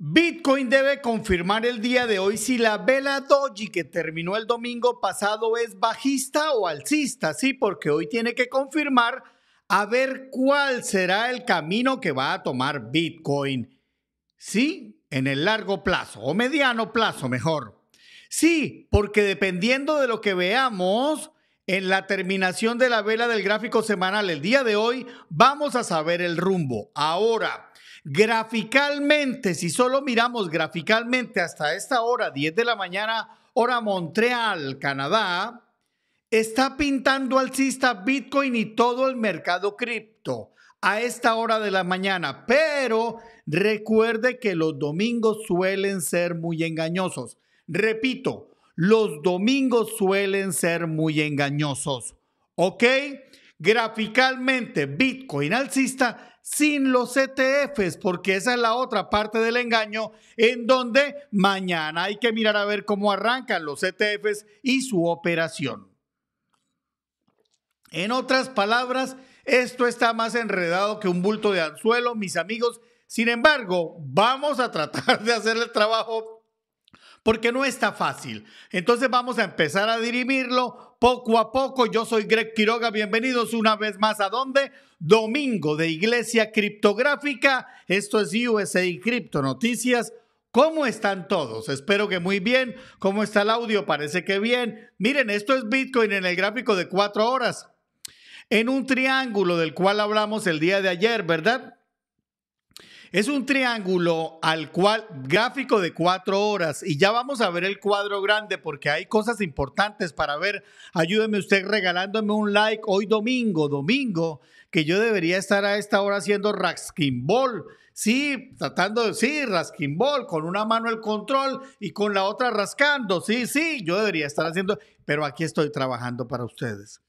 Bitcoin debe confirmar el día de hoy si la vela doji que terminó el domingo pasado es bajista o alcista, sí, porque hoy tiene que confirmar a ver cuál será el camino que va a tomar Bitcoin. Sí, en el largo plazo o mediano plazo mejor. Sí, porque dependiendo de lo que veamos en la terminación de la vela del gráfico semanal el día de hoy, vamos a saber el rumbo. Ahora, Graficalmente, si solo miramos graficalmente hasta esta hora, 10 de la mañana, hora Montreal, Canadá, está pintando alcista Bitcoin y todo el mercado cripto a esta hora de la mañana. Pero recuerde que los domingos suelen ser muy engañosos. Repito, los domingos suelen ser muy engañosos. ¿Ok? Graficalmente, Bitcoin alcista sin los ETFs, porque esa es la otra parte del engaño en donde mañana hay que mirar a ver cómo arrancan los ETFs y su operación. En otras palabras, esto está más enredado que un bulto de anzuelo, mis amigos. Sin embargo, vamos a tratar de hacer el trabajo porque no está fácil. Entonces vamos a empezar a dirimirlo poco a poco. Yo soy Greg Quiroga, bienvenidos una vez más a donde domingo de Iglesia Criptográfica. Esto es USA Crypto Noticias. ¿Cómo están todos? Espero que muy bien. ¿Cómo está el audio? Parece que bien. Miren, esto es Bitcoin en el gráfico de cuatro horas. En un triángulo del cual hablamos el día de ayer, ¿verdad? Es un triángulo al cual gráfico de cuatro horas y ya vamos a ver el cuadro grande porque hay cosas importantes para ver. Ayúdeme usted regalándome un like hoy domingo, domingo, que yo debería estar a esta hora haciendo raskin ball. Sí, tratando de, sí, raskin ball, con una mano el control y con la otra rascando. Sí, sí, yo debería estar haciendo, pero aquí estoy trabajando para ustedes.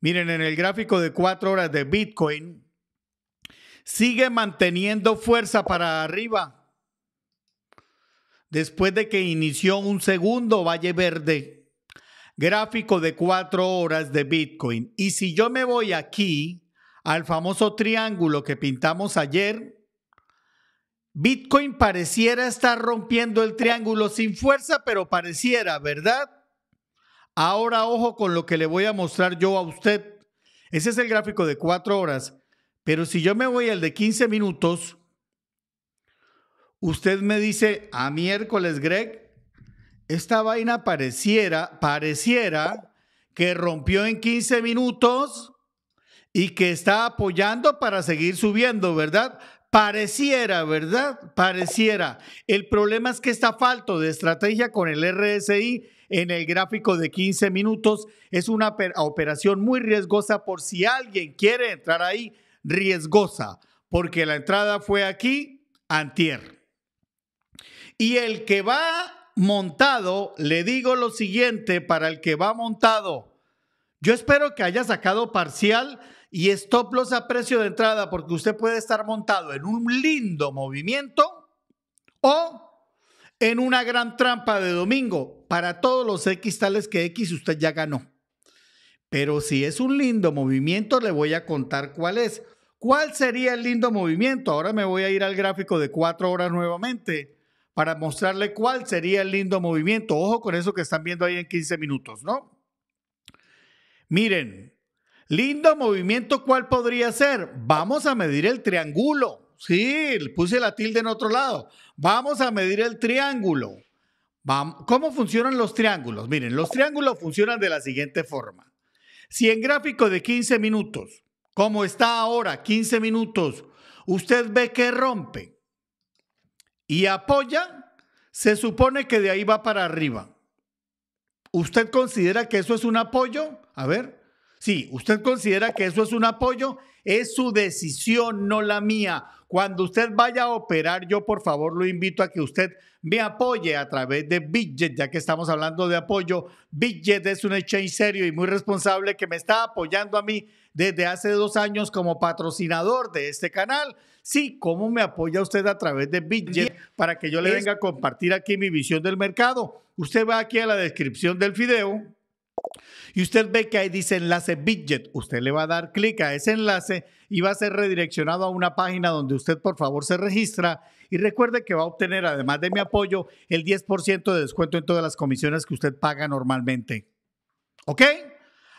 Miren, en el gráfico de cuatro horas de Bitcoin, sigue manteniendo fuerza para arriba. Después de que inició un segundo Valle Verde, gráfico de cuatro horas de Bitcoin. Y si yo me voy aquí al famoso triángulo que pintamos ayer, Bitcoin pareciera estar rompiendo el triángulo sin fuerza, pero pareciera, ¿verdad? Ahora ojo con lo que le voy a mostrar yo a usted. Ese es el gráfico de cuatro horas. Pero si yo me voy al de 15 minutos, usted me dice, a miércoles, Greg, esta vaina pareciera, pareciera que rompió en 15 minutos y que está apoyando para seguir subiendo, ¿verdad? Pareciera, ¿verdad? Pareciera. El problema es que está falto de estrategia con el RSI en el gráfico de 15 minutos. Es una operación muy riesgosa por si alguien quiere entrar ahí riesgosa, porque la entrada fue aquí, antier. Y el que va montado, le digo lo siguiente para el que va montado. Yo espero que haya sacado parcial y stop loss a precio de entrada porque usted puede estar montado en un lindo movimiento o en una gran trampa de domingo. Para todos los X tales que X usted ya ganó. Pero si es un lindo movimiento, le voy a contar cuál es. ¿Cuál sería el lindo movimiento? Ahora me voy a ir al gráfico de cuatro horas nuevamente para mostrarle cuál sería el lindo movimiento. Ojo con eso que están viendo ahí en 15 minutos, ¿no? Miren, lindo movimiento, ¿cuál podría ser? Vamos a medir el triángulo. Sí, puse la tilde en otro lado. Vamos a medir el triángulo. ¿Cómo funcionan los triángulos? Miren, los triángulos funcionan de la siguiente forma. Si en gráfico de 15 minutos como está ahora, 15 minutos, usted ve que rompe y apoya, se supone que de ahí va para arriba. ¿Usted considera que eso es un apoyo? A ver, sí, usted considera que eso es un apoyo es su decisión, no la mía. Cuando usted vaya a operar, yo por favor lo invito a que usted me apoye a través de Bidget, ya que estamos hablando de apoyo. Bidget es un exchange serio y muy responsable que me está apoyando a mí desde hace dos años como patrocinador de este canal. Sí, ¿cómo me apoya usted a través de Bidget para que yo le venga a compartir aquí mi visión del mercado? Usted va aquí a la descripción del video, y usted ve que ahí dice enlace Budget, Usted le va a dar clic a ese enlace y va a ser redireccionado a una página donde usted por favor se registra y recuerde que va a obtener, además de mi apoyo, el 10% de descuento en todas las comisiones que usted paga normalmente. ¿Ok?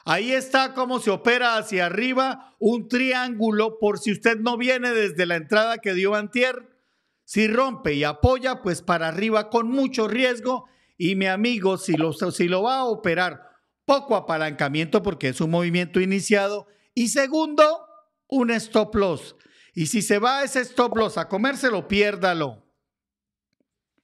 Ahí está cómo se opera hacia arriba un triángulo por si usted no viene desde la entrada que dio Antier. Si rompe y apoya, pues para arriba con mucho riesgo. Y mi amigo, si lo, si lo va a operar poco apalancamiento porque es un movimiento iniciado. Y segundo, un stop loss. Y si se va ese stop loss a comérselo, piérdalo.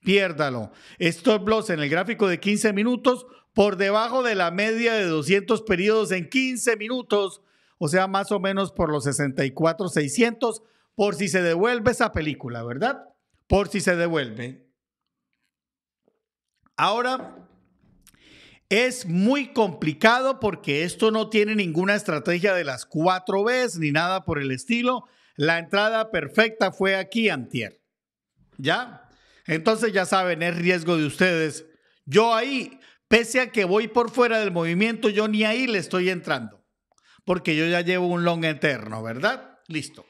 Piérdalo. Stop loss en el gráfico de 15 minutos por debajo de la media de 200 periodos en 15 minutos, o sea, más o menos por los 64, 600, por si se devuelve esa película, ¿verdad? Por si se devuelve. Ahora, es muy complicado porque esto no tiene ninguna estrategia de las cuatro Bs ni nada por el estilo. La entrada perfecta fue aquí, Antier. ¿Ya? Entonces ya saben, es riesgo de ustedes. Yo ahí, pese a que voy por fuera del movimiento, yo ni ahí le estoy entrando. Porque yo ya llevo un long eterno, ¿verdad? Listo.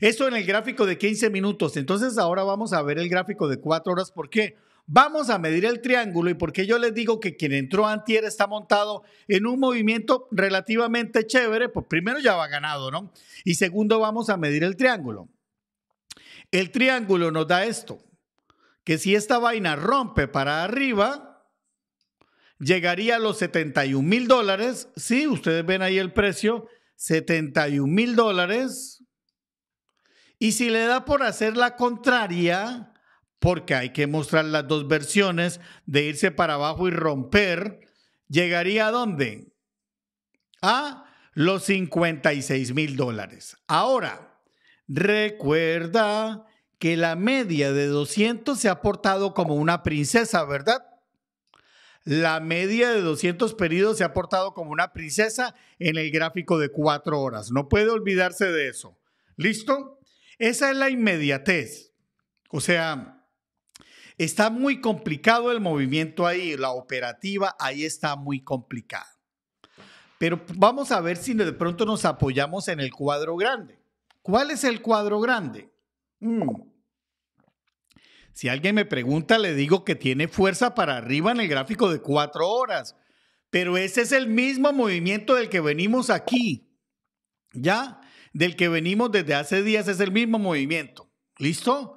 Eso en el gráfico de 15 minutos. Entonces ahora vamos a ver el gráfico de 4 horas. ¿Por qué? Vamos a medir el triángulo y porque yo les digo que quien entró antier está montado en un movimiento relativamente chévere, pues primero ya va ganado, ¿no? Y segundo, vamos a medir el triángulo. El triángulo nos da esto, que si esta vaina rompe para arriba, llegaría a los 71 mil dólares. Sí, ustedes ven ahí el precio, 71 mil dólares. Y si le da por hacer la contraria, porque hay que mostrar las dos versiones de irse para abajo y romper, llegaría a dónde? A los 56 mil dólares. Ahora, recuerda que la media de 200 se ha portado como una princesa, ¿verdad? La media de 200 pedidos se ha portado como una princesa en el gráfico de cuatro horas. No puede olvidarse de eso. ¿Listo? Esa es la inmediatez. O sea, Está muy complicado el movimiento ahí, la operativa ahí está muy complicada. Pero vamos a ver si de pronto nos apoyamos en el cuadro grande. ¿Cuál es el cuadro grande? Mm. Si alguien me pregunta, le digo que tiene fuerza para arriba en el gráfico de cuatro horas. Pero ese es el mismo movimiento del que venimos aquí. ¿Ya? Del que venimos desde hace días es el mismo movimiento. ¿Listo?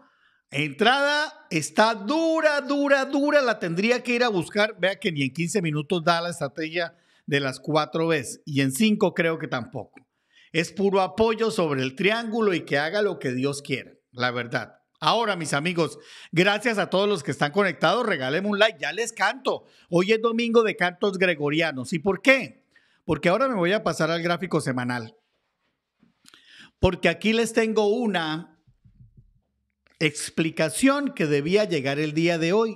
Entrada está dura, dura, dura. La tendría que ir a buscar. Vea que ni en 15 minutos da la estrategia de las cuatro veces. Y en cinco creo que tampoco. Es puro apoyo sobre el triángulo y que haga lo que Dios quiera. La verdad. Ahora, mis amigos, gracias a todos los que están conectados. Regálenme un like. Ya les canto. Hoy es domingo de cantos gregorianos. ¿Y por qué? Porque ahora me voy a pasar al gráfico semanal. Porque aquí les tengo una Explicación que debía llegar el día de hoy.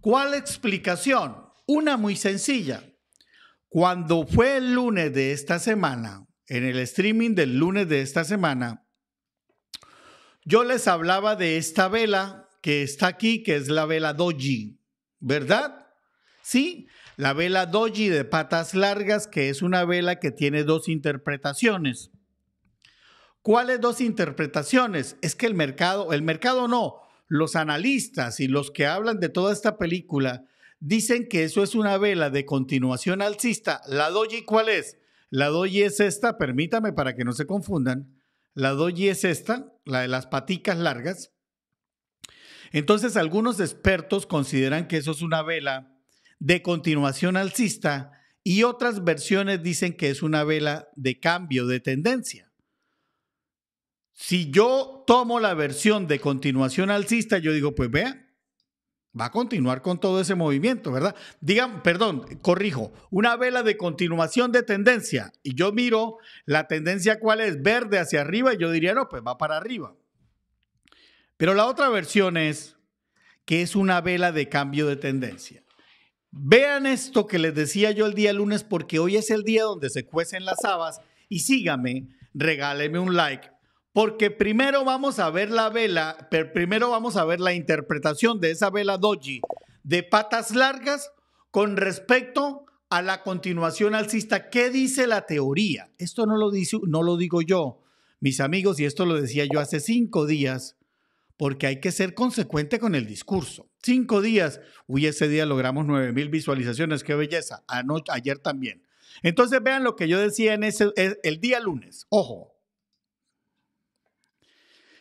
¿Cuál explicación? Una muy sencilla. Cuando fue el lunes de esta semana, en el streaming del lunes de esta semana, yo les hablaba de esta vela que está aquí, que es la vela doji, ¿verdad? Sí, la vela doji de patas largas, que es una vela que tiene dos interpretaciones. ¿Cuáles dos interpretaciones? Es que el mercado, el mercado no, los analistas y los que hablan de toda esta película dicen que eso es una vela de continuación alcista. ¿La doji cuál es? La doji es esta, permítame para que no se confundan. La doji es esta, la de las paticas largas. Entonces, algunos expertos consideran que eso es una vela de continuación alcista y otras versiones dicen que es una vela de cambio de tendencia. Si yo tomo la versión de continuación alcista, yo digo, pues vea, va a continuar con todo ese movimiento, ¿verdad? Digan, perdón, corrijo, una vela de continuación de tendencia y yo miro la tendencia cuál es verde hacia arriba y yo diría, no, pues va para arriba. Pero la otra versión es que es una vela de cambio de tendencia. Vean esto que les decía yo el día lunes porque hoy es el día donde se cuecen las habas y sígame, regáleme un like porque primero vamos a ver la vela, primero vamos a ver la interpretación de esa vela doji de patas largas con respecto a la continuación alcista. ¿Qué dice la teoría? Esto no lo, dice, no lo digo yo, mis amigos, y esto lo decía yo hace cinco días, porque hay que ser consecuente con el discurso. Cinco días, uy, ese día logramos nueve mil visualizaciones, qué belleza, Anoche, ayer también. Entonces vean lo que yo decía en ese, el día lunes, ojo,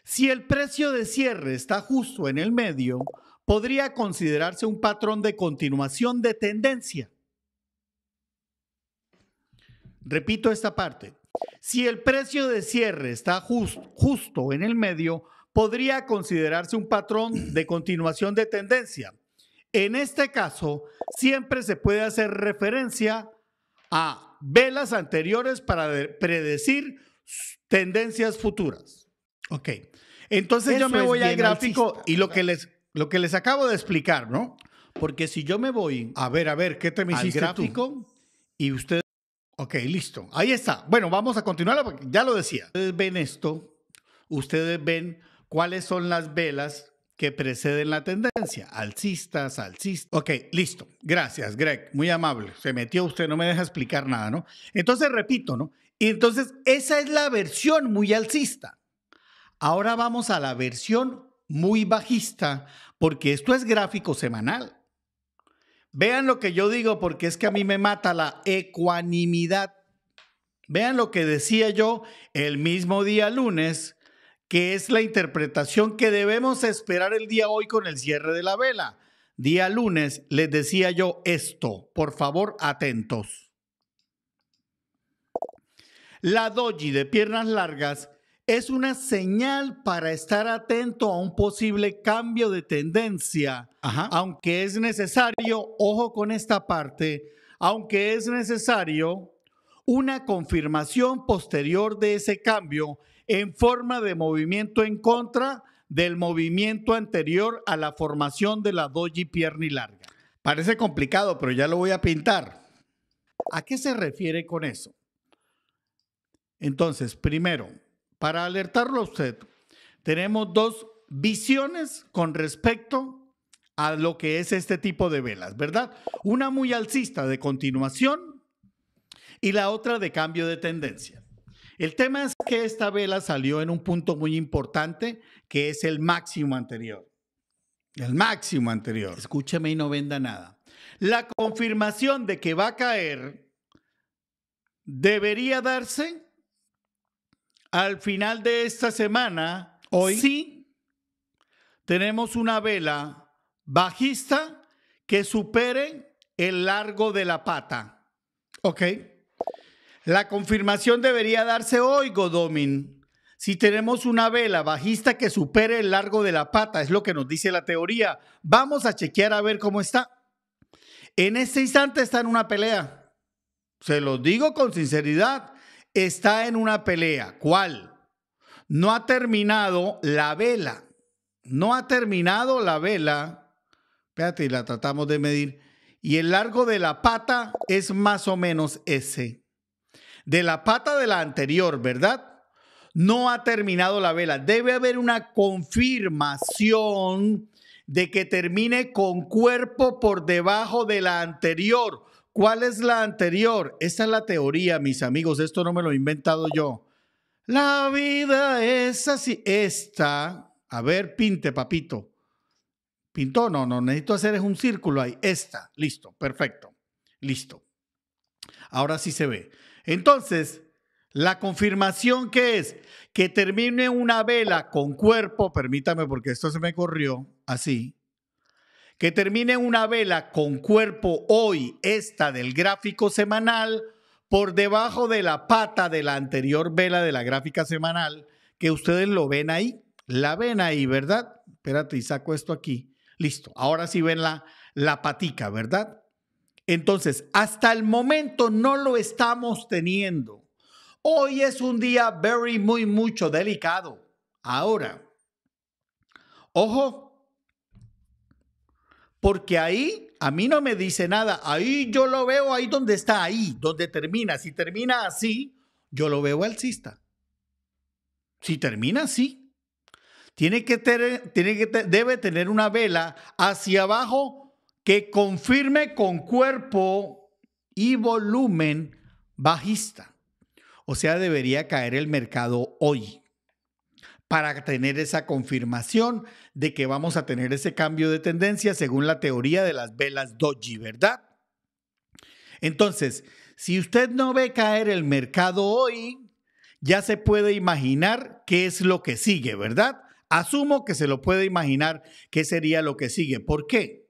si el precio de cierre está justo en el medio, podría considerarse un patrón de continuación de tendencia. Repito esta parte. Si el precio de cierre está justo en el medio, podría considerarse un patrón de continuación de tendencia. En este caso, siempre se puede hacer referencia a velas anteriores para predecir tendencias futuras. Ok. Entonces yo me voy al gráfico y lo que, les, lo que les acabo de explicar, ¿no? Porque si yo me voy. A ver, a ver, ¿qué te me al hiciste gráfico y ustedes. Ok, listo. Ahí está. Bueno, vamos a continuar ya lo decía. Ustedes ven esto, ustedes ven cuáles son las velas que preceden la tendencia. Alcistas, alcistas. Ok, listo. Gracias, Greg. Muy amable. Se metió usted, no me deja explicar nada, ¿no? Entonces, repito, ¿no? Y entonces, esa es la versión muy alcista. Ahora vamos a la versión muy bajista, porque esto es gráfico semanal. Vean lo que yo digo, porque es que a mí me mata la ecuanimidad. Vean lo que decía yo el mismo día lunes, que es la interpretación que debemos esperar el día hoy con el cierre de la vela. Día lunes les decía yo esto, por favor, atentos. La doji de piernas largas es una señal para estar atento a un posible cambio de tendencia, aunque es necesario, ojo con esta parte, aunque es necesario una confirmación posterior de ese cambio en forma de movimiento en contra del movimiento anterior a la formación de la doji pierna larga. Parece complicado, pero ya lo voy a pintar. ¿A qué se refiere con eso? Entonces, primero, para alertarlo a usted, tenemos dos visiones con respecto a lo que es este tipo de velas, ¿verdad? Una muy alcista de continuación y la otra de cambio de tendencia. El tema es que esta vela salió en un punto muy importante que es el máximo anterior. El máximo anterior. Escúcheme y no venda nada. La confirmación de que va a caer debería darse al final de esta semana, hoy, sí, tenemos una vela bajista que supere el largo de la pata. ¿Ok? La confirmación debería darse hoy, Godomin. Si tenemos una vela bajista que supere el largo de la pata, es lo que nos dice la teoría. Vamos a chequear a ver cómo está. En este instante está en una pelea. Se lo digo con sinceridad está en una pelea. ¿Cuál? No ha terminado la vela. No ha terminado la vela. Espérate, la tratamos de medir. Y el largo de la pata es más o menos ese. De la pata de la anterior, ¿verdad? No ha terminado la vela. Debe haber una confirmación de que termine con cuerpo por debajo de la anterior. ¿Cuál es la anterior? Esta es la teoría, mis amigos. Esto no me lo he inventado yo. La vida es así. Esta, a ver, pinte, papito. Pintó, no, no, necesito hacer es un círculo ahí. Esta, listo, perfecto, listo. Ahora sí se ve. Entonces, la confirmación que es que termine una vela con cuerpo, permítame porque esto se me corrió así, que termine una vela con cuerpo hoy, esta del gráfico semanal, por debajo de la pata de la anterior vela de la gráfica semanal, que ustedes lo ven ahí, la ven ahí, ¿verdad? Espérate, y saco esto aquí. Listo, ahora sí ven la, la patica, ¿verdad? Entonces, hasta el momento no lo estamos teniendo. Hoy es un día very, muy, mucho delicado. Ahora, ojo, porque ahí a mí no me dice nada, ahí yo lo veo, ahí donde está, ahí, donde termina. Si termina así, yo lo veo alcista. Si termina así, tiene que tener, tiene que debe tener una vela hacia abajo que confirme con cuerpo y volumen bajista. O sea, debería caer el mercado hoy para tener esa confirmación de que vamos a tener ese cambio de tendencia según la teoría de las velas doji, ¿verdad? Entonces, si usted no ve caer el mercado hoy, ya se puede imaginar qué es lo que sigue, ¿verdad? Asumo que se lo puede imaginar qué sería lo que sigue. ¿Por qué?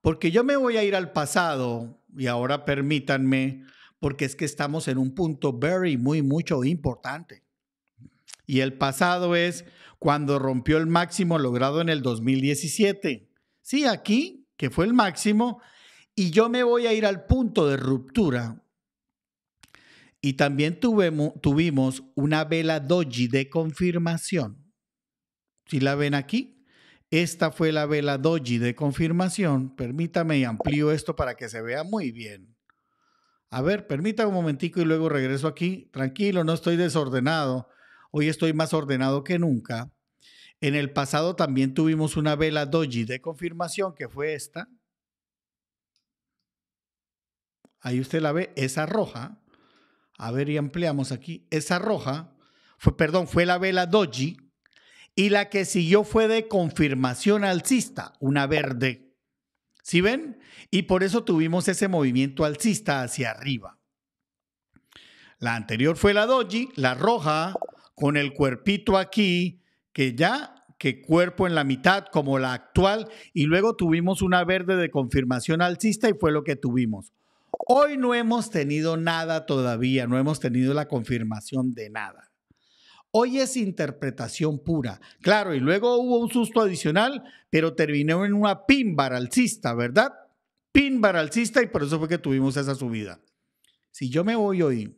Porque yo me voy a ir al pasado y ahora permítanme, porque es que estamos en un punto very, muy, mucho importante y el pasado es cuando rompió el máximo logrado en el 2017. Sí, aquí, que fue el máximo, y yo me voy a ir al punto de ruptura. Y también tuvimos una vela doji de confirmación. Si la ven aquí, esta fue la vela doji de confirmación. Permítame y amplío esto para que se vea muy bien. A ver, permítame un momentico y luego regreso aquí. Tranquilo, no estoy desordenado. Hoy estoy más ordenado que nunca. En el pasado también tuvimos una vela doji de confirmación, que fue esta. Ahí usted la ve, esa roja. A ver, y ampliamos aquí. Esa roja, fue, perdón, fue la vela doji. Y la que siguió fue de confirmación alcista, una verde. ¿Sí ven? Y por eso tuvimos ese movimiento alcista hacia arriba. La anterior fue la doji, la roja, con el cuerpito aquí, que ya que cuerpo en la mitad como la actual y luego tuvimos una verde de confirmación alcista y fue lo que tuvimos. Hoy no hemos tenido nada todavía, no hemos tenido la confirmación de nada. Hoy es interpretación pura. Claro, y luego hubo un susto adicional, pero terminó en una pin alcista, ¿verdad? bar alcista y por eso fue que tuvimos esa subida. Si yo me voy hoy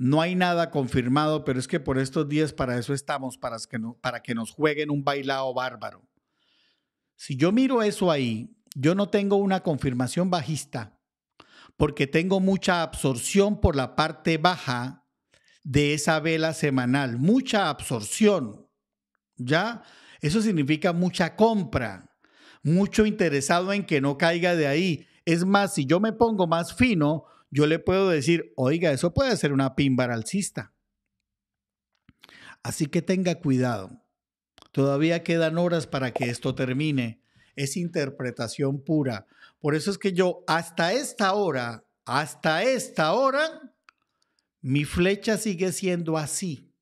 no hay nada confirmado, pero es que por estos días para eso estamos, para que, para que nos jueguen un bailado bárbaro. Si yo miro eso ahí, yo no tengo una confirmación bajista, porque tengo mucha absorción por la parte baja de esa vela semanal, mucha absorción. ¿Ya? Eso significa mucha compra, mucho interesado en que no caiga de ahí. Es más, si yo me pongo más fino, yo le puedo decir, oiga, eso puede ser una pimbar alcista. Así que tenga cuidado. Todavía quedan horas para que esto termine. Es interpretación pura. Por eso es que yo hasta esta hora, hasta esta hora, mi flecha sigue siendo así.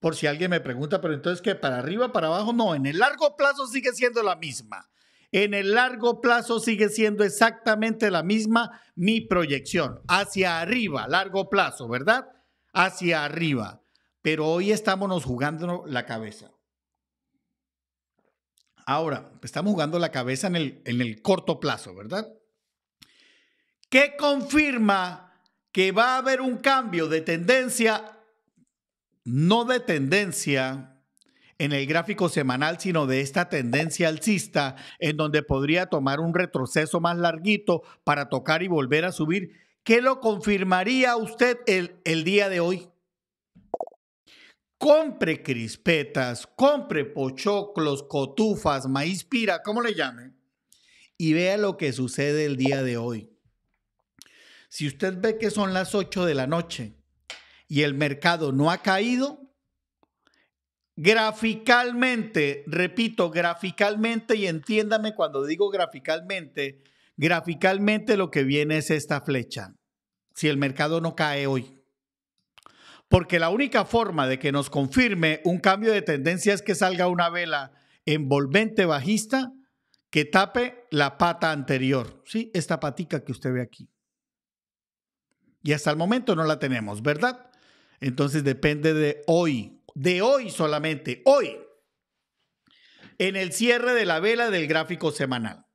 Por si alguien me pregunta, pero entonces que para arriba, para abajo, no, en el largo plazo sigue siendo la misma en el largo plazo sigue siendo exactamente la misma mi proyección, hacia arriba, largo plazo, ¿verdad? Hacia arriba. Pero hoy estamos jugando la cabeza. Ahora, estamos jugando la cabeza en el, en el corto plazo, ¿verdad? ¿Qué confirma que va a haber un cambio de tendencia? No de tendencia, en el gráfico semanal, sino de esta tendencia alcista, en donde podría tomar un retroceso más larguito para tocar y volver a subir. ¿Qué lo confirmaría usted el, día de hoy? Compre crispetas, compre pochoclos, cotufas, maíz pira, como le llamen, y vea lo que sucede el día de hoy. Si usted ve que son las 8 de la noche y el mercado no ha caído, Graficalmente, repito, graficalmente, y entiéndame cuando digo graficalmente, graficalmente lo que viene es esta flecha, si el mercado no cae hoy. Porque la única forma de que nos confirme un cambio de tendencia es que salga una vela envolvente bajista que tape la pata anterior, ¿sí? Esta patica que usted ve aquí. Y hasta el momento no la tenemos, ¿verdad? Entonces depende de hoy, de hoy solamente, hoy, en el cierre de la vela del gráfico semanal.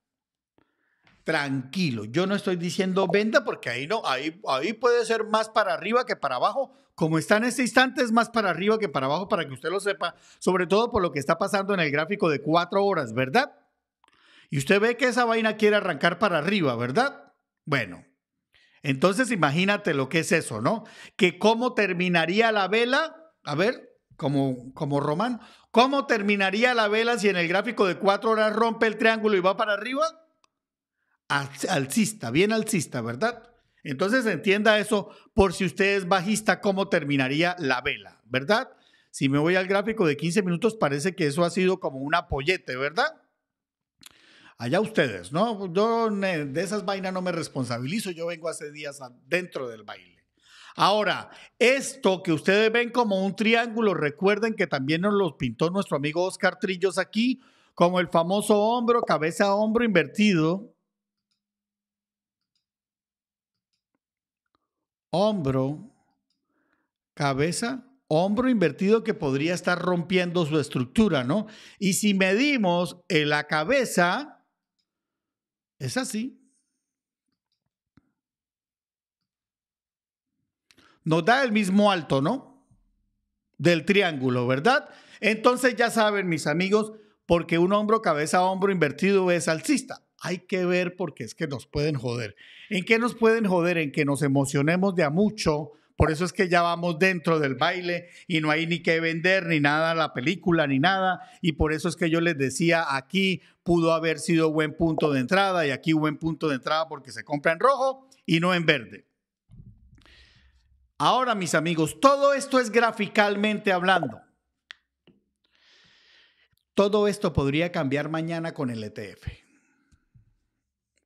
Tranquilo, yo no estoy diciendo venda porque ahí no, ahí, ahí puede ser más para arriba que para abajo. Como está en este instante, es más para arriba que para abajo para que usted lo sepa, sobre todo por lo que está pasando en el gráfico de cuatro horas, ¿verdad? Y usted ve que esa vaina quiere arrancar para arriba, ¿verdad? Bueno, entonces imagínate lo que es eso, ¿no? Que cómo terminaría la vela, a ver, como, como ¿Cómo terminaría la vela si en el gráfico de cuatro horas rompe el triángulo y va para arriba? Alcista, bien alcista, ¿verdad? Entonces entienda eso por si usted es bajista, cómo terminaría la vela, ¿verdad? Si me voy al gráfico de 15 minutos, parece que eso ha sido como un apoyete, ¿verdad? Allá ustedes, ¿no? Yo de esas vainas no me responsabilizo, yo vengo hace días dentro del baile. Ahora, esto que ustedes ven como un triángulo, recuerden que también nos lo pintó nuestro amigo Oscar Trillos aquí, como el famoso hombro, cabeza hombro invertido. Hombro, cabeza, hombro invertido que podría estar rompiendo su estructura, ¿no? Y si medimos en la cabeza, es así, nos da el mismo alto, ¿no? Del triángulo, ¿verdad? Entonces ya saben, mis amigos, porque un hombro, cabeza, hombro invertido es alcista. Hay que ver porque es que nos pueden joder. ¿En qué nos pueden joder? En que nos emocionemos de a mucho. Por eso es que ya vamos dentro del baile y no hay ni que vender ni nada la película ni nada. Y por eso es que yo les decía, aquí pudo haber sido buen punto de entrada y aquí buen punto de entrada porque se compra en rojo y no en verde. Ahora, mis amigos, todo esto es graficalmente hablando. Todo esto podría cambiar mañana con el ETF,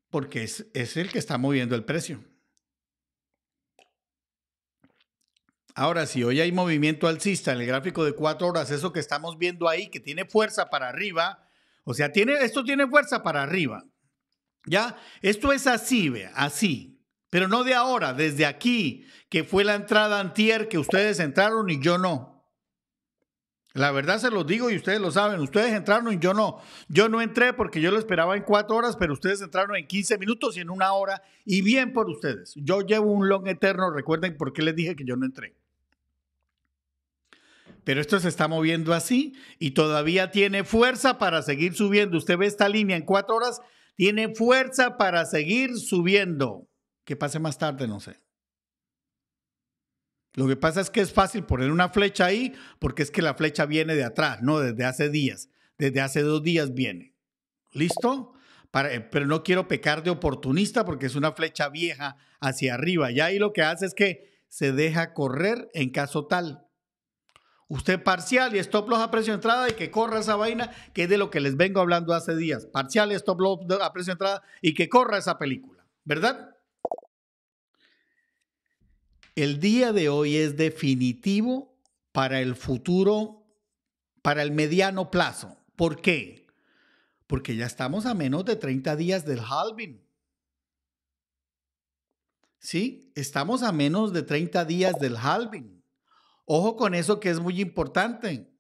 porque es, el que está moviendo el precio. Ahora, si hoy hay movimiento alcista en el gráfico de cuatro horas, eso que estamos viendo ahí, que tiene fuerza para arriba, o sea, tiene, esto tiene fuerza para arriba. ¿Ya? Esto es así, ve, así pero no de ahora, desde aquí, que fue la entrada antier que ustedes entraron y yo no. La verdad se los digo y ustedes lo saben, ustedes entraron y yo no. Yo no entré porque yo lo esperaba en cuatro horas, pero ustedes entraron en 15 minutos y en una hora, y bien por ustedes. Yo llevo un long eterno, recuerden por qué les dije que yo no entré. Pero esto se está moviendo así y todavía tiene fuerza para seguir subiendo. Usted ve esta línea en cuatro horas, tiene fuerza para seguir subiendo que pase más tarde, no sé. Lo que pasa es que es fácil poner una flecha ahí porque es que la flecha viene de atrás, no desde hace días, desde hace dos días viene. ¿Listo? Para, eh, pero no quiero pecar de oportunista porque es una flecha vieja hacia arriba. Y ahí lo que hace es que se deja correr en caso tal. Usted parcial y stop loss a precio entrada y que corra esa vaina, que es de lo que les vengo hablando hace días. Parcial, stop loss a precio de entrada y que corra esa película, ¿verdad? El día de hoy es definitivo para el futuro, para el mediano plazo. ¿Por qué? Porque ya estamos a menos de 30 días del halving. ¿Sí? Estamos a menos de 30 días del halving. Ojo con eso que es muy importante.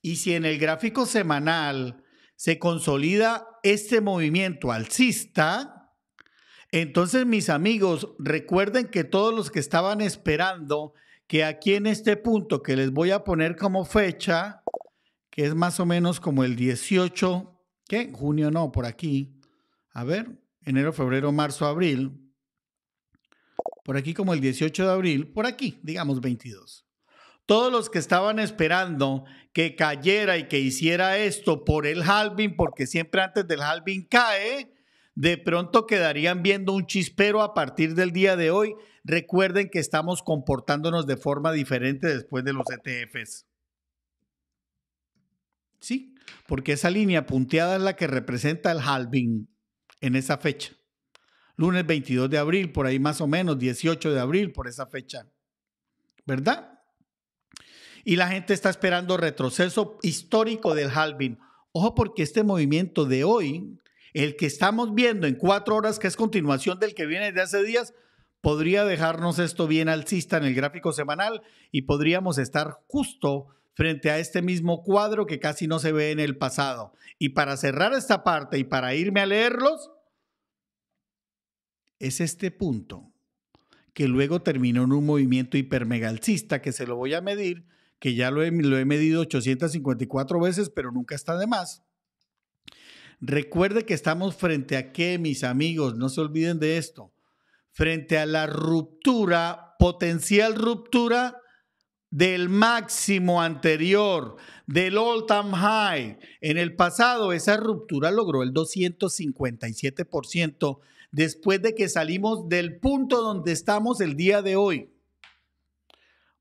Y si en el gráfico semanal se consolida este movimiento alcista, entonces, mis amigos, recuerden que todos los que estaban esperando que aquí en este punto que les voy a poner como fecha, que es más o menos como el 18, ¿qué? Junio no, por aquí. A ver, enero, febrero, marzo, abril. Por aquí como el 18 de abril, por aquí, digamos 22. Todos los que estaban esperando que cayera y que hiciera esto por el halving, porque siempre antes del halving cae, de pronto quedarían viendo un chispero a partir del día de hoy. Recuerden que estamos comportándonos de forma diferente después de los ETFs. Sí, porque esa línea punteada es la que representa el halving en esa fecha. Lunes 22 de abril, por ahí más o menos, 18 de abril, por esa fecha. ¿Verdad? Y la gente está esperando retroceso histórico del halving. Ojo porque este movimiento de hoy, el que estamos viendo en cuatro horas, que es continuación del que viene de hace días, podría dejarnos esto bien alcista en el gráfico semanal y podríamos estar justo frente a este mismo cuadro que casi no se ve en el pasado. Y para cerrar esta parte y para irme a leerlos, es este punto que luego terminó en un movimiento hipermegalcista que se lo voy a medir, que ya lo he, lo he medido 854 veces, pero nunca está de más. Recuerde que estamos frente a qué, mis amigos, no se olviden de esto, frente a la ruptura, potencial ruptura del máximo anterior, del all time high. En el pasado esa ruptura logró el 257% después de que salimos del punto donde estamos el día de hoy.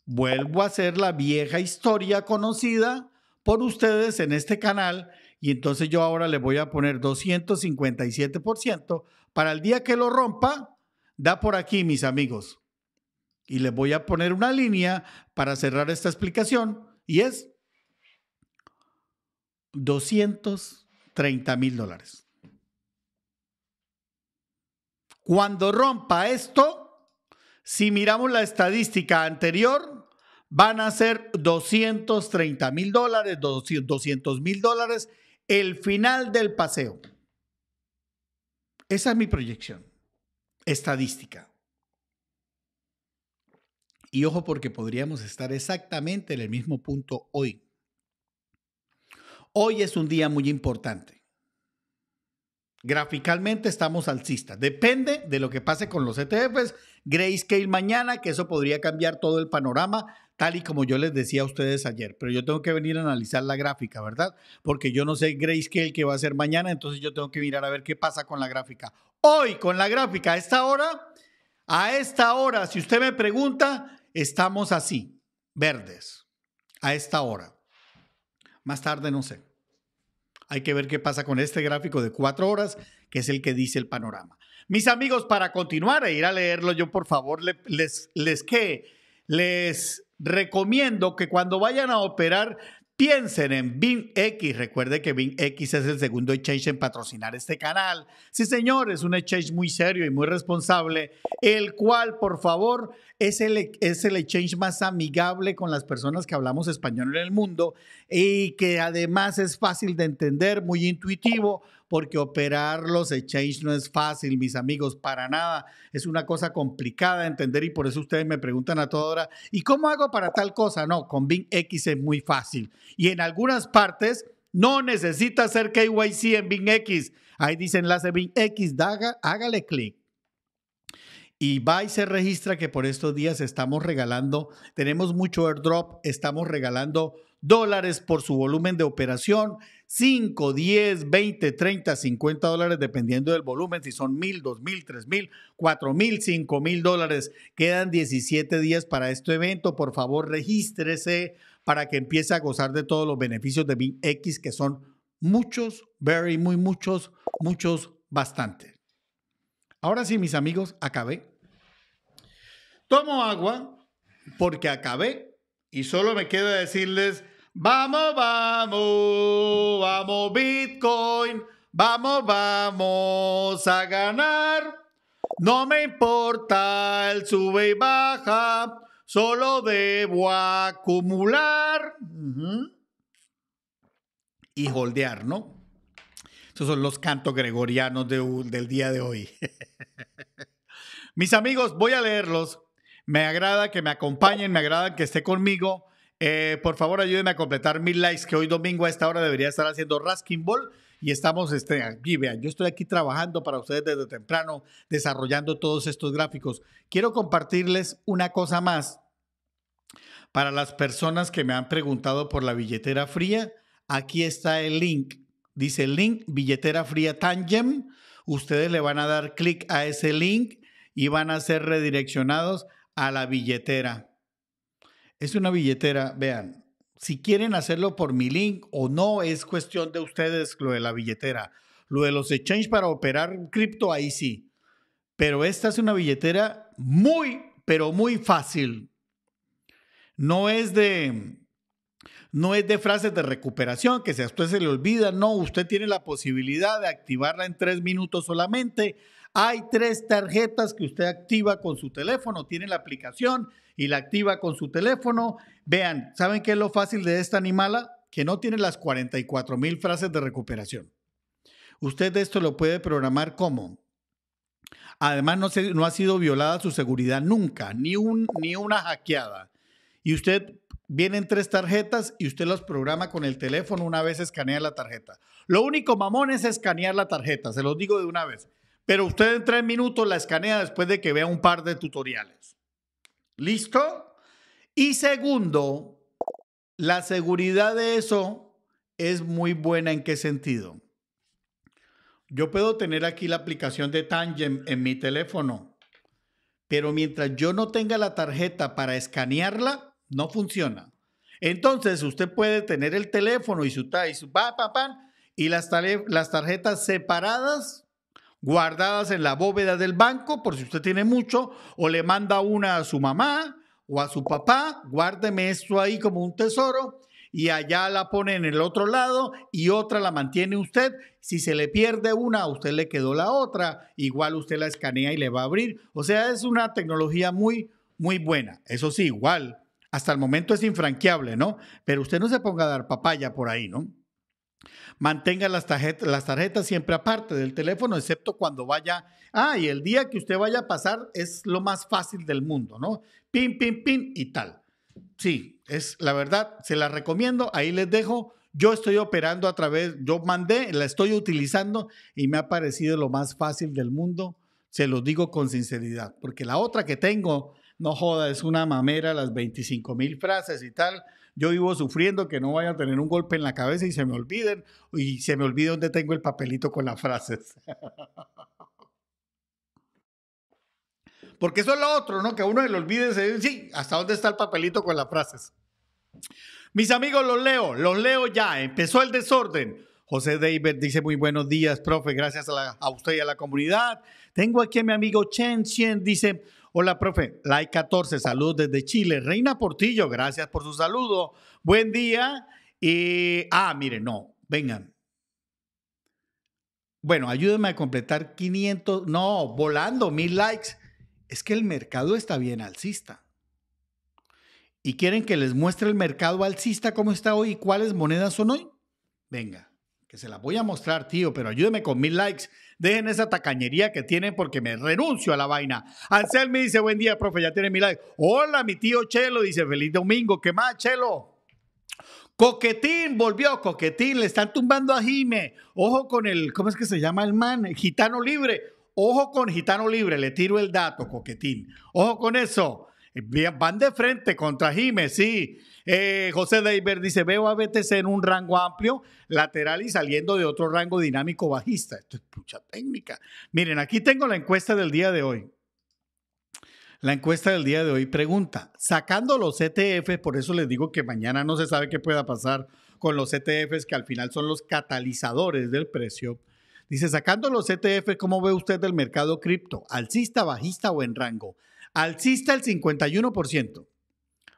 Vuelvo a hacer la vieja historia conocida por ustedes en este canal y entonces yo ahora le voy a poner 257% para el día que lo rompa, da por aquí, mis amigos. Y les voy a poner una línea para cerrar esta explicación y es 230 mil dólares. Cuando rompa esto, si miramos la estadística anterior, van a ser 230 mil dólares, 200 mil dólares el final del paseo. Esa es mi proyección estadística. Y ojo porque podríamos estar exactamente en el mismo punto hoy. Hoy es un día muy importante. Graficalmente estamos alcistas. Depende de lo que pase con los ETFs. Grayscale mañana, que eso podría cambiar todo el panorama tal y como yo les decía a ustedes ayer, pero yo tengo que venir a analizar la gráfica, ¿verdad? Porque yo no sé grayscale que va a ser mañana, entonces yo tengo que mirar a ver qué pasa con la gráfica. Hoy, con la gráfica, a esta hora, a esta hora, si usted me pregunta, estamos así, verdes, a esta hora. Más tarde, no sé. Hay que ver qué pasa con este gráfico de cuatro horas, que es el que dice el panorama. Mis amigos, para continuar e ir a leerlo, yo por favor les, les, les les recomiendo que cuando vayan a operar piensen en BIMx. Recuerde que BINX es el segundo exchange en patrocinar este canal. Sí, señor, es un exchange muy serio y muy responsable, el cual, por favor, es el, es el exchange más amigable con las personas que hablamos español en el mundo y que además es fácil de entender, muy intuitivo porque operar los exchanges no es fácil, mis amigos, para nada. Es una cosa complicada de entender y por eso ustedes me preguntan a toda hora, ¿y cómo hago para tal cosa? No, con Bing X es muy fácil. Y en algunas partes no necesita hacer KYC en Bing X. Ahí dice enlace Bing X, hágale clic y va y se registra que por estos días estamos regalando, tenemos mucho airdrop, estamos regalando dólares por su volumen de operación. 5, 10, 20, 30, 50 dólares, dependiendo del volumen, si son mil, dos mil, tres mil, cuatro mil, cinco mil dólares. Quedan 17 días para este evento. Por favor, regístrese para que empiece a gozar de todos los beneficios de X, que son muchos, very, muy muchos, muchos, bastante. Ahora sí, mis amigos, acabé. Tomo agua porque acabé y solo me queda decirles Vamos, vamos, vamos Bitcoin, vamos, vamos a ganar. No me importa el sube y baja, solo debo acumular y holdear, ¿no? Esos son los cantos gregorianos del día de hoy. Mis amigos, voy a leerlos. Me agrada que me acompañen, me agrada que esté conmigo. Eh, por favor, ayúdenme a completar mil likes, que hoy domingo a esta hora debería estar haciendo Rasking Ball. Y estamos este, aquí, vean, yo estoy aquí trabajando para ustedes desde temprano, desarrollando todos estos gráficos. Quiero compartirles una cosa más. Para las personas que me han preguntado por la billetera fría, aquí está el link. Dice link billetera fría Tangem. Ustedes le van a dar clic a ese link y van a ser redireccionados a la billetera. Es una billetera, vean, si quieren hacerlo por mi link o no, es cuestión de ustedes lo de la billetera. Lo de los exchanges para operar cripto, ahí sí. Pero esta es una billetera muy, pero muy fácil. No es de, no es de frases de recuperación, que si a usted se le olvida, no, usted tiene la posibilidad de activarla en tres minutos solamente. Hay tres tarjetas que usted activa con su teléfono, tiene la aplicación y la activa con su teléfono. Vean, ¿saben qué es lo fácil de esta animala? Que no tiene las 44 mil frases de recuperación. Usted esto lo puede programar como. Además, no, no ha sido violada su seguridad nunca, ni, un, ni una hackeada. Y usted vienen tres tarjetas y usted las programa con el teléfono una vez escanea la tarjeta. Lo único mamón es escanear la tarjeta, se los digo de una vez. Pero usted en tres minutos la escanea después de que vea un par de tutoriales. ¿Listo? Y segundo, la seguridad de eso es muy buena en qué sentido. Yo puedo tener aquí la aplicación de Tangem en mi teléfono, pero mientras yo no tenga la tarjeta para escanearla, no funciona. Entonces, usted puede tener el teléfono y su, y y las tarjetas separadas guardadas en la bóveda del banco, por si usted tiene mucho, o le manda una a su mamá o a su papá, guárdeme esto ahí como un tesoro, y allá la pone en el otro lado y otra la mantiene usted. Si se le pierde una, a usted le quedó la otra, igual usted la escanea y le va a abrir. O sea, es una tecnología muy, muy buena. Eso sí, igual, hasta el momento es infranqueable, ¿no? Pero usted no se ponga a dar papaya por ahí, ¿no? Mantenga las tarjetas, siempre aparte del teléfono, excepto cuando vaya. Ah, y el día que usted vaya a pasar es lo más fácil del mundo, ¿no? Pin, pin, pin y tal. Sí, es la verdad, se la recomiendo. Ahí les dejo. Yo estoy operando a través, yo mandé, la estoy utilizando y me ha parecido lo más fácil del mundo. Se lo digo con sinceridad, porque la otra que tengo, no joda, es una mamera, las 25 mil frases y tal yo vivo sufriendo que no vaya a tener un golpe en la cabeza y se me olviden, y se me olvide dónde tengo el papelito con las frases. Porque eso es lo otro, ¿no? Que a uno se le olvide, se sí, ¿hasta dónde está el papelito con las frases? Mis amigos, los leo, los leo ya. Empezó el desorden. José David dice muy buenos días, profe, gracias a, usted y a la comunidad. Tengo aquí a mi amigo Chen Chen, dice, Hola, profe. Like 14, Saludos desde Chile. Reina Portillo, gracias por su saludo. Buen día. Y, ah, mire, no, vengan. Bueno, ayúdenme a completar 500, no, volando, mil likes. Es que el mercado está bien alcista. ¿Y quieren que les muestre el mercado alcista cómo está hoy y cuáles monedas son hoy? Venga, que se las voy a mostrar, tío, pero ayúdenme con mil likes. Dejen esa tacañería que tienen porque me renuncio a la vaina. Ansel me dice, buen día, profe, ya tiene mi like. Hola, mi tío Chelo, dice, feliz domingo. ¿Qué más, Chelo? Coquetín volvió, Coquetín, le están tumbando a Jime. Ojo con el, ¿cómo es que se llama el man? gitano libre. Ojo con Gitano libre, le tiro el dato, Coquetín. Ojo con eso. Eh, van de frente contra Jime, sí. Eh, José Deiber dice, veo a BTC en un rango amplio, lateral y saliendo de otro rango dinámico bajista. Esto es mucha técnica. Miren, aquí tengo la encuesta del día de hoy. La encuesta del día de hoy pregunta, sacando los ETFs, por eso les digo que mañana no se sabe qué pueda pasar con los ETFs, que al final son los catalizadores del precio. Dice, sacando los ETFs, ¿cómo ve usted del mercado cripto? ¿Alcista, bajista o en rango? Alcista el 51%,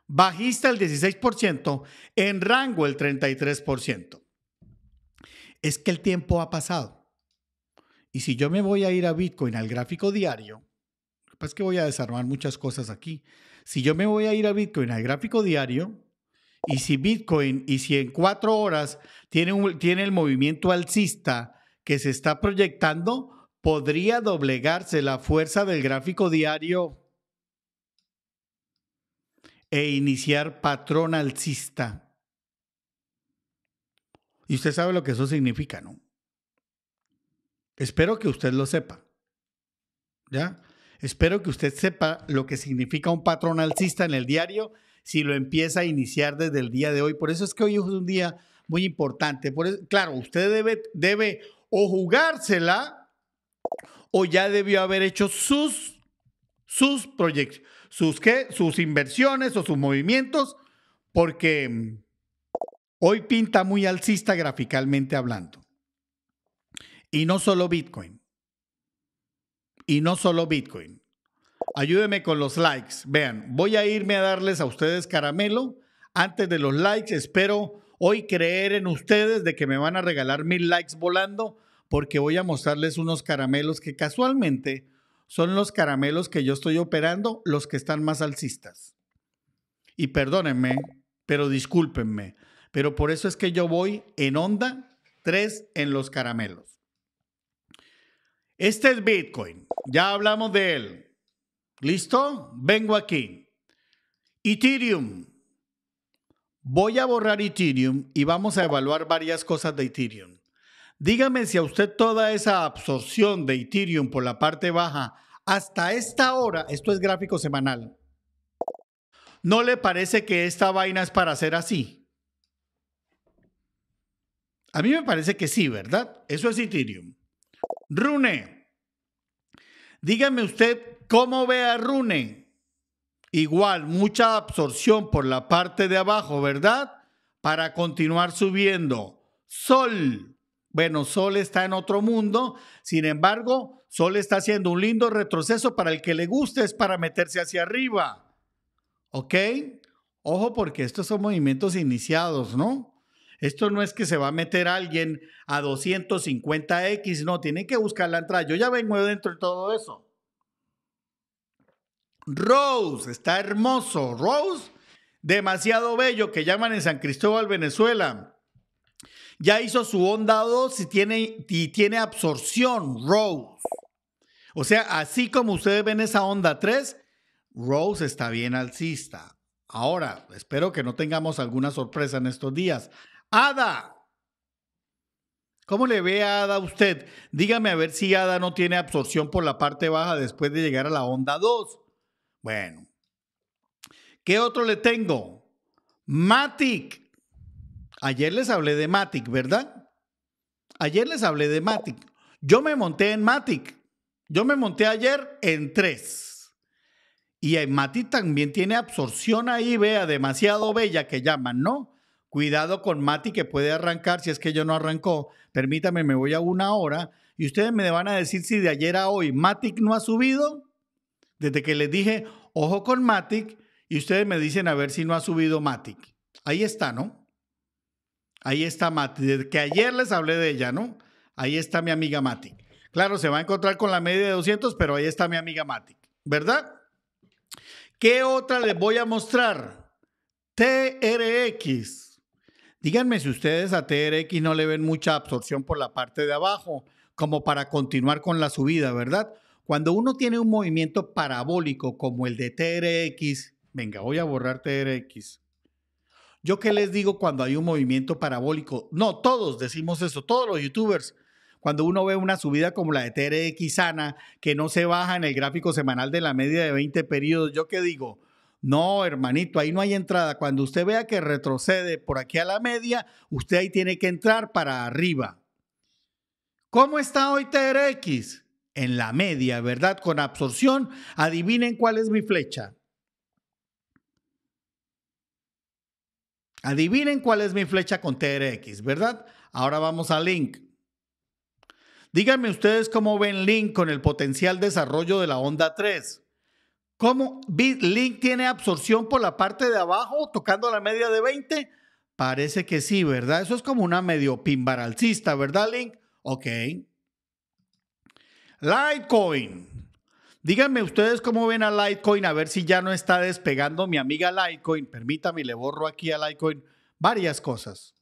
bajista el 16%, en rango el 33%. Es que el tiempo ha pasado. Y si yo me voy a ir a Bitcoin al gráfico diario, pues que que voy a desarmar muchas cosas aquí. Si yo me voy a ir a Bitcoin al gráfico diario, y si Bitcoin, y si en cuatro horas tiene, un, tiene el movimiento alcista que se está proyectando, podría doblegarse la fuerza del gráfico diario e iniciar patrón alcista. Y usted sabe lo que eso significa, ¿no? Espero que usted lo sepa. ¿Ya? Espero que usted sepa lo que significa un patrón alcista en el diario si lo empieza a iniciar desde el día de hoy. Por eso es que hoy es un día muy importante. Por claro, usted debe, debe o jugársela o ya debió haber hecho sus, sus proyectos sus, ¿qué? sus inversiones o sus movimientos, porque hoy pinta muy alcista graficalmente hablando. Y no solo Bitcoin. Y no solo Bitcoin. Ayúdeme con los likes. Vean, voy a irme a darles a ustedes caramelo. Antes de los likes, espero hoy creer en ustedes de que me van a regalar mil likes volando porque voy a mostrarles unos caramelos que casualmente son los caramelos que yo estoy operando los que están más alcistas. Y perdónenme, pero discúlpenme, pero por eso es que yo voy en onda 3 en los caramelos. Este es Bitcoin, ya hablamos de él. ¿Listo? Vengo aquí. Ethereum. Voy a borrar Ethereum y vamos a evaluar varias cosas de Ethereum. Dígame si a usted toda esa absorción de Ethereum por la parte baja hasta esta hora, esto es gráfico semanal, ¿no le parece que esta vaina es para hacer así? A mí me parece que sí, ¿verdad? Eso es Ethereum. Rune, dígame usted cómo ve a Rune. Igual, mucha absorción por la parte de abajo, ¿verdad? Para continuar subiendo. Sol. Bueno, Sol está en otro mundo, sin embargo, Sol está haciendo un lindo retroceso para el que le guste, es para meterse hacia arriba. ¿Ok? Ojo porque estos son movimientos iniciados, ¿no? Esto no es que se va a meter alguien a 250X, no, tienen que buscar la entrada. Yo ya vengo dentro de todo eso. Rose, está hermoso. Rose, demasiado bello, que llaman en San Cristóbal, Venezuela. Ya hizo su onda 2 y tiene, y tiene absorción, Rose. O sea, así como ustedes ven esa onda 3, Rose está bien alcista. Ahora, espero que no tengamos alguna sorpresa en estos días. Ada, ¿Cómo le ve a Ada usted? Dígame a ver si Ada no tiene absorción por la parte baja después de llegar a la onda 2. Bueno, ¿qué otro le tengo? Matic. Ayer les hablé de Matic, ¿verdad? Ayer les hablé de Matic. Yo me monté en Matic. Yo me monté ayer en 3. Y Matic también tiene absorción ahí, vea, demasiado bella que llaman, ¿no? Cuidado con Matic que puede arrancar, si es que yo no arrancó. Permítame, me voy a una hora y ustedes me van a decir si de ayer a hoy Matic no ha subido. Desde que les dije, ojo con Matic, y ustedes me dicen a ver si no ha subido Matic. Ahí está, ¿no? Ahí está Mati, desde que ayer les hablé de ella, ¿no? Ahí está mi amiga Mati. Claro, se va a encontrar con la media de 200, pero ahí está mi amiga Mati, ¿verdad? ¿Qué otra les voy a mostrar? TRX. Díganme si ustedes a TRX no le ven mucha absorción por la parte de abajo, como para continuar con la subida, ¿verdad? Cuando uno tiene un movimiento parabólico como el de TRX, venga, voy a borrar TRX. Yo qué les digo cuando hay un movimiento parabólico. No, todos decimos eso, todos los youtubers. Cuando uno ve una subida como la de TRX Sana, que no se baja en el gráfico semanal de la media de 20 periodos, yo qué digo, no, hermanito, ahí no hay entrada. Cuando usted vea que retrocede por aquí a la media, usted ahí tiene que entrar para arriba. ¿Cómo está hoy TRX? En la media, ¿verdad? Con absorción, adivinen cuál es mi flecha. Adivinen cuál es mi flecha con TRX, ¿verdad? Ahora vamos a Link. Díganme ustedes cómo ven Link con el potencial desarrollo de la onda 3. ¿Cómo Link tiene absorción por la parte de abajo tocando la media de 20? Parece que sí, ¿verdad? Eso es como una medio pimbaralcista, ¿verdad, Link? Ok. Litecoin. Díganme ustedes cómo ven a Litecoin, a ver si ya no está despegando mi amiga Litecoin. Permítame, le borro aquí a Litecoin varias cosas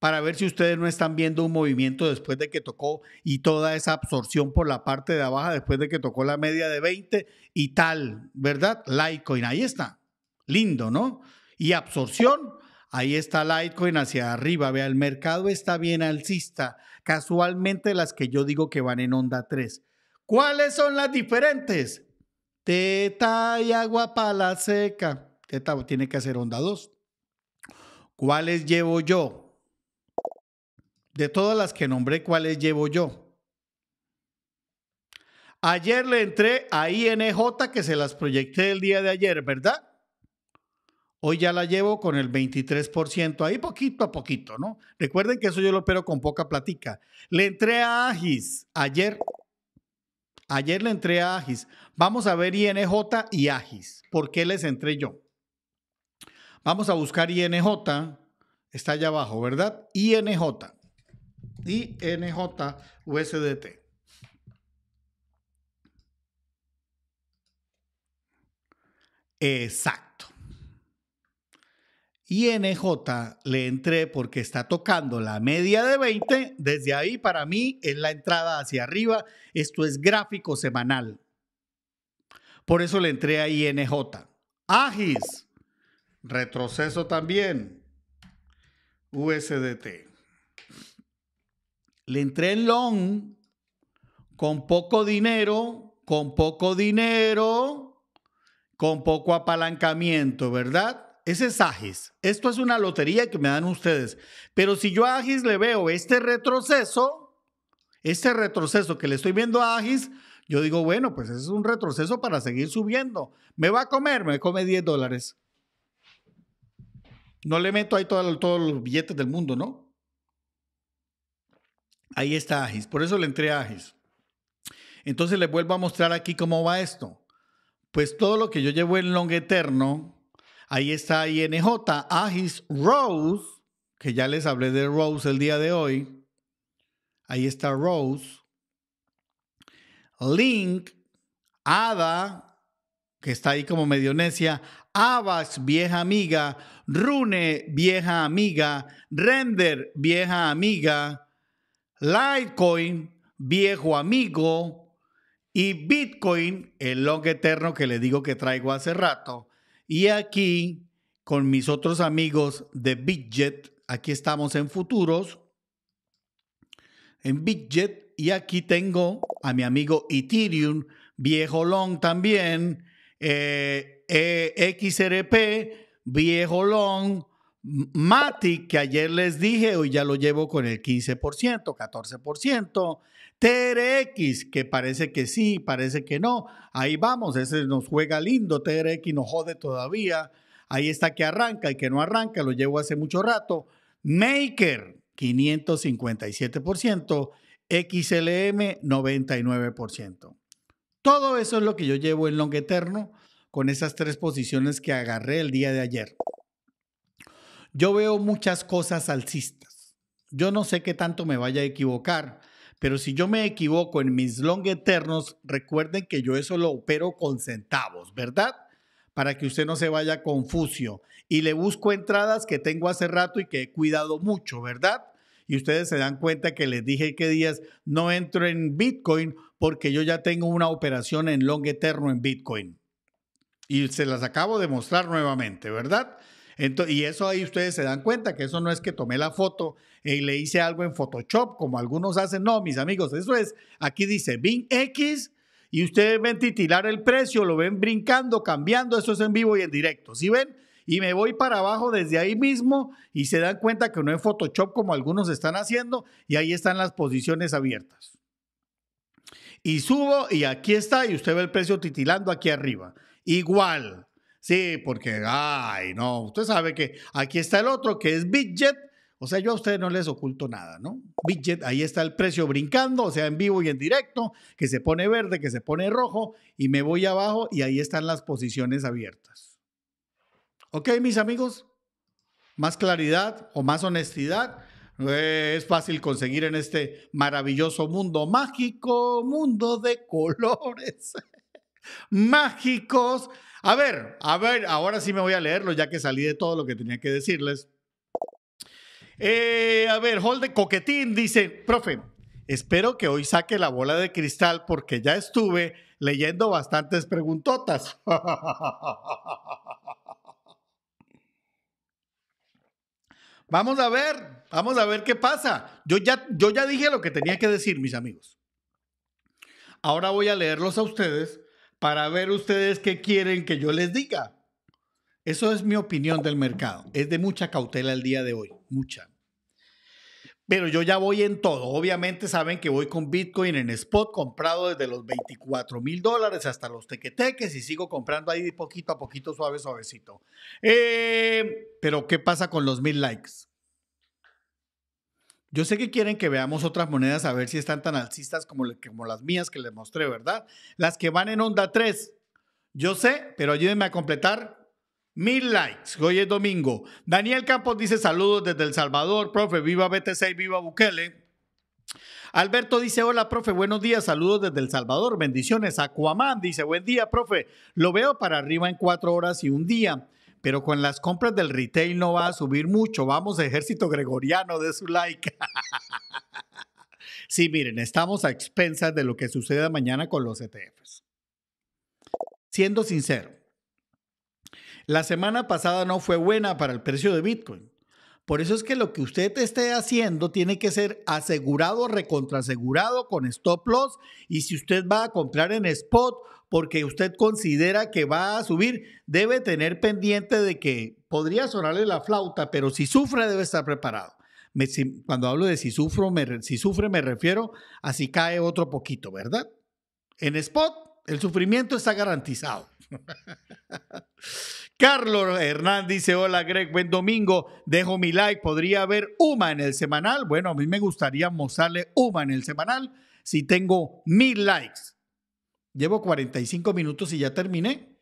para ver si ustedes no están viendo un movimiento después de que tocó y toda esa absorción por la parte de abajo después de que tocó la media de 20 y tal, ¿verdad? Litecoin, ahí está. Lindo, ¿no? Y absorción, ahí está Litecoin hacia arriba. Vea, el mercado está bien alcista. Casualmente las que yo digo que van en onda 3. ¿Cuáles son las diferentes? Teta y agua para la seca. Teta tiene que hacer onda 2. ¿Cuáles llevo yo? De todas las que nombré, ¿cuáles llevo yo? Ayer le entré a INJ que se las proyecté el día de ayer, ¿verdad? Hoy ya la llevo con el 23% ahí, poquito a poquito, ¿no? Recuerden que eso yo lo opero con poca platica. Le entré a AGIS ayer Ayer le entré a Agis. Vamos a ver INJ y Agis. ¿Por qué les entré yo? Vamos a buscar INJ. Está allá abajo, ¿verdad? INJ. INJ USDT. Exacto. INJ, le entré porque está tocando la media de 20. Desde ahí para mí es la entrada hacia arriba. Esto es gráfico semanal. Por eso le entré a INJ. Agis. Retroceso también. USDT. Le entré en long con poco dinero, con poco dinero, con poco apalancamiento, ¿verdad? ese es Agis. Esto es una lotería que me dan ustedes. Pero si yo a Agis le veo este retroceso, este retroceso que le estoy viendo a Agis, yo digo, bueno, pues ese es un retroceso para seguir subiendo. Me va a comer, me come 10 dólares. No le meto ahí todos los billetes del mundo, ¿no? Ahí está Agis. Por eso le entré a Agis. Entonces les vuelvo a mostrar aquí cómo va esto. Pues todo lo que yo llevo en long eterno, Ahí está INJ, Agis Rose, que ya les hablé de Rose el día de hoy. Ahí está Rose. Link, Ada, que está ahí como medio necia. vieja amiga. Rune, vieja amiga. Render, vieja amiga. Litecoin, viejo amigo. Y Bitcoin, el long eterno que les digo que traigo hace rato. Y aquí, con mis otros amigos de Bitjet, aquí estamos en Futuros, en Bitjet, y aquí tengo a mi amigo Ethereum, viejo long también, eh, e XRP, viejo long, Matic, que ayer les dije, hoy ya lo llevo con el 15%, 14%, TRX, que parece que sí, parece que no. Ahí vamos, ese nos juega lindo, TRX nos jode todavía. Ahí está que arranca y que no arranca, lo llevo hace mucho rato. Maker, 557%, XLM, 99%. Todo eso es lo que yo llevo en long eterno con esas tres posiciones que agarré el día de ayer. Yo veo muchas cosas alcistas. Yo no sé qué tanto me vaya a equivocar pero si yo me equivoco en mis long eternos, recuerden que yo eso lo opero con centavos, ¿verdad? Para que usted no se vaya confuso. Y le busco entradas que tengo hace rato y que he cuidado mucho, ¿verdad? Y ustedes se dan cuenta que les dije que días no entro en Bitcoin porque yo ya tengo una operación en long eterno en Bitcoin. Y se las acabo de mostrar nuevamente, ¿verdad? y eso ahí ustedes se dan cuenta que eso no es que tomé la foto y eh, le hice algo en Photoshop, como algunos hacen. No, mis amigos, eso es, aquí dice BIN X y ustedes ven titilar el precio, lo ven brincando, cambiando, eso es en vivo y en directo. ¿Sí ven? y me voy para abajo desde ahí mismo y se dan cuenta que no es Photoshop como algunos están haciendo y ahí están las posiciones abiertas. Y subo y aquí está y usted ve el precio titilando aquí arriba. Igual, Sí, porque, ay, no, usted sabe que aquí está el otro que es Bidget. O sea, yo a ustedes no les oculto nada, ¿no? Bidget, ahí está el precio brincando, o sea, en vivo y en directo, que se pone verde, que se pone rojo, y me voy abajo y ahí están las posiciones abiertas. ¿Ok, mis amigos? Más claridad o más honestidad. Eh, es fácil conseguir en este maravilloso mundo mágico, mundo de colores mágicos a ver, a ver, ahora sí me voy a leerlo ya que salí de todo lo que tenía que decirles. Eh, a ver, Holden Coquetín dice, profe, espero que hoy saque la bola de cristal porque ya estuve leyendo bastantes preguntotas. Vamos a ver, vamos a ver qué pasa. Yo ya, yo ya dije lo que tenía que decir, mis amigos. Ahora voy a leerlos a ustedes para ver ustedes qué quieren que yo les diga. Eso es mi opinión del mercado. Es de mucha cautela el día de hoy, mucha. Pero yo ya voy en todo. Obviamente saben que voy con Bitcoin en spot comprado desde los 24 mil dólares hasta los tequeteques y sigo comprando ahí poquito a poquito, suave, suavecito. Eh, pero ¿qué pasa con los mil likes? Yo sé que quieren que veamos otras monedas a ver si están tan alcistas como, las mías que les mostré, ¿verdad? Las que van en onda 3. Yo sé, pero ayúdenme a completar Mil likes. Hoy es domingo. Daniel Campos dice saludos desde El Salvador. Profe, viva BTC viva Bukele. Alberto dice, hola, profe, buenos días, saludos desde El Salvador, bendiciones. Acuamán dice, buen día, profe, lo veo para arriba en cuatro horas y un día pero con las compras del retail no va a subir mucho. Vamos, ejército gregoriano de su like. sí, miren, estamos a expensas de lo que suceda mañana con los ETFs. Siendo sincero, la semana pasada no fue buena para el precio de Bitcoin. Por eso es que lo que usted esté haciendo tiene que ser asegurado, recontrasegurado con stop loss. Y si usted va a comprar en spot, porque usted considera que va a subir, debe tener pendiente de que podría sonarle la flauta, pero si sufre debe estar preparado. cuando hablo de si, si sufre me refiero a si cae otro poquito, ¿verdad? En spot, el sufrimiento está garantizado. Carlos Hernández dice, hola Greg, buen domingo, dejo mi like, podría haber UMA en el semanal. Bueno, a mí me gustaría mostrarle UMA en el semanal si tengo mil likes. Llevo 45 minutos y ya terminé.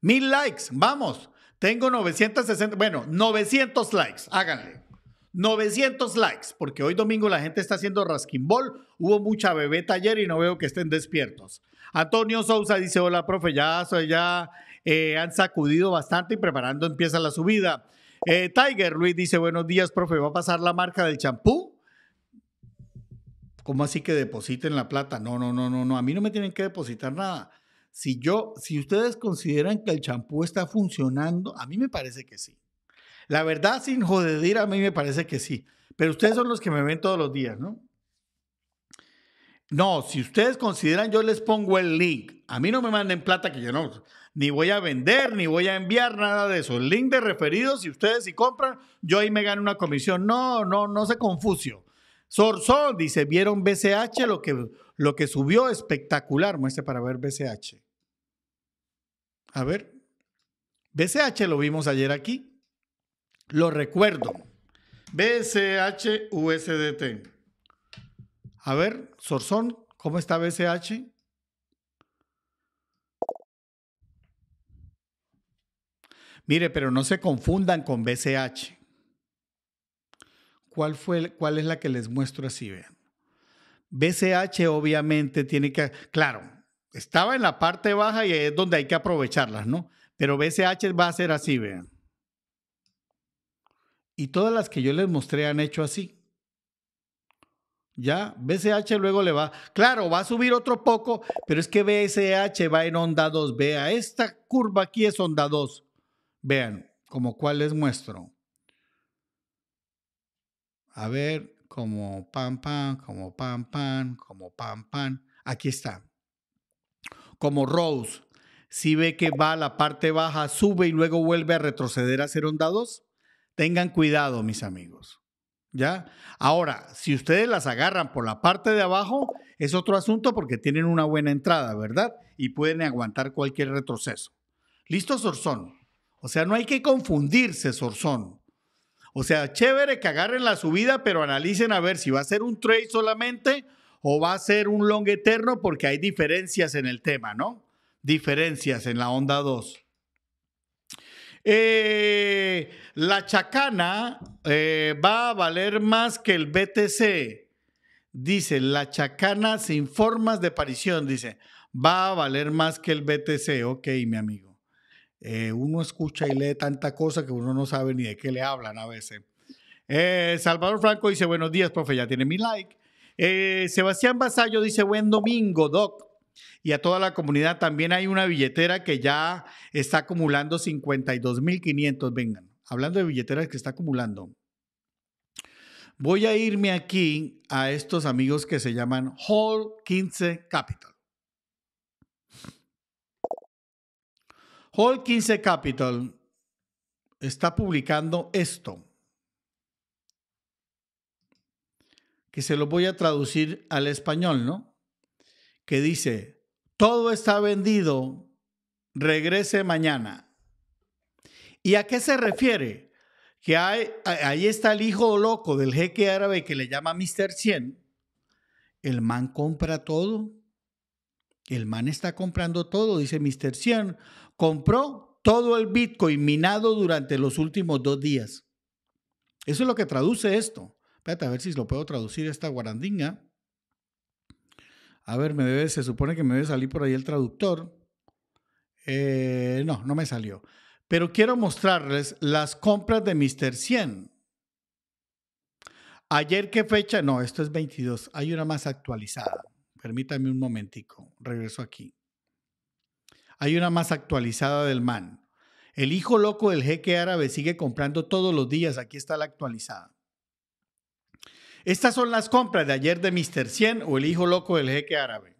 Mil likes, vamos. Tengo 960, bueno, 900 likes, háganle. 900 likes, porque hoy domingo la gente está haciendo rasquimbol. Hubo mucha bebeta ayer y no veo que estén despiertos. Antonio Sousa dice, hola, profe, ya, ya eh, han sacudido bastante y preparando empieza la subida. Eh, Tiger Luis dice, buenos días, profe, ¿va a pasar la marca del champú? ¿Cómo así que depositen la plata? No, no, no, no, no. A mí no me tienen que depositar nada. Si yo, si ustedes consideran que el champú está funcionando, a mí me parece que sí. La verdad, sin joder, a mí me parece que sí. Pero ustedes son los que me ven todos los días, ¿no? No, si ustedes consideran, yo les pongo el link. A mí no me manden plata que yo no, ni voy a vender, ni voy a enviar nada de eso. El link de referidos, si ustedes si compran, yo ahí me gano una comisión. No, no, no se confucio. Sorzón dice, ¿vieron BCH? Lo que, lo que subió espectacular. Muestre para ver BCH. A ver. BCH lo vimos ayer aquí. Lo recuerdo. BCH USDT. A ver, Sorzón, ¿cómo está BCH? Mire, pero no se confundan con BCH. ¿Cuál, fue, ¿Cuál es la que les muestro así? Vean. BCH obviamente tiene que, claro, estaba en la parte baja y es donde hay que aprovecharlas, ¿no? Pero BCH va a ser así, vean. Y todas las que yo les mostré han hecho así. Ya, BCH luego le va, claro, va a subir otro poco, pero es que BCH va en onda 2. Vea, esta curva aquí es onda 2. Vean, como cuál les muestro. A ver, como pan, pan, como pan, pan, como pan, pan. Aquí está. Como Rose, si ve que va a la parte baja, sube y luego vuelve a retroceder a hacer ondados, tengan cuidado, mis amigos. ¿Ya? Ahora, si ustedes las agarran por la parte de abajo, es otro asunto porque tienen una buena entrada, ¿verdad? Y pueden aguantar cualquier retroceso. ¿Listo, Sorzón? O sea, no hay que confundirse, Sorzón. O sea, chévere que agarren la subida, pero analicen a ver si va a ser un trade solamente o va a ser un long eterno porque hay diferencias en el tema, ¿no? Diferencias en la onda 2. Eh, la chacana eh, va a valer más que el BTC. Dice, la chacana sin formas de aparición. dice, va a valer más que el BTC. Ok, mi amigo. Eh, uno escucha y lee tanta cosa que uno no sabe ni de qué le hablan a veces. Eh, Salvador Franco dice, buenos días, profe, ya tiene mi like. Eh, Sebastián Basallo dice, buen domingo, doc. Y a toda la comunidad también hay una billetera que ya está acumulando 52.500. Vengan, hablando de billeteras que está acumulando. Voy a irme aquí a estos amigos que se llaman Hall 15 Capital. Hall 15 Capital está publicando esto, que se lo voy a traducir al español, ¿no? Que dice, todo está vendido, regrese mañana. ¿Y a qué se refiere? Que ahí está el hijo loco del jeque árabe que le llama Mr. 100. El man compra todo el man está comprando todo, dice Mr. 100. Compró todo el Bitcoin minado durante los últimos dos días. Eso es lo que traduce esto. Espérate, a ver si lo puedo traducir esta guarandinga. A ver, me debe, se supone que me debe salir por ahí el traductor. Eh, no, no me salió. Pero quiero mostrarles las compras de Mr. 100. Ayer, ¿qué fecha? No, esto es 22. Hay una más actualizada. Permítame un momentico, regreso aquí. Hay una más actualizada del man. El hijo loco del jeque árabe sigue comprando todos los días. Aquí está la actualizada. Estas son las compras de ayer de Mr. 100 o el hijo loco del jeque árabe.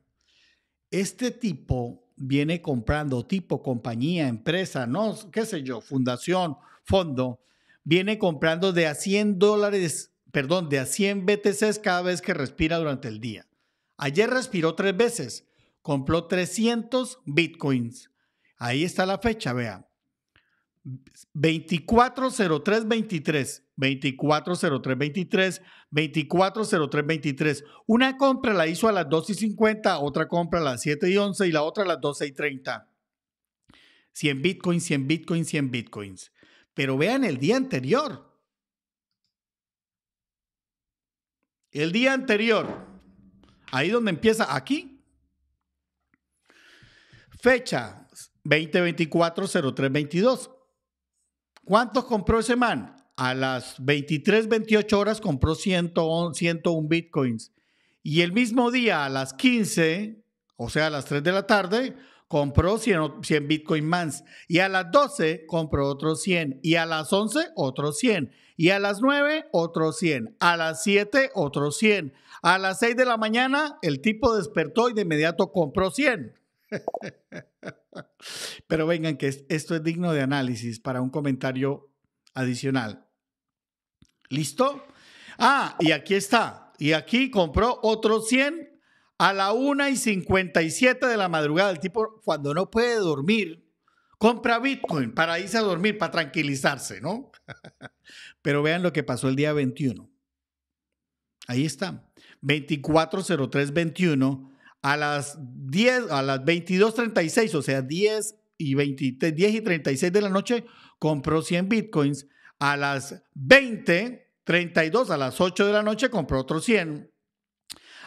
Este tipo viene comprando, tipo, compañía, empresa, no, qué sé yo, fundación, fondo, viene comprando de a 100 dólares, perdón, de a 100 BTCs cada vez que respira durante el día. Ayer respiró tres veces, compró 300 bitcoins. Ahí está la fecha, vea. 240323, 240323, 240323. Una compra la hizo a las 2 y 50, otra compra a las 7 y 11 y la otra a las 12 y 30. 100 bitcoins, 100 bitcoins, 100 bitcoins. Pero vean el día anterior. El día anterior, Ahí donde empieza, aquí. Fecha 2024-0322. ¿Cuántos compró ese man? A las 23, 28 horas compró 101, 101 bitcoins. Y el mismo día, a las 15, o sea, a las 3 de la tarde, compró 100, Bitcoin Mans y a las 12 compró otros 100 y a las 11 otros 100 y a las 9 otros 100, a las 7 otros 100, a las 6 de la mañana el tipo despertó y de inmediato compró 100. Pero vengan que esto es digno de análisis para un comentario adicional. ¿Listo? Ah, y aquí está. Y aquí compró otros 100 a la 1 y 57 de la madrugada, el tipo cuando no puede dormir, compra Bitcoin para irse a dormir, para tranquilizarse, ¿no? Pero vean lo que pasó el día 21. Ahí está, 240321 a las 10, a las 22.36, o sea, 10 y, 36 de la noche, compró 100 Bitcoins. A las 20.32, a las 8 de la noche compró otros 100.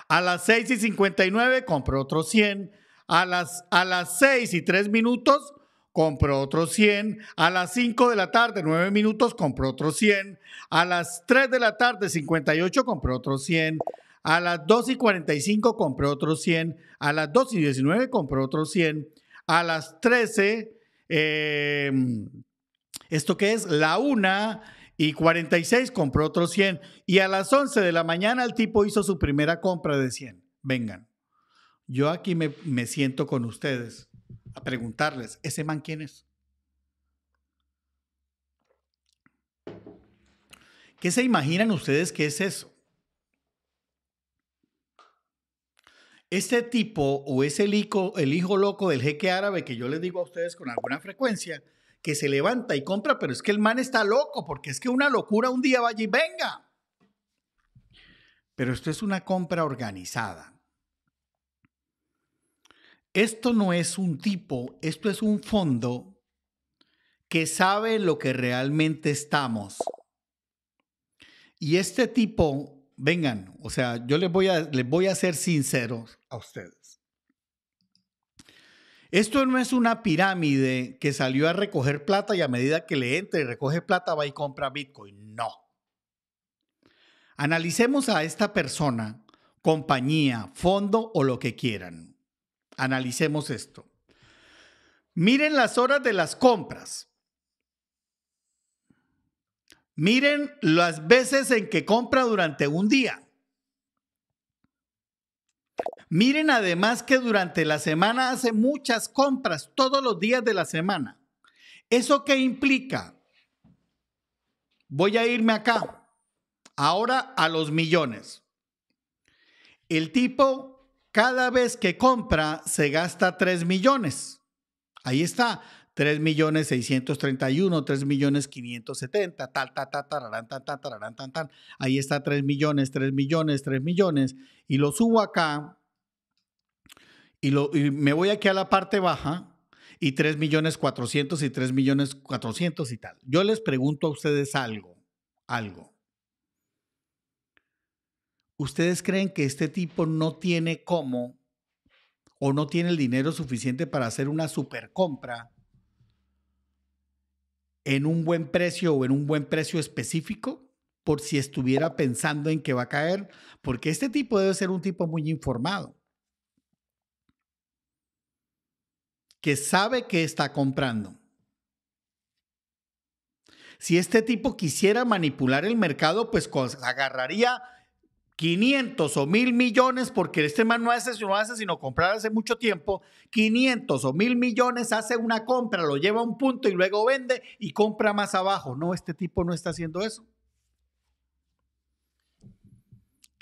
A las 6 y 59 compré otros 100. A las, a las 6 y 3 minutos compró otros 100. A las 5 de la tarde, 9 minutos, compró otro 100. A las 3 de la tarde, 58, compró otros 100. A las 2 y 45, compró otros 100. A las 2 y 19, compró otro 100. A las 13, em, ¿esto qué es? La 1 y 46 compró otros 100. Y a las 11 de la mañana el tipo hizo su primera compra de 100. Vengan, yo aquí me, siento con ustedes a preguntarles, ¿ese man quién es? ¿Qué se imaginan ustedes que es eso? Este tipo o es el hijo, el hijo loco del jeque árabe que yo les digo a ustedes con alguna frecuencia, que se levanta y compra, pero es que el man está loco, porque es que una locura un día vaya y venga. Pero esto es una compra organizada. Esto no es un tipo, esto es un fondo que sabe lo que realmente estamos. Y este tipo, vengan, o sea, yo les voy a, les voy a ser sinceros a ustedes. Esto no es una pirámide que salió a recoger plata y a medida que le entra y recoge plata va y compra Bitcoin. No. Analicemos a esta persona, compañía, fondo o lo que quieran. Analicemos esto. Miren las horas de las compras. Miren las veces en que compra durante un día. Miren además que durante la semana hace muchas compras, todos los días de la semana. ¿Eso qué implica? Voy a irme acá, ahora a los millones. El tipo cada vez que compra se gasta 3 millones. Ahí está, 3 millones 631, 3 millones 570, tal, tal, tal, tal, tal, tal, tal, tal, tal. Ahí está 3 millones, 3 millones, 3 millones. Y lo subo acá y, me voy aquí a la parte baja y 3 millones y 3 millones 400 y tal. Yo les pregunto a ustedes algo, algo. ¿Ustedes creen que este tipo no tiene cómo o no tiene el dinero suficiente para hacer una supercompra en un buen precio o en un buen precio específico? Por si estuviera pensando en que va a caer, porque este tipo debe ser un tipo muy informado. que sabe que está comprando. Si este tipo quisiera manipular el mercado, pues agarraría 500 o mil millones, porque este man no hace, no hace sino comprar hace mucho tiempo, 500 o mil millones, hace una compra, lo lleva a un punto y luego vende y compra más abajo. No, este tipo no está haciendo eso.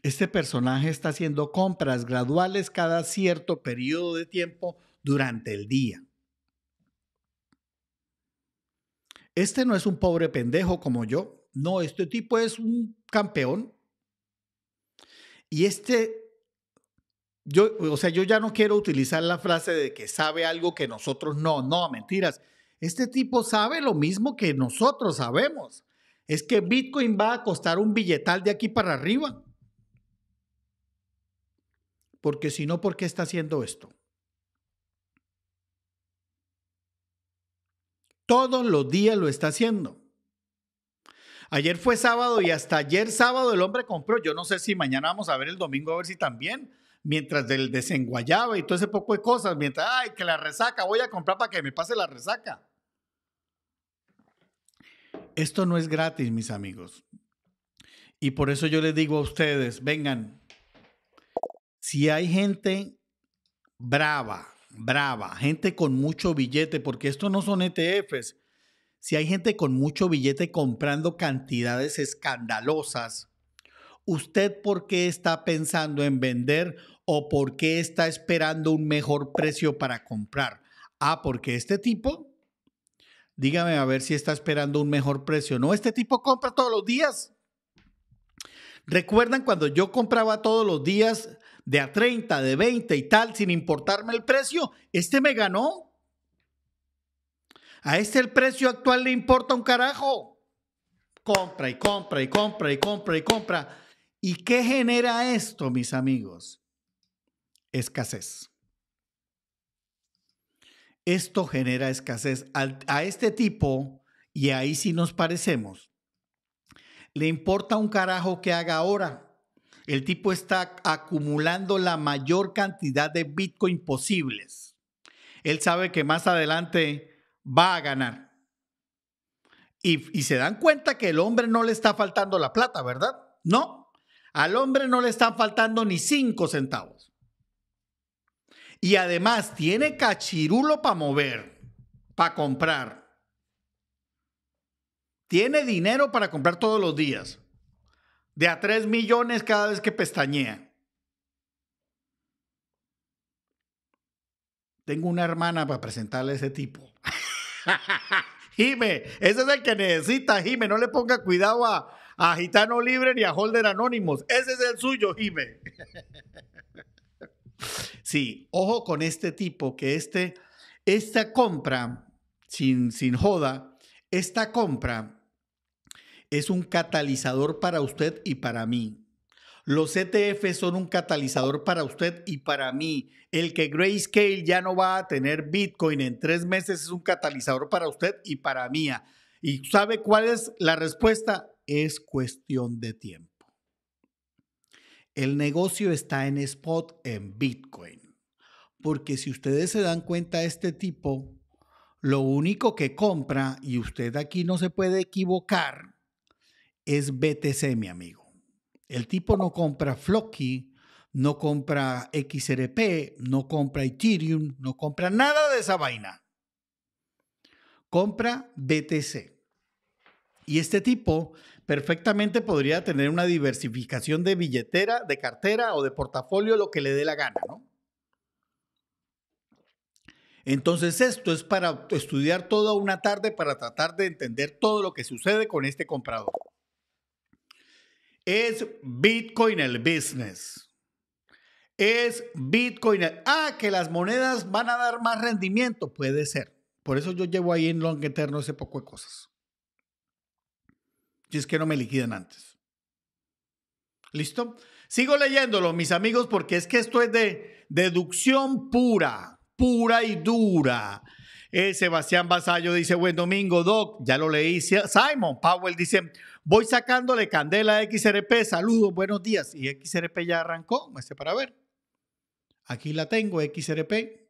Este personaje está haciendo compras graduales cada cierto periodo de tiempo durante el día. Este no es un pobre pendejo como yo. No, este tipo es un campeón. Y este, yo, o sea, yo ya no quiero utilizar la frase de que sabe algo que nosotros no. No, mentiras. Este tipo sabe lo mismo que nosotros sabemos. Es que Bitcoin va a costar un billetal de aquí para arriba. Porque si no, ¿por qué está haciendo esto? Todos los días lo está haciendo. Ayer fue sábado y hasta ayer sábado el hombre compró. Yo no sé si mañana vamos a ver el domingo, a ver si también. Mientras del desenguayaba y todo ese poco de cosas. Mientras, ay, que la resaca, voy a comprar para que me pase la resaca. Esto no es gratis, mis amigos. Y por eso yo les digo a ustedes, vengan, si hay gente brava, brava, gente con mucho billete, porque esto no son ETFs. Si hay gente con mucho billete comprando cantidades escandalosas, ¿usted por qué está pensando en vender o por qué está esperando un mejor precio para comprar? Ah, porque este tipo, dígame a ver si está esperando un mejor precio. No, este tipo compra todos los días. ¿Recuerdan cuando yo compraba todos los días de a 30, de 20 y tal, sin importarme el precio, este me ganó. A este el precio actual le importa un carajo. Compra y compra y compra y compra y compra. ¿Y qué genera esto, mis amigos? Escasez. Esto genera escasez. a este tipo, y ahí sí nos parecemos, le importa un carajo que haga ahora el tipo está acumulando la mayor cantidad de Bitcoin posibles. Él sabe que más adelante va a ganar. Y, se dan cuenta que el hombre no le está faltando la plata, ¿verdad? No, al hombre no le están faltando ni cinco centavos. Y además tiene cachirulo para mover, para comprar. Tiene dinero para comprar todos los días de a 3 millones cada vez que pestañea. Tengo una hermana para presentarle a ese tipo. Jime, ese es el que necesita, Jime. No le ponga cuidado a, Gitano Libre ni a Holder Anónimos. Ese es el suyo, Jime. sí, ojo con este tipo, que este, esta compra, sin, sin joda, esta compra es un catalizador para usted y para mí. Los ETF son un catalizador para usted y para mí. El que Grayscale ya no va a tener Bitcoin en tres meses es un catalizador para usted y para mí. ¿Y sabe cuál es la respuesta? Es cuestión de tiempo. El negocio está en spot en Bitcoin. Porque si ustedes se dan cuenta, este tipo, lo único que compra, y usted aquí no se puede equivocar, es BTC, mi amigo. El tipo no compra Flocky, no compra XRP, no compra Ethereum, no compra nada de esa vaina. Compra BTC. Y este tipo perfectamente podría tener una diversificación de billetera, de cartera o de portafolio, lo que le dé la gana, ¿no? Entonces esto es para estudiar toda una tarde para tratar de entender todo lo que sucede con este comprador. Es Bitcoin el business. Es Bitcoin. El... Ah, que las monedas van a dar más rendimiento. Puede ser. Por eso yo llevo ahí en long eterno ese poco de cosas. Si es que no me liquidan antes. ¿Listo? Sigo leyéndolo, mis amigos, porque es que esto es de deducción pura, pura y dura. Eh, Sebastián Basallo dice, buen domingo, Doc, ya lo leí. Simon Powell dice, Voy sacándole candela a XRP, saludos, buenos días. Y XRP ya arrancó, me sé para ver. Aquí la tengo, XRP.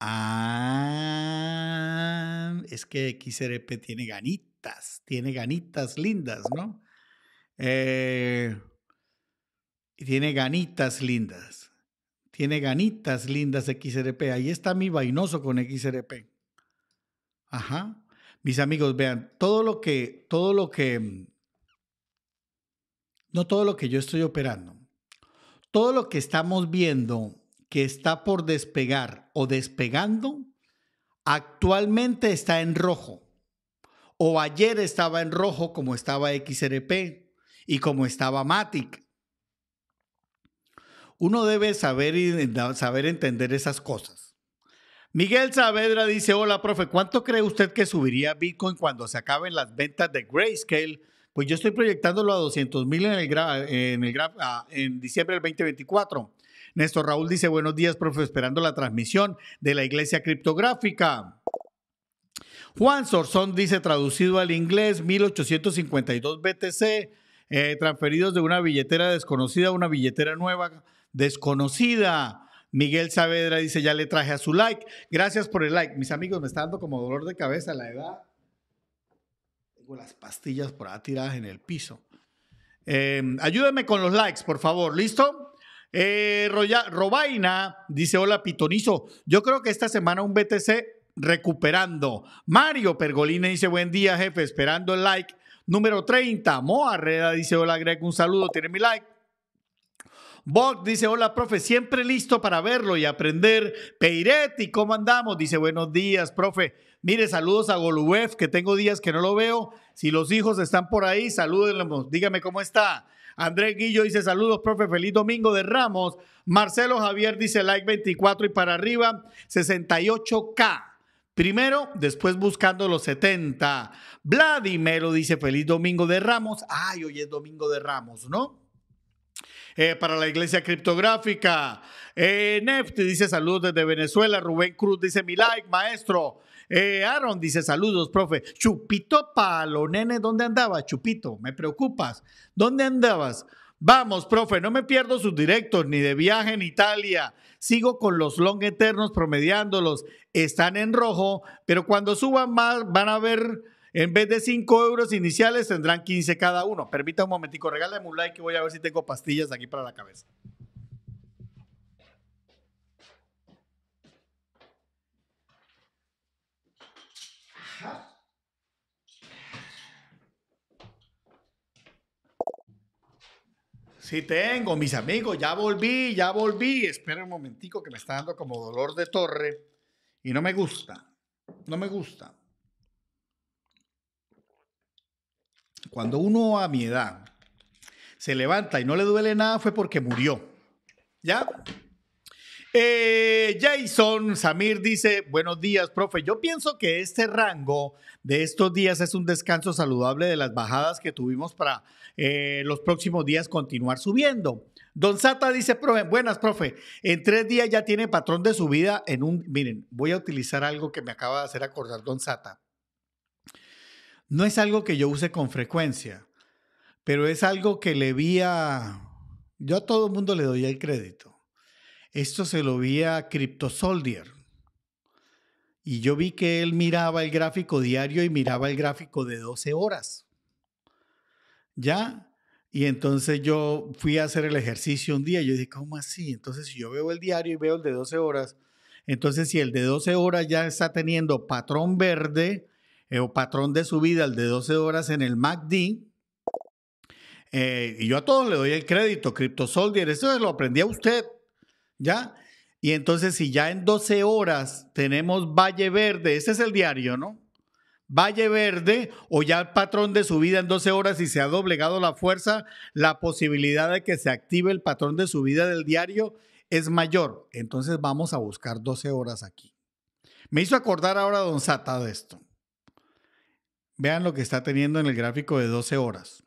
Ah, es que XRP tiene ganitas, tiene ganitas lindas, ¿no? Eh, tiene ganitas lindas. Tiene ganitas lindas XRP. Ahí está mi vainoso con XRP. Ajá. Mis amigos, vean, todo lo que, todo lo que, no todo lo que yo estoy operando, todo lo que estamos viendo que está por despegar o despegando, actualmente está en rojo. O ayer estaba en rojo como estaba XRP y como estaba Matic. Uno debe saber, saber entender esas cosas. Miguel Saavedra dice, hola, profe, ¿cuánto cree usted que subiría Bitcoin cuando se acaben las ventas de Grayscale? Pues yo estoy proyectándolo a 200 mil en, el ah, en, diciembre del 2024. Néstor Raúl dice, buenos días, profe, esperando la transmisión de la iglesia criptográfica. Juan Sorzón dice, traducido al inglés, 1852 BTC, eh, transferidos de una billetera desconocida a una billetera nueva desconocida. Miguel Saavedra dice, ya le traje a su like. Gracias por el like. Mis amigos, me está dando como dolor de cabeza la edad. Tengo las pastillas por ahí tiradas en el piso. Eh, ayúdame con los likes, por favor. ¿Listo? Eh, Robaina dice, hola Pitonizo. Yo creo que esta semana un BTC recuperando. Mario Pergolina dice, buen día jefe, esperando el like. Número 30, Moa Reda dice, hola Greg, un saludo, tiene mi like. Bog dice, hola, profe, siempre listo para verlo y aprender. Peiretti, ¿cómo andamos? Dice, buenos días, profe. Mire, saludos a Golubev, que tengo días que no lo veo. Si los hijos están por ahí, salúdenlos. Dígame cómo está. Andrés Guillo dice, saludos, profe, feliz domingo de Ramos. Marcelo Javier dice, like 24 y para arriba, 68K. Primero, después buscando los 70. Vladimiro dice, feliz domingo de Ramos. Ay, hoy es domingo de Ramos, ¿no? Eh, para la Iglesia Criptográfica. Eh, Neft dice saludos desde Venezuela. Rubén Cruz dice mi like, maestro. Eh, Aaron dice saludos, profe. Chupito Palo, nene, ¿dónde andabas, Chupito, me preocupas. ¿Dónde andabas? Vamos, profe, no me pierdo sus directos, ni de viaje en Italia. Sigo con los long eternos promediándolos. Están en rojo, pero cuando suban más van a ver en vez de 5 euros iniciales, tendrán 15 cada uno. Permita un momentico, regálame un like y voy a ver si tengo pastillas aquí para la cabeza. Sí tengo, mis amigos, ya volví, ya volví. Espera un momentico que me está dando como dolor de torre y no me gusta, no me gusta. cuando uno a mi edad se levanta y no le duele nada fue porque murió. ¿Ya? Eh, Jason Samir dice, buenos días, profe. Yo pienso que este rango de estos días es un descanso saludable de las bajadas que tuvimos para eh, los próximos días continuar subiendo. Don Sata dice, profe, buenas, profe. En tres días ya tiene patrón de subida en un... Miren, voy a utilizar algo que me acaba de hacer acordar Don Sata. No es algo que yo use con frecuencia, pero es algo que le vi Yo a todo el mundo le doy el crédito. Esto se lo vi a Crypto Soldier. Y yo vi que él miraba el gráfico diario y miraba el gráfico de 12 horas. ¿Ya? Y entonces yo fui a hacer el ejercicio un día. Yo dije, ¿cómo así? Entonces, si yo veo el diario y veo el de 12 horas, entonces si el de 12 horas ya está teniendo patrón verde, eh, o patrón de subida, el de 12 horas en el MACD. Eh, y yo a todos le doy el crédito, Crypto Soldier, eso lo aprendí a usted, ¿ya? Y entonces si ya en 12 horas tenemos Valle Verde, ese es el diario, ¿no? Valle Verde o ya el patrón de subida en 12 horas y se ha doblegado la fuerza, la posibilidad de que se active el patrón de subida del diario es mayor. Entonces vamos a buscar 12 horas aquí. Me hizo acordar ahora don Sata de esto. Vean lo que está teniendo en el gráfico de 12 horas.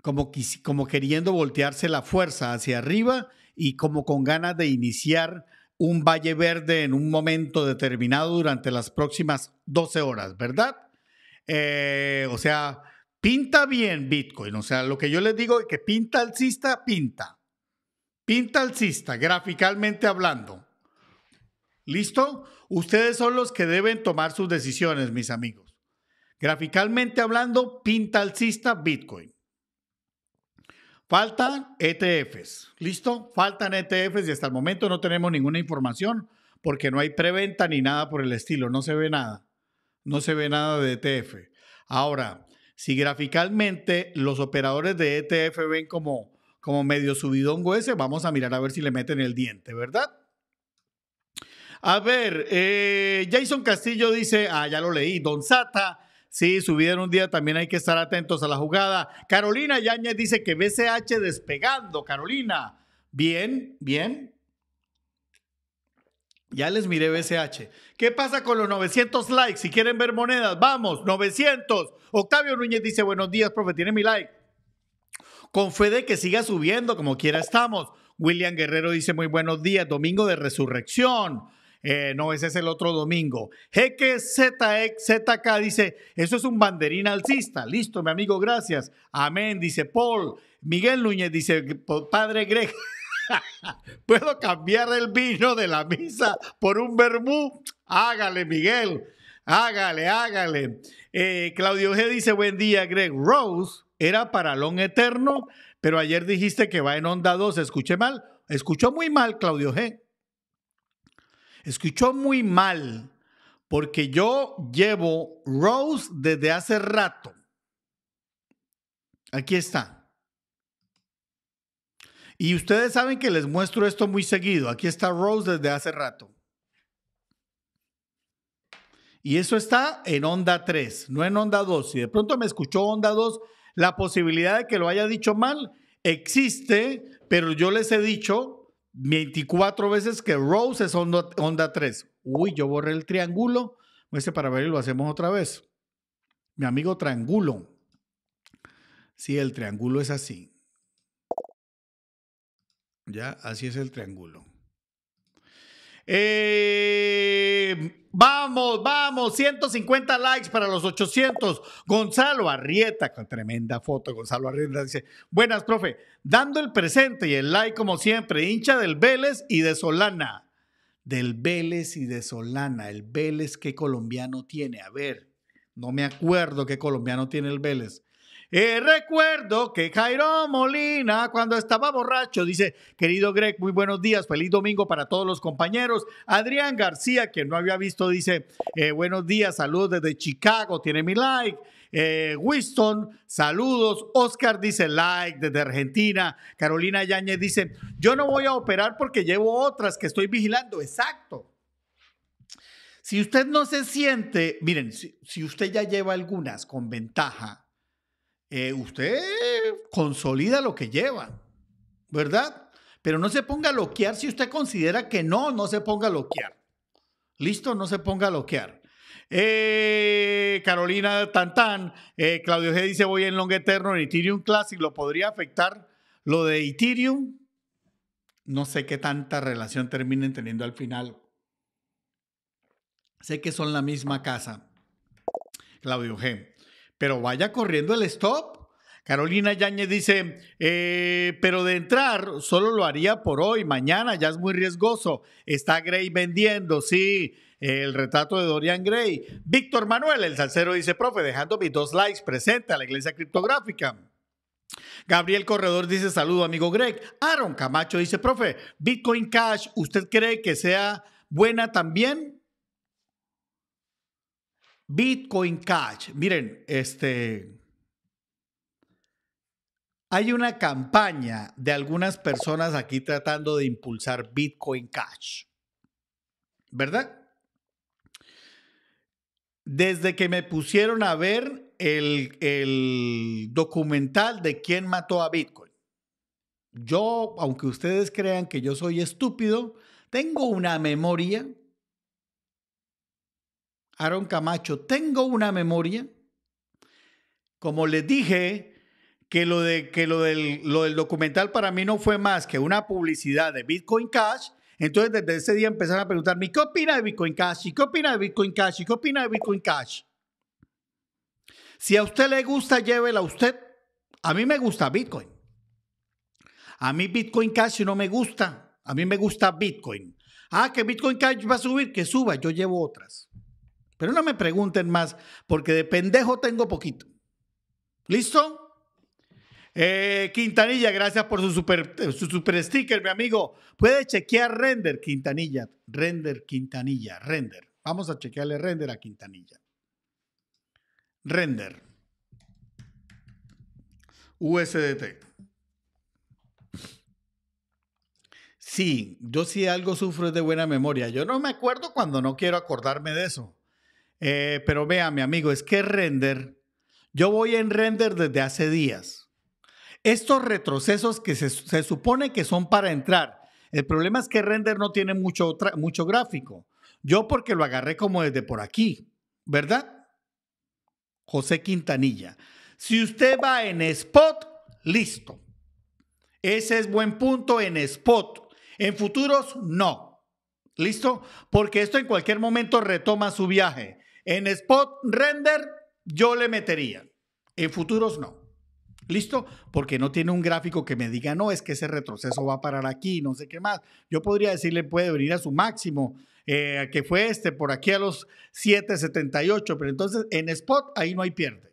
Como, como queriendo voltearse la fuerza hacia arriba y como con ganas de iniciar un valle verde en un momento determinado durante las próximas 12 horas, ¿verdad? Eh, o sea, pinta bien Bitcoin. O sea, lo que yo les digo es que pinta alcista, pinta. Pinta alcista, graficalmente hablando. ¿Listo? Ustedes son los que deben tomar sus decisiones, mis amigos. Graficalmente hablando, pinta alcista Bitcoin. Faltan ETFs. ¿Listo? Faltan ETFs y hasta el momento no tenemos ninguna información porque no hay preventa ni nada por el estilo. No se ve nada. No se ve nada de ETF. Ahora, si graficalmente los operadores de ETF ven como, como medio subidón ese, vamos a mirar a ver si le meten el diente, ¿verdad? A ver, eh, Jason Castillo dice, ah, ya lo leí, Don Sata. Sí, su en un día también hay que estar atentos a la jugada. Carolina Yañez dice que BCH despegando. Carolina, bien, bien. Ya les miré BCH. ¿Qué pasa con los 900 likes? Si quieren ver monedas, vamos, 900. Octavio Núñez dice, buenos días, profe, tiene mi like. Con fe de que siga subiendo, como quiera estamos. William Guerrero dice, muy buenos días, domingo de resurrección. Eh, no, ese es el otro domingo. Jeque ZK dice, eso es un banderín alcista. Listo, mi amigo, gracias. Amén, dice Paul. Miguel Núñez dice, padre Greg. ¿Puedo cambiar el vino de la misa por un vermú? Hágale, Miguel. Hágale, hágale. Eh, Claudio G dice, buen día, Greg. Rose era para Long eterno, pero ayer dijiste que va en onda 2. Escuché mal. Escuchó muy mal, Claudio G. Escuchó muy mal, porque yo llevo Rose desde hace rato. Aquí está. Y ustedes saben que les muestro esto muy seguido. Aquí está Rose desde hace rato. Y eso está en onda 3, no en onda 2. Si de pronto me escuchó onda 2, la posibilidad de que lo haya dicho mal existe, pero yo les he dicho 24 veces que Rose es onda, 3. Uy, yo borré el triángulo. Este para ver y lo hacemos otra vez. Mi amigo triángulo. Sí, el triángulo es así. Ya, así es el triángulo. Eh, vamos, vamos, 150 likes para los 800. Gonzalo Arrieta, con tremenda foto, Gonzalo Arrieta dice, buenas, profe, dando el presente y el like como siempre, hincha del Vélez y de Solana. Del Vélez y de Solana, el Vélez que colombiano tiene, a ver, no me acuerdo qué colombiano tiene el Vélez. Eh, recuerdo que Jairo Molina, cuando estaba borracho, dice, querido Greg, muy buenos días, feliz domingo para todos los compañeros. Adrián García, quien no había visto, dice, eh, buenos días, saludos desde Chicago, tiene mi like. Eh, Winston, saludos. Oscar dice like desde Argentina. Carolina Yáñez dice, yo no voy a operar porque llevo otras que estoy vigilando. Exacto. Si usted no se siente, miren, si usted ya lleva algunas con ventaja, eh, usted consolida lo que lleva, ¿verdad? Pero no se ponga a loquear si usted considera que no, no se ponga a loquear. Listo, no se ponga a loquear. Eh, Carolina Tantán, eh, Claudio G dice voy en Long Eterno en Ethereum Classic, ¿lo podría afectar lo de Ethereum? No sé qué tanta relación terminen teniendo al final. Sé que son la misma casa, Claudio G pero vaya corriendo el stop. Carolina Yáñez dice, eh, pero de entrar solo lo haría por hoy, mañana ya es muy riesgoso. Está Gray vendiendo, sí, el retrato de Dorian Gray. Víctor Manuel, el salsero, dice, profe, dejando mis dos likes, presenta a la iglesia criptográfica. Gabriel Corredor dice, saludo amigo Greg. Aaron Camacho dice, profe, Bitcoin Cash, ¿usted cree que sea buena también? Bitcoin Cash. Miren, este. Hay una campaña de algunas personas aquí tratando de impulsar Bitcoin Cash. ¿Verdad? Desde que me pusieron a ver el, el documental de quién mató a Bitcoin. Yo, aunque ustedes crean que yo soy estúpido, tengo una memoria Aaron Camacho, tengo una memoria. Como les dije, que lo, de, que del, del documental para mí no fue más que una publicidad de Bitcoin Cash. Entonces, desde ese día empezaron a preguntarme, ¿qué opina de Bitcoin Cash? ¿Y qué opina de Bitcoin Cash? ¿Y qué opina de Bitcoin Cash? Si a usted le gusta, llévela a usted. A mí me gusta Bitcoin. A mí Bitcoin Cash no me gusta. A mí me gusta Bitcoin. Ah, que Bitcoin Cash va a subir, que suba. Yo llevo otras. Pero no me pregunten más, porque de pendejo tengo poquito. ¿Listo? Eh, Quintanilla, gracias por su super, sticker, mi amigo. Puede chequear render, Quintanilla. Render, Quintanilla, render. Vamos a chequearle render a Quintanilla. Render. USDT. Sí, yo sí algo sufro de buena memoria. Yo no me acuerdo cuando no quiero acordarme de eso. Eh, pero vea, mi amigo, es que render, yo voy en render desde hace días. Estos retrocesos que se, supone que son para entrar, el problema es que render no tiene mucho, mucho gráfico. Yo porque lo agarré como desde por aquí, ¿verdad? José Quintanilla. Si usted va en spot, listo. Ese es buen punto en spot. En futuros, no. ¿Listo? Porque esto en cualquier momento retoma su viaje. En spot render yo le metería. En futuros no. ¿Listo? Porque no tiene un gráfico que me diga, no, es que ese retroceso va a parar aquí, no sé qué más. Yo podría decirle, puede venir a su máximo, eh, que fue este, por aquí a los 7,78, pero entonces en spot ahí no hay pierde.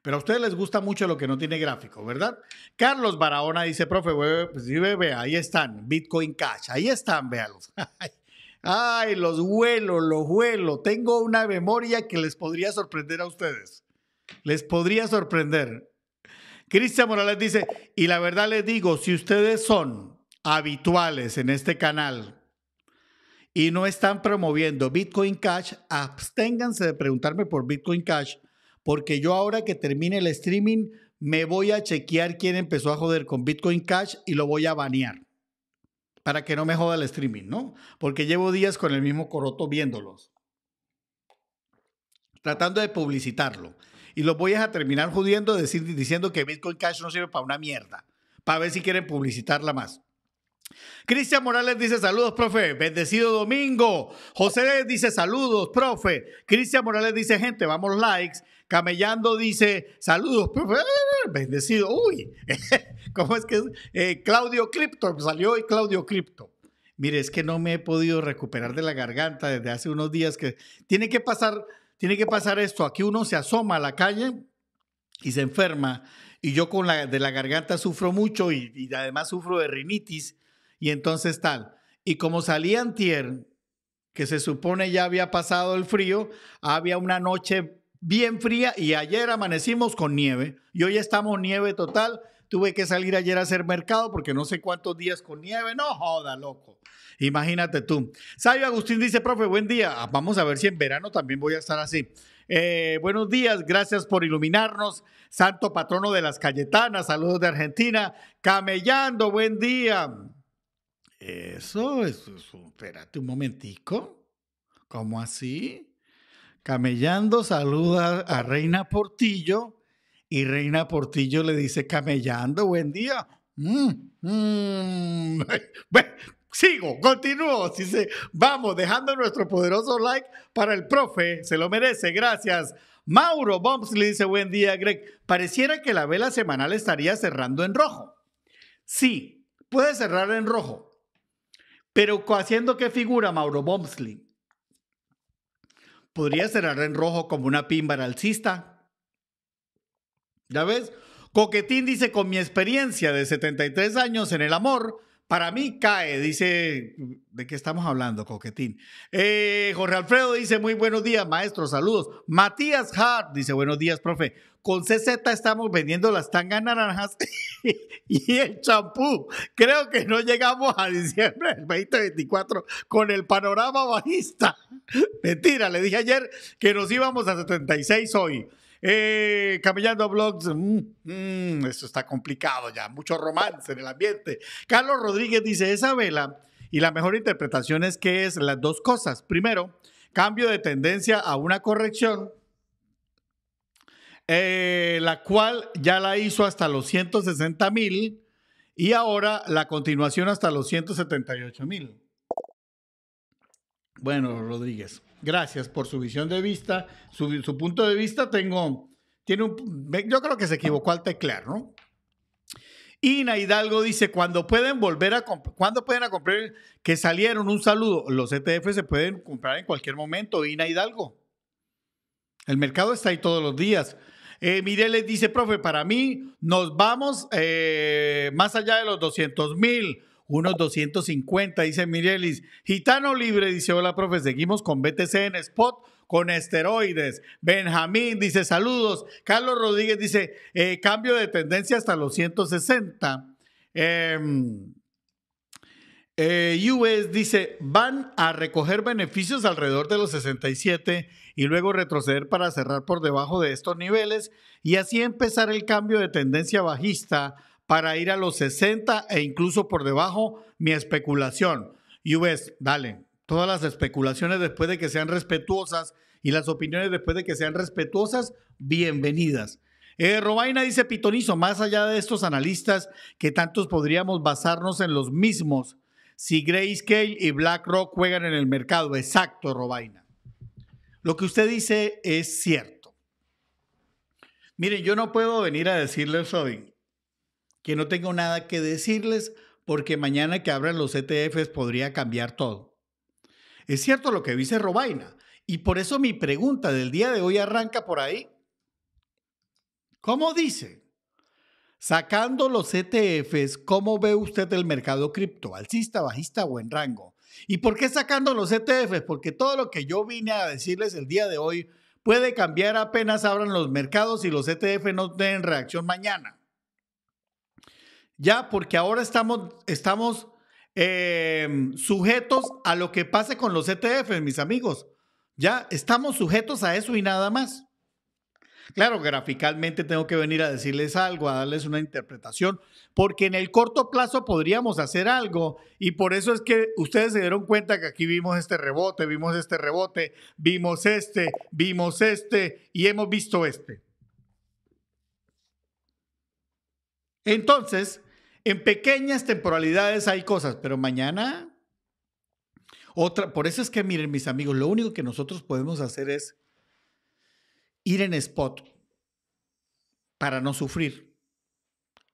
Pero a ustedes les gusta mucho lo que no tiene gráfico, ¿verdad? Carlos Barahona dice, profe, bebé, pues sí, bebé, ahí están, Bitcoin Cash, ahí están, véalos. Ay, los vuelo, los vuelo. Tengo una memoria que les podría sorprender a ustedes. Les podría sorprender. Cristian Morales dice, y la verdad les digo, si ustedes son habituales en este canal y no están promoviendo Bitcoin Cash, absténganse de preguntarme por Bitcoin Cash, porque yo ahora que termine el streaming me voy a chequear quién empezó a joder con Bitcoin Cash y lo voy a banear para que no me joda el streaming, ¿no? Porque llevo días con el mismo coroto viéndolos, tratando de publicitarlo. Y los voy a terminar jodiendo diciendo que Bitcoin Cash no sirve para una mierda, para ver si quieren publicitarla más. Cristian Morales dice saludos, profe. Bendecido domingo. José dice saludos, profe. Cristian Morales dice gente, vamos likes. Camellando dice, saludos, ¡Ah, bendecido. Uy, ¿cómo es que eh, Claudio Cripto, Salió hoy Claudio Cripto. Mire, es que no me he podido recuperar de la garganta desde hace unos días que tiene que pasar, tiene que pasar esto. Aquí uno se asoma a la calle y se enferma. Y yo con la de la garganta sufro mucho y, además sufro de rinitis y entonces tal. Y como salí antier, que se supone ya había pasado el frío, había una noche bien fría y ayer amanecimos con nieve y hoy estamos nieve total. Tuve que salir ayer a hacer mercado porque no sé cuántos días con nieve. No joda, loco. Imagínate tú. Sabio Agustín dice, profe, buen día. Ah, vamos a ver si en verano también voy a estar así. Eh, buenos días, gracias por iluminarnos. Santo patrono de las Cayetanas, saludos de Argentina. Camellando, buen día. Eso, eso, eso. espérate un momentico. ¿Cómo así? Camellando saluda a Reina Portillo y Reina Portillo le dice, Camellando, buen día. Mm, mm. sigo, continúo. vamos, dejando nuestro poderoso like para el profe, se lo merece, gracias. Mauro Bombs le dice, buen día, Greg. Pareciera que la vela semanal estaría cerrando en rojo. Sí, puede cerrar en rojo. Pero haciendo qué figura, Mauro Bombsley? podría cerrar en rojo como una pímbara alcista. ¿Ya ves? Coquetín dice, con mi experiencia de 73 años en el amor, para mí cae, dice, ¿de qué estamos hablando, Coquetín? Eh, Jorge Alfredo dice, muy buenos días, maestro, saludos. Matías Hart dice, buenos días, profe. Con CZ estamos vendiendo las tangas naranjas y el champú. Creo que no llegamos a diciembre del 2024 con el panorama bajista. Mentira, le dije ayer que nos íbamos a 76 hoy. Eh, Camellando Blogs, mm, mm, está complicado ya, mucho romance en el ambiente. Carlos Rodríguez dice, esa vela y la mejor interpretación es que es las dos cosas. Primero, cambio de tendencia a una corrección, eh, la cual ya la hizo hasta los 160 mil y ahora la continuación hasta los 178 mil. Bueno, Rodríguez. Gracias por su visión de vista, su, punto de vista. Tengo, tiene un, yo creo que se equivocó al teclar, ¿no? Ina Hidalgo dice, cuando pueden volver a comprar? cuando pueden a comprar que salieron un saludo, los ETF se pueden comprar en cualquier momento, Ina Hidalgo. El mercado está ahí todos los días. Eh, Mireles dice, profe, para mí nos vamos eh, más allá de los 200 mil unos 250, dice Mirelis. Gitano libre, dice, hola, profe, seguimos con BTC en spot con esteroides. Benjamín dice, saludos. Carlos Rodríguez dice, eh, cambio de tendencia hasta los 160. Em, eh, US dice, van a recoger beneficios alrededor de los 67 y luego retroceder para cerrar por debajo de estos niveles y así empezar el cambio de tendencia bajista para ir a los 60 e incluso por debajo mi especulación. Y ves, dale, todas las especulaciones después de que sean respetuosas y las opiniones después de que sean respetuosas, bienvenidas. Eh, Robaina dice, Pitonizo, más allá de estos analistas que tantos podríamos basarnos en los mismos, si Grayscale y BlackRock juegan en el mercado. Exacto, Robaina. Lo que usted dice es cierto. Miren, yo no puedo venir a decirles hoy que no tengo nada que decirles porque mañana que abran los ETFs podría cambiar todo. Es cierto lo que dice Robaina y por eso mi pregunta del día de hoy arranca por ahí. ¿Cómo dice? Sacando los ETFs, ¿cómo ve usted el mercado cripto? ¿Alcista, bajista o en rango? ¿Y por qué sacando los ETFs? Porque todo lo que yo vine a decirles el día de hoy puede cambiar apenas abran los mercados y los ETFs no den reacción mañana ya, porque ahora estamos, estamos em, sujetos a lo que pase con los ETF, mis amigos. Ya, estamos sujetos a eso y nada más. Claro, graficalmente tengo que venir a decirles algo, a darles una interpretación, porque en el corto plazo podríamos hacer algo y por eso es que ustedes se dieron cuenta que aquí vimos este rebote, vimos este rebote, vimos este, vimos este y hemos visto este. Entonces, en pequeñas temporalidades hay cosas, pero mañana otra. Por eso es que, miren, mis amigos, lo único que nosotros podemos hacer es ir en spot para no sufrir.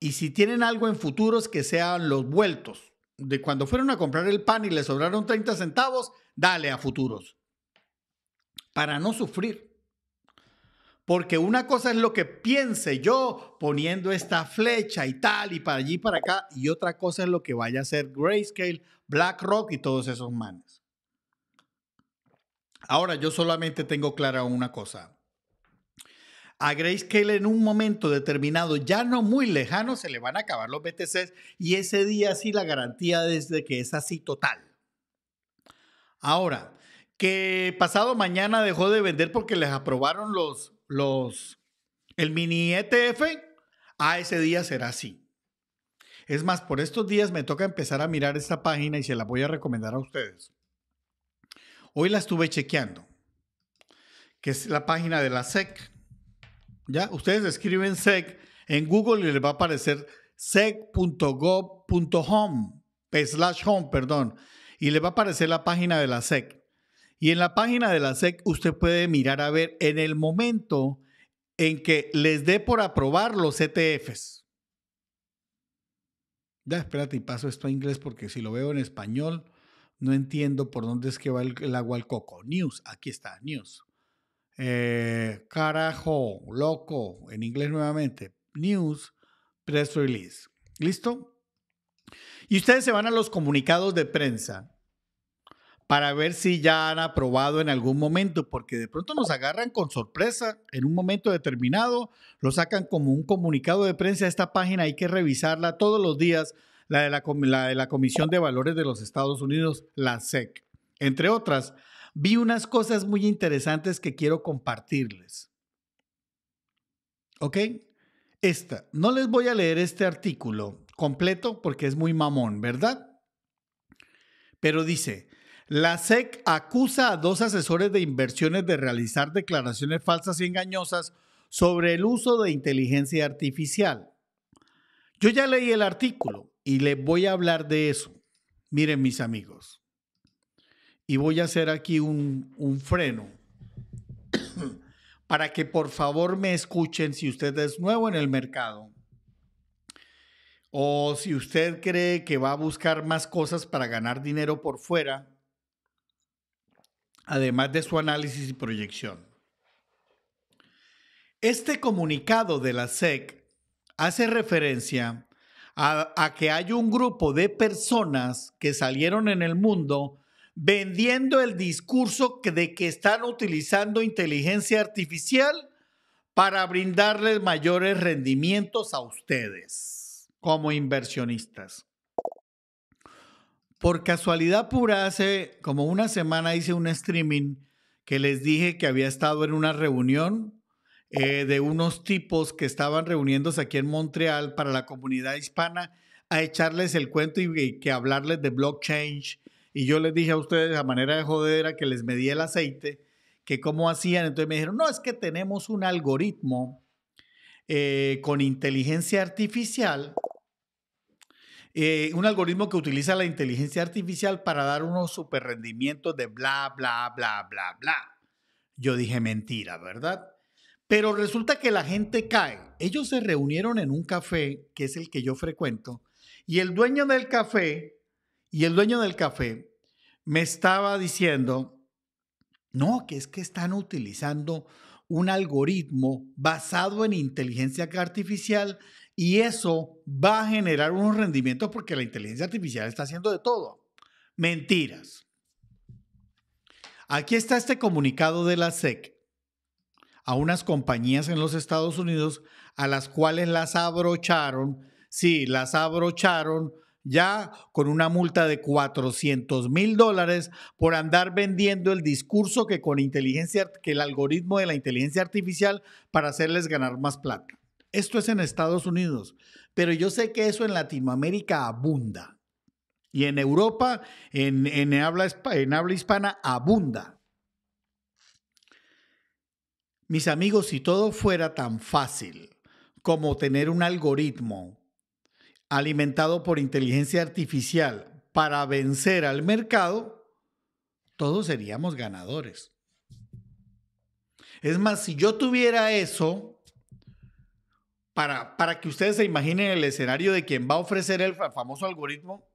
Y si tienen algo en futuros, que sean los vueltos. De cuando fueron a comprar el pan y les sobraron 30 centavos, dale a futuros. Para no sufrir. Porque una cosa es lo que piense yo poniendo esta flecha y tal y para allí y para acá y otra cosa es lo que vaya a hacer Grayscale, BlackRock y todos esos manes. Ahora yo solamente tengo clara una cosa. A Grayscale en un momento determinado, ya no muy lejano, se le van a acabar los BTCs y ese día sí la garantía desde que es así total. Ahora, que pasado mañana dejó de vender porque les aprobaron los, los, el mini ETF, a ese día será así. Es más, por estos días me toca empezar a mirar esta página y se la voy a recomendar a ustedes. Hoy la estuve chequeando, que es la página de la SEC. Ya, ustedes escriben SEC en Google y les va a aparecer sec.gov.home, slash home, perdón, y les va a aparecer la página de la SEC. Y en la página de la SEC usted puede mirar a ver en el momento en que les dé por aprobar los ETFs. Ya, espérate y paso esto a inglés porque si lo veo en español no entiendo por dónde es que va el, agua al coco. News, aquí está, news. Eh, carajo, loco, en inglés nuevamente. News, press release. ¿Listo? Y ustedes se van a los comunicados de prensa para ver si ya han aprobado en algún momento, porque de pronto nos agarran con sorpresa en un momento determinado, lo sacan como un comunicado de prensa. Esta página hay que revisarla todos los días, la de la, la, de la Comisión de Valores de los Estados Unidos, la SEC. Entre otras, vi unas cosas muy interesantes que quiero compartirles. ¿Ok? Esta, no les voy a leer este artículo completo porque es muy mamón, ¿verdad? Pero dice, la SEC acusa a dos asesores de inversiones de realizar declaraciones falsas y engañosas sobre el uso de inteligencia artificial. Yo ya leí el artículo y les voy a hablar de eso. Miren mis amigos. Y voy a hacer aquí un, un freno para que por favor me escuchen si usted es nuevo en el mercado o si usted cree que va a buscar más cosas para ganar dinero por fuera además de su análisis y proyección. Este comunicado de la SEC hace referencia a, que hay un grupo de personas que salieron en el mundo vendiendo el discurso de que están utilizando inteligencia artificial para brindarles mayores rendimientos a ustedes como inversionistas. Por casualidad pura, hace como una semana hice un streaming que les dije que había estado en una reunión eh, de unos tipos que estaban reuniéndose aquí en Montreal para la comunidad hispana a echarles el cuento y, que hablarles de blockchain. Y yo les dije a ustedes, a manera de jodera, que les medí el aceite, que cómo hacían. Entonces me dijeron, no, es que tenemos un algoritmo eh, con inteligencia artificial eh, un algoritmo que utiliza la inteligencia artificial para dar unos super rendimientos de bla, bla, bla, bla, bla. Yo dije mentira, ¿verdad? Pero resulta que la gente cae. Ellos se reunieron en un café, que es el que yo frecuento, y el dueño del café, y el dueño del café me estaba diciendo, no, que es que están utilizando un algoritmo basado en inteligencia artificial y eso va a generar unos rendimientos porque la inteligencia artificial está haciendo de todo. Mentiras. Aquí está este comunicado de la SEC a unas compañías en los Estados Unidos a las cuales las abrocharon, sí, las abrocharon ya con una multa de 400 mil dólares por andar vendiendo el discurso que con inteligencia, que el algoritmo de la inteligencia artificial para hacerles ganar más plata. Esto es en Estados Unidos, pero yo sé que eso en Latinoamérica abunda. Y en Europa, en, habla, en habla hispana, abunda. Mis amigos, si todo fuera tan fácil como tener un algoritmo alimentado por inteligencia artificial para vencer al mercado, todos seríamos ganadores. Es más, si yo tuviera eso, para, que ustedes se imaginen el escenario de quien va a ofrecer el famoso algoritmo,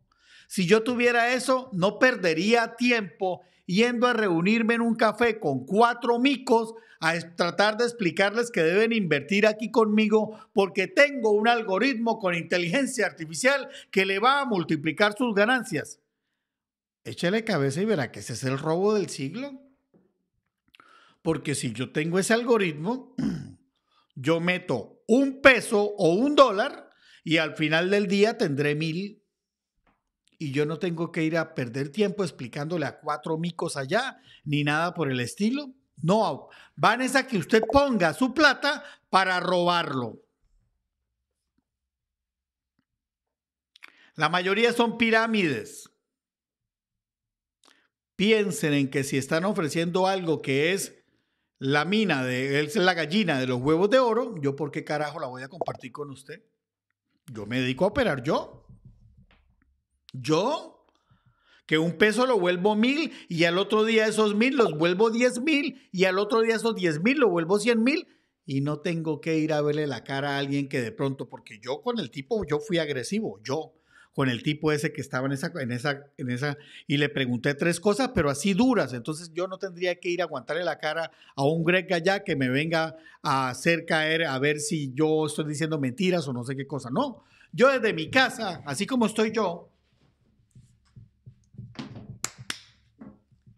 si yo tuviera eso, no perdería tiempo yendo a reunirme en un café con cuatro micos a tratar de explicarles que deben invertir aquí conmigo porque tengo un algoritmo con inteligencia artificial que le va a multiplicar sus ganancias. Échale cabeza y verá que ese es el robo del siglo. Porque si yo tengo ese algoritmo, yo meto un peso o un dólar y al final del día tendré mil. Y yo no tengo que ir a perder tiempo explicándole a cuatro micos allá, ni nada por el estilo. No, van es a que usted ponga su plata para robarlo. La mayoría son pirámides. Piensen en que si están ofreciendo algo que es la mina de él es la gallina de los huevos de oro, yo por qué carajo la voy a compartir con usted. Yo me dedico a operar yo. Yo que un peso lo vuelvo mil y al otro día esos mil los vuelvo diez mil y al otro día esos diez mil lo vuelvo cien mil y no tengo que ir a verle la cara a alguien que de pronto, porque yo con el tipo, yo fui agresivo, yo con el tipo ese que estaba en esa, en esa, en esa, y le pregunté tres cosas, pero así duras. Entonces yo no tendría que ir a aguantarle la cara a un Greg allá que me venga a hacer caer a ver si yo estoy diciendo mentiras o no sé qué cosa. No, yo desde mi casa, así como estoy yo,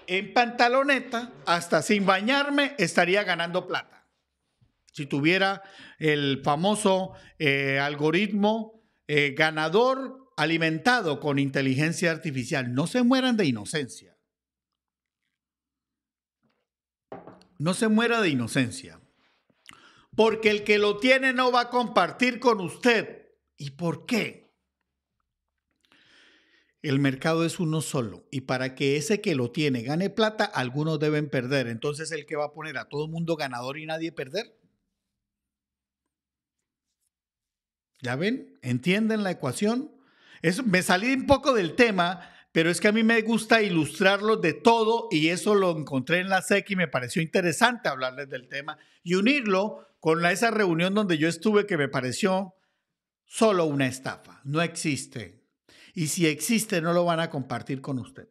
en pantaloneta, hasta sin bañarme, estaría ganando plata si tuviera el famoso eh, algoritmo eh, ganador alimentado con inteligencia artificial. No se mueran de inocencia. No se muera de inocencia. Porque el que lo tiene no va a compartir con usted. ¿Y por qué? El mercado es uno solo y para que ese que lo tiene gane plata, algunos deben perder. Entonces, ¿el que va a poner a todo el mundo ganador y nadie perder? ¿Ya ven? ¿Entienden la ecuación? me salí un poco del tema, pero es que a mí me gusta ilustrarlo de todo y eso lo encontré en la SEC y me pareció interesante hablarles del tema y unirlo con la, esa reunión donde yo estuve que me pareció solo una estafa, no existe. Y si existe, no lo van a compartir con usted.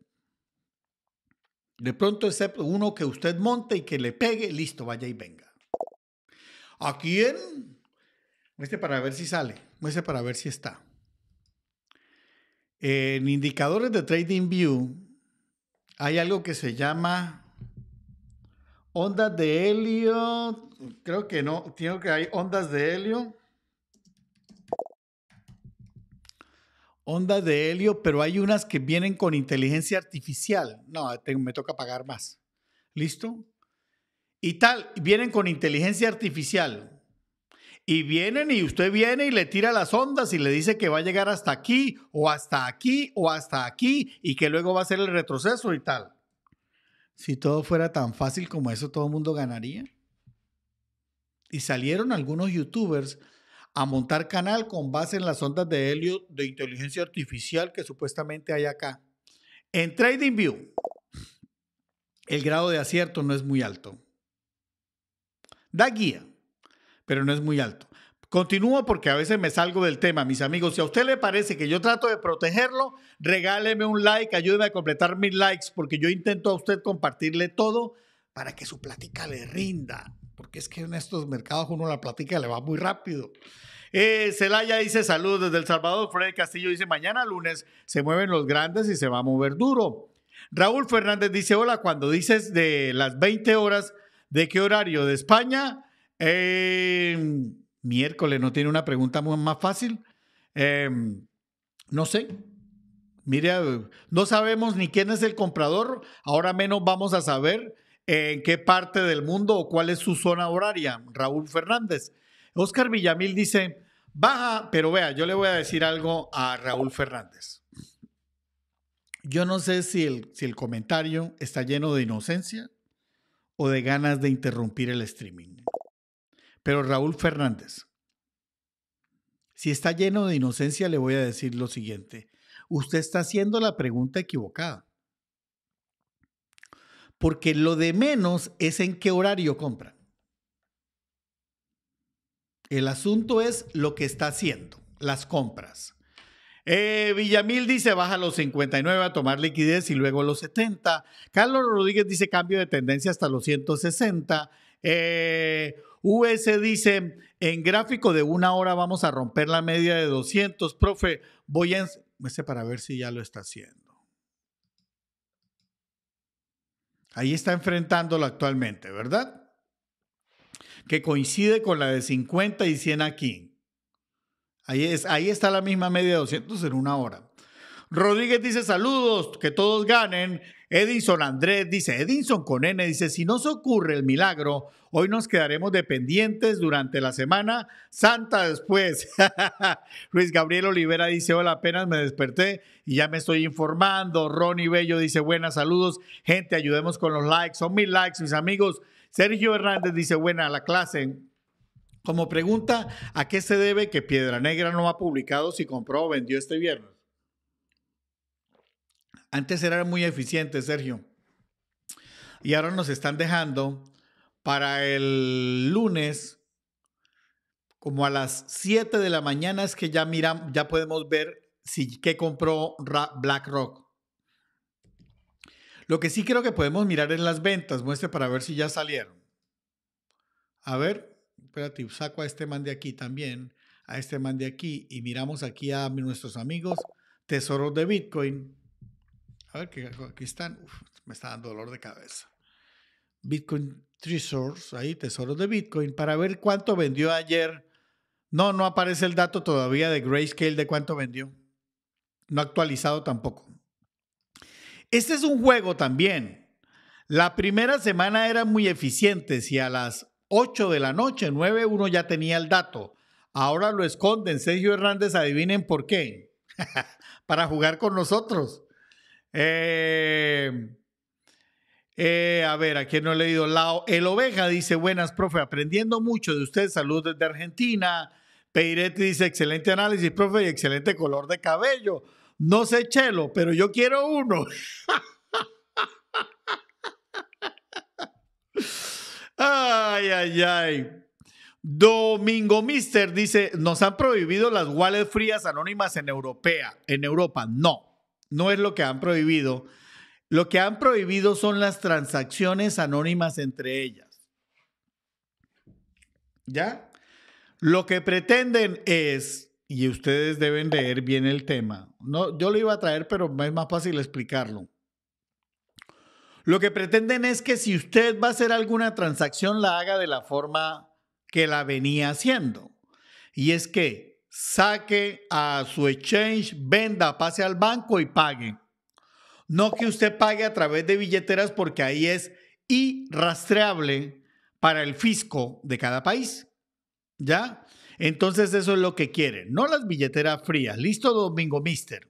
De pronto, excepto uno que usted monte y que le pegue, listo, vaya y venga. ¿A quién? Este para ver si sale, este para ver si está. En indicadores de TradingView hay algo que se llama ondas de helio. Creo que no, tengo que hay ondas de helio. Ondas de helio, pero hay unas que vienen con inteligencia artificial. No, me toca pagar más. ¿Listo? Y tal, vienen con inteligencia artificial y vienen y usted viene y le tira las ondas y le dice que va a llegar hasta aquí o hasta aquí o hasta aquí y que luego va a ser el retroceso y tal. Si todo fuera tan fácil como eso, todo el mundo ganaría. Y salieron algunos youtubers a montar canal con base en las ondas de helio de inteligencia artificial que supuestamente hay acá. En TradingView, el grado de acierto no es muy alto. Da guía pero no es muy alto. Continúo porque a veces me salgo del tema, mis amigos. Si a usted le parece que yo trato de protegerlo, regáleme un like, ayúdeme a completar mis likes, porque yo intento a usted compartirle todo para que su plática le rinda. Porque es que en estos mercados uno la plática le va muy rápido. Eh, Celaya dice saludos desde El Salvador. Fred Castillo dice mañana lunes se mueven los grandes y se va a mover duro. Raúl Fernández dice hola, cuando dices de las 20 horas, ¿de qué horario? ¿De España? Em, miércoles, ¿no tiene una pregunta más fácil? Em, no sé. Mire, no sabemos ni quién es el comprador, ahora menos vamos a saber en qué parte del mundo o cuál es su zona horaria. Raúl Fernández. Oscar Villamil dice, baja, pero vea, yo le voy a decir algo a Raúl Fernández. Yo no sé si el, si el comentario está lleno de inocencia o de ganas de interrumpir el streaming. Pero Raúl Fernández, si está lleno de inocencia, le voy a decir lo siguiente. Usted está haciendo la pregunta equivocada. Porque lo de menos es en qué horario compran. El asunto es lo que está haciendo, las compras. Eh, Villamil dice baja los 59 a tomar liquidez y luego los 70. Carlos Rodríguez dice cambio de tendencia hasta los 160. Eh, US dice, en gráfico de una hora vamos a romper la media de 200. Profe, voy a... Ese para ver si ya lo está haciendo. Ahí está enfrentándolo actualmente, ¿verdad? Que coincide con la de 50 y 100 aquí. Ahí, es, ahí está la misma media de 200 en una hora. Rodríguez dice saludos, que todos ganen. Edison Andrés dice, Edison con N dice, si no se ocurre el milagro, hoy nos quedaremos dependientes durante la semana santa después. Luis Gabriel Olivera dice, hola, apenas me desperté y ya me estoy informando. Ronnie Bello dice, buenas saludos. Gente, ayudemos con los likes. Son mil likes, mis amigos. Sergio Hernández dice, buena la clase. Como pregunta, ¿a qué se debe que Piedra Negra no ha publicado si compró o vendió este viernes? Antes era muy eficiente, Sergio. Y ahora nos están dejando para el lunes, como a las 7 de la mañana, es que ya, ya podemos ver si, qué compró BlackRock. Lo que sí creo que podemos mirar es las ventas, muestre para ver si ya salieron. A ver, espérate, saco a este man de aquí también, a este man de aquí, y miramos aquí a nuestros amigos, tesoros de Bitcoin. A ver, que aquí están, Uf, me está dando dolor de cabeza. Bitcoin Treasures, ahí tesoros de Bitcoin, para ver cuánto vendió ayer. No, no aparece el dato todavía de Grayscale de cuánto vendió. No actualizado tampoco. Este es un juego también. La primera semana eran muy eficientes y a las 8 de la noche, 9, uno ya tenía el dato. Ahora lo esconden. Sergio Hernández, adivinen por qué. para jugar con nosotros. Em, eh, a ver, aquí no he leído. La, el Oveja dice, buenas, profe, aprendiendo mucho de usted. Salud desde Argentina. Peiretti dice, excelente análisis, profe, y excelente color de cabello. No sé, Chelo, pero yo quiero uno. ay, ay, ay. Domingo Mister dice, nos han prohibido las wallets frías anónimas en, Europea, en Europa. No, no es lo que han prohibido. Lo que han prohibido son las transacciones anónimas entre ellas. ¿Ya? Lo que pretenden es, y ustedes deben leer bien el tema, no, yo lo iba a traer, pero es más fácil explicarlo. Lo que pretenden es que si usted va a hacer alguna transacción, la haga de la forma que la venía haciendo. Y es que saque a su exchange, venda, pase al banco y pague. No que usted pague a través de billeteras porque ahí es irrastreable para el fisco de cada país. ¿Ya? Entonces eso es lo que quiere, no las billeteras frías. Listo, Domingo Mister.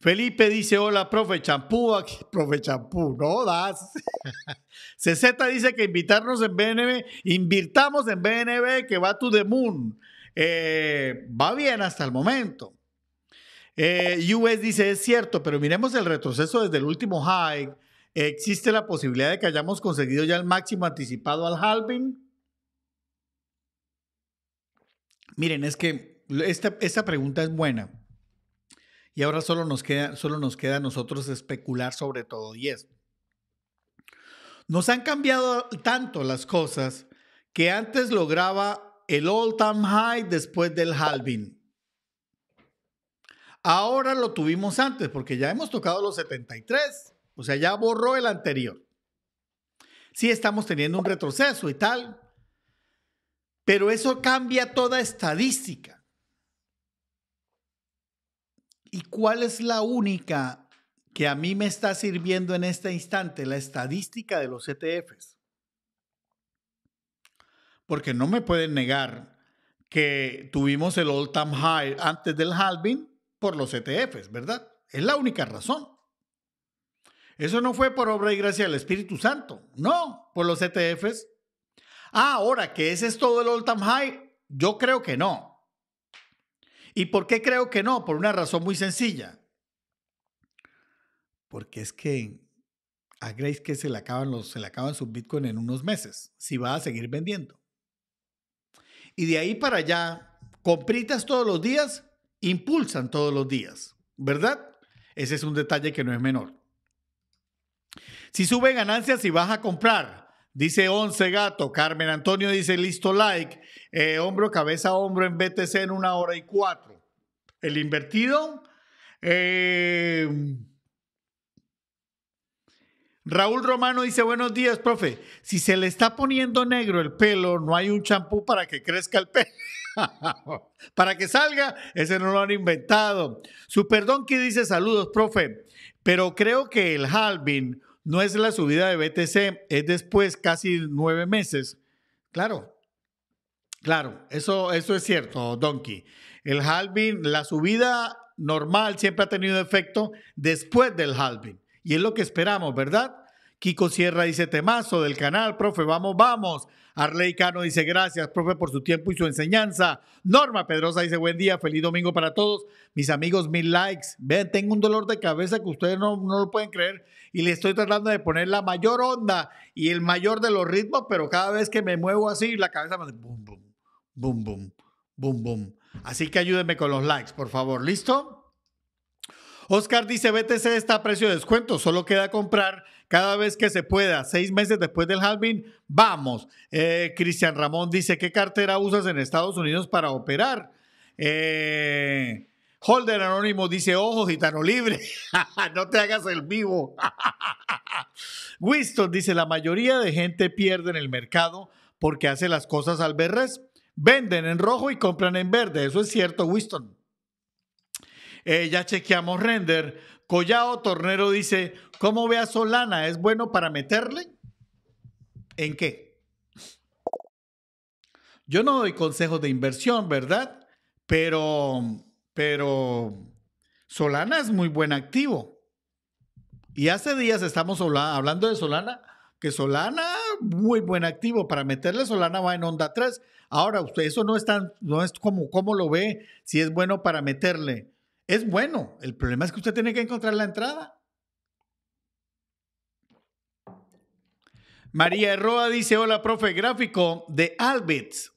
Felipe dice, hola, profe champú, profe champú, no das. CZ dice que invitarnos en BNB, invirtamos en BNB, que va to the moon. Eh, va bien hasta el momento. Eh, US dice, es cierto, pero miremos el retroceso desde el último high. ¿Existe la posibilidad de que hayamos conseguido ya el máximo anticipado al halving? Miren, es que esta, pregunta es buena. Y ahora solo nos, queda, solo nos queda a nosotros especular sobre todo. Y es, nos han cambiado tanto las cosas que antes lograba el all time high después del halving. Ahora lo tuvimos antes porque ya hemos tocado los 73, o sea, ya borró el anterior. Sí estamos teniendo un retroceso y tal, pero eso cambia toda estadística. ¿Y cuál es la única que a mí me está sirviendo en este instante? La estadística de los ETFs porque no me pueden negar que tuvimos el all-time high antes del halving por los ETFs, ¿verdad? Es la única razón. Eso no fue por obra y gracia del Espíritu Santo, no, por los ETFs. Ah, ahora, ¿que ese es todo el all-time high? Yo creo que no. ¿Y por qué creo que no? Por una razón muy sencilla. Porque es que a Grace que se le acaban, los, se le acaban sus Bitcoin en unos meses, si va a seguir vendiendo. Y de ahí para allá, compritas todos los días, impulsan todos los días, ¿verdad? Ese es un detalle que no es menor. Si sube ganancias y vas a comprar, dice Once Gato, Carmen Antonio dice listo like, eh, hombro, cabeza, hombro en BTC en una hora y cuatro. El invertido, eh, Raúl Romano dice, buenos días, profe. Si se le está poniendo negro el pelo, no hay un champú para que crezca el pelo. para que salga, ese no lo han inventado. Super Donkey dice, saludos, profe. Pero creo que el halving no es la subida de BTC, es después casi nueve meses. Claro, claro, eso, eso es cierto, Donkey. El halving, la subida normal siempre ha tenido efecto después del halving. Y es lo que esperamos, ¿verdad? Kiko Sierra dice temazo del canal, profe, vamos, vamos. Arley Cano dice gracias, profe, por su tiempo y su enseñanza. Norma Pedrosa dice buen día, feliz domingo para todos. Mis amigos, mil likes. Vean, tengo un dolor de cabeza que ustedes no, lo pueden creer y le estoy tratando de poner la mayor onda y el mayor de los ritmos, pero cada vez que me muevo así, la cabeza me hace boom, boom, boom, boom, boom, boom. Así que ayúdenme con los likes, por favor. ¿Listo? Oscar dice, BTC está a precio de descuento, solo queda comprar cada vez que se pueda, seis meses después del halving, vamos. Eh, Cristian Ramón dice, ¿qué cartera usas en Estados Unidos para operar? Eh, Holder Anónimo dice, ojo, gitano libre, no te hagas el vivo. Winston dice, la mayoría de gente pierde en el mercado porque hace las cosas al verres. Venden en rojo y compran en verde. Eso es cierto, Winston. Eh, ya chequeamos render. Collao Tornero dice, ¿cómo ve a Solana? ¿Es bueno para meterle? ¿En qué? Yo no doy consejos de inversión, ¿verdad? Pero, pero Solana es muy buen activo. Y hace días estamos hablando de Solana, que Solana, muy buen activo. Para meterle Solana va en onda 3. Ahora, usted eso no es no es como, ¿cómo lo ve? Si es bueno para meterle. Es bueno. El problema es que usted tiene que encontrar la entrada. María Herroa dice, hola, profe, gráfico de Albits.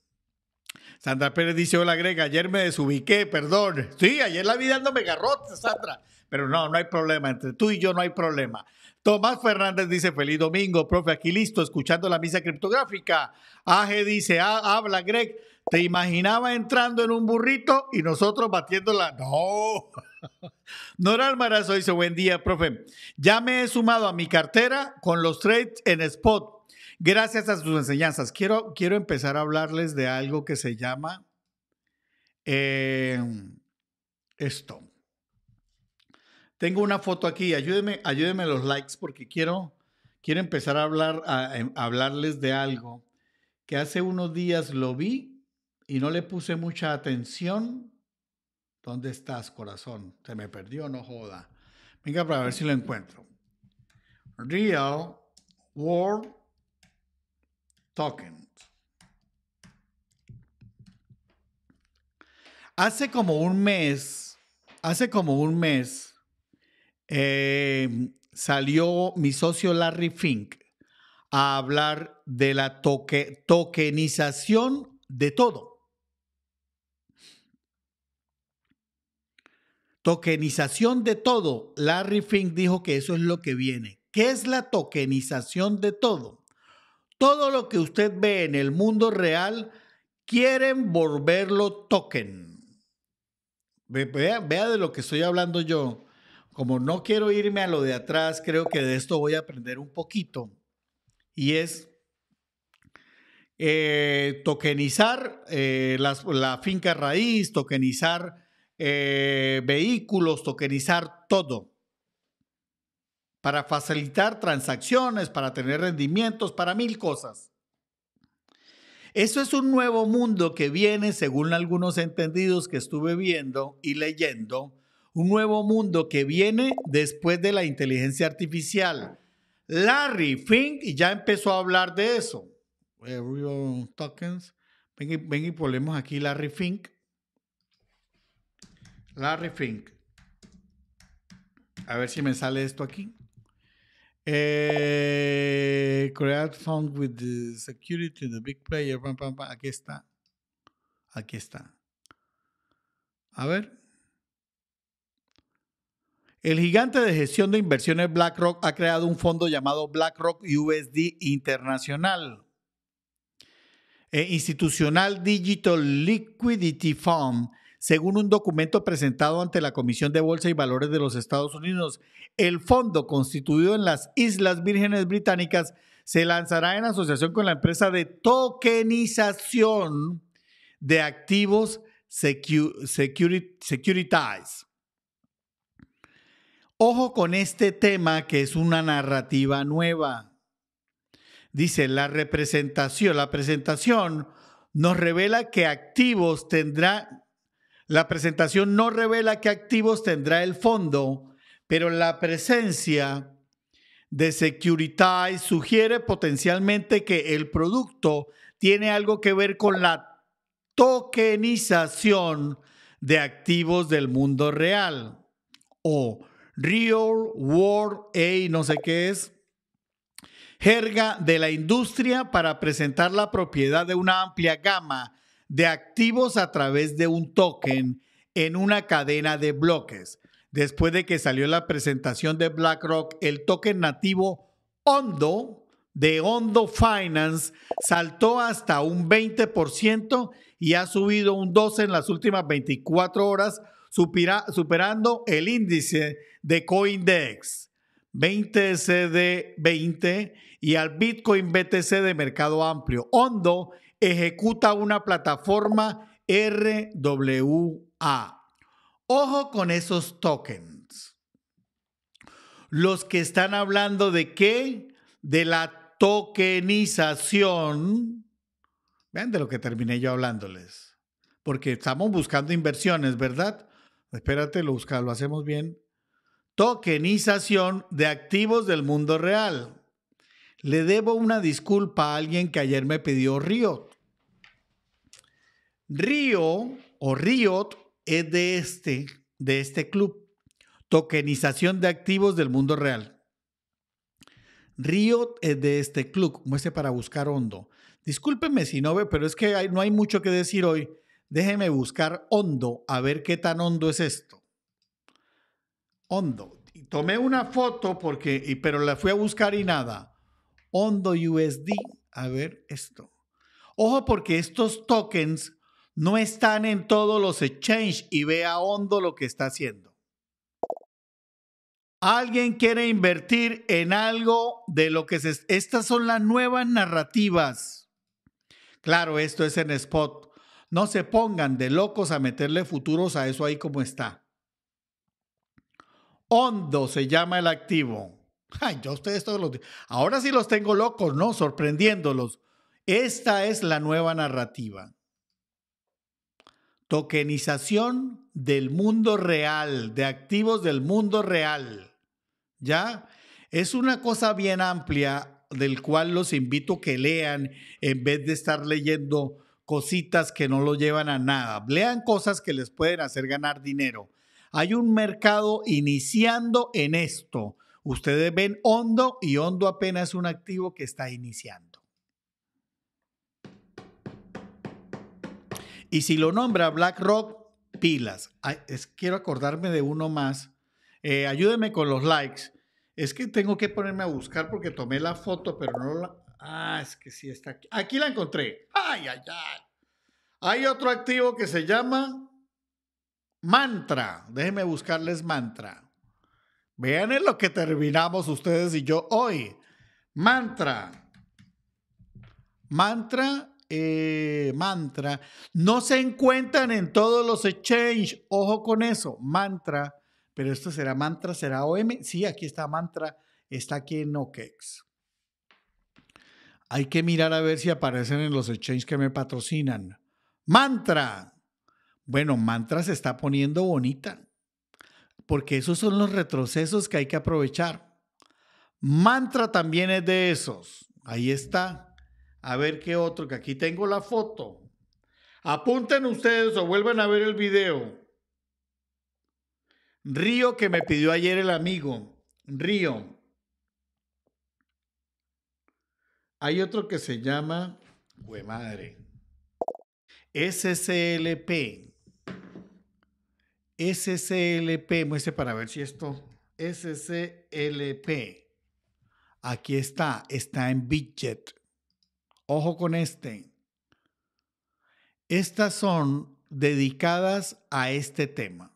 Sandra Pérez dice, hola, Greg, ayer me desubiqué, perdón. Sí, ayer la vi dándome garrotes, Sandra. Pero no, no hay problema, entre tú y yo no hay problema. Tomás Fernández dice, feliz domingo, profe, aquí listo, escuchando la misa criptográfica. Aje dice, ah, habla, Greg, te imaginaba entrando en un burrito y nosotros batiéndola. No. Nora Almarazo dice, buen día, profe. Ya me he sumado a mi cartera con los trades en spot. Gracias a sus enseñanzas. Quiero, quiero empezar a hablarles de algo que se llama eh, esto. Tengo una foto aquí. Ayúdenme, ayúdenme los likes porque quiero, quiero empezar a, hablar, a em, hablarles de algo que hace unos días lo vi y no le puse mucha atención. ¿Dónde estás, corazón? Se me perdió, no joda. Venga para ver si lo encuentro. Real World Token Hace como un mes, hace como un mes, em, salió mi socio Larry Fink a hablar de la tokenización de todo. Tokenización de todo. Larry Fink dijo que eso es lo que viene. ¿Qué es la tokenización de todo? Todo lo que usted ve en el mundo real quieren volverlo token. Vea, de lo que estoy hablando yo. Como no quiero irme a lo de atrás, creo que de esto voy a aprender un poquito. Y es eh, tokenizar eh, la finca raíz, tokenizar eh, vehículos, tokenizar todo para facilitar transacciones, para tener rendimientos, para mil cosas. Eso es un nuevo mundo que viene, según algunos entendidos que estuve viendo y leyendo, un nuevo mundo que viene después de la inteligencia artificial. Larry Fink ya empezó a hablar de eso. tokens. ven y ponemos aquí Larry Fink. Larry Fink. A ver si me sale esto aquí. Eh, create Fund with the Security, the Big Player. Aquí está. Aquí está. A ver. El gigante de gestión de inversiones BlackRock ha creado un fondo llamado BlackRock USD Internacional. Eh, Institucional Digital Liquidity Fund según un documento presentado ante la Comisión de Bolsa y Valores de los Estados Unidos, el fondo constituido en las Islas Vírgenes Británicas se lanzará en asociación con la empresa de tokenización de activos securitized. Ojo con este tema que es una narrativa nueva. Dice, la representación, la presentación nos revela que activos tendrá, la presentación no revela qué activos tendrá el fondo, pero la presencia de Securitize sugiere potencialmente que el producto tiene algo que ver con la tokenización de activos del mundo real o Real World A, no sé qué es, jerga de la industria para presentar la propiedad de una amplia gama de activos a través de un token en una cadena de bloques. Después de que salió la presentación de BlackRock, el token nativo Ondo de Ondo Finance saltó hasta un 20% y ha subido un 12% en las últimas 24 horas, superando el índice de Coindex 20 CD20 y al Bitcoin BTC de mercado amplio. Ondo ejecuta una plataforma RWA. Ojo con esos tokens. Los que están hablando de qué? De la tokenización. Vean de lo que terminé yo hablándoles. Porque estamos buscando inversiones, ¿verdad? Espérate, lo buscamos, lo hacemos bien. Tokenización de activos del mundo real. Le debo una disculpa a alguien que ayer me pidió Riot. Río o Riot es de este, de este club. Tokenización de activos del mundo real. Riot es de este club. Muestre para buscar hondo. Discúlpenme si no ve, pero es que no hay mucho que decir hoy. Déjeme buscar hondo, a ver qué tan hondo es esto. Hondo. Tomé una foto porque, pero la fui a buscar y nada. Hondo USD. A ver esto. Ojo porque estos tokens no están en todos los exchanges y vea Hondo lo que está haciendo. Alguien quiere invertir en algo de lo que se... Estas son las nuevas narrativas. Claro, esto es en spot. No se pongan de locos a meterle futuros a eso ahí como está. Hondo se llama el activo yo ustedes todos los Ahora sí los tengo locos, ¿no? Sorprendiéndolos. Esta es la nueva narrativa. Tokenización del mundo real, de activos del mundo real. ¿Ya? Es una cosa bien amplia del cual los invito que lean en vez de estar leyendo cositas que no lo llevan a nada. Lean cosas que les pueden hacer ganar dinero. Hay un mercado iniciando en esto Ustedes ven Hondo y Hondo apenas es un activo que está iniciando. Y si lo nombra BlackRock, pilas. quiero acordarme de uno más. Ayúdenme eh, ayúdeme con los likes. Es que tengo que ponerme a buscar porque tomé la foto, pero no la... Ah, es que sí está aquí. Aquí la encontré. Ay, ay, ay. Hay otro activo que se llama Mantra. Déjenme buscarles Mantra. Vean en lo que terminamos ustedes y yo hoy. Mantra. Mantra, eh, mantra. No se encuentran en todos los exchanges. Ojo con eso. Mantra. Pero esto será mantra, será OM. Sí, aquí está mantra. Está aquí en OKEX. Hay que mirar a ver si aparecen en los exchanges que me patrocinan. Mantra. Bueno, mantra se está poniendo bonita porque esos son los retrocesos que hay que aprovechar. Mantra también es de esos. Ahí está. A ver qué otro, que aquí tengo la foto. Apunten ustedes o vuelvan a ver el video. Río que me pidió ayer el amigo. Río. Hay otro que se llama, güey madre, SCLP. SCLP, muestre para ver si esto, SCLP, aquí está, está en Bitjet. Ojo con este. Estas son dedicadas a este tema.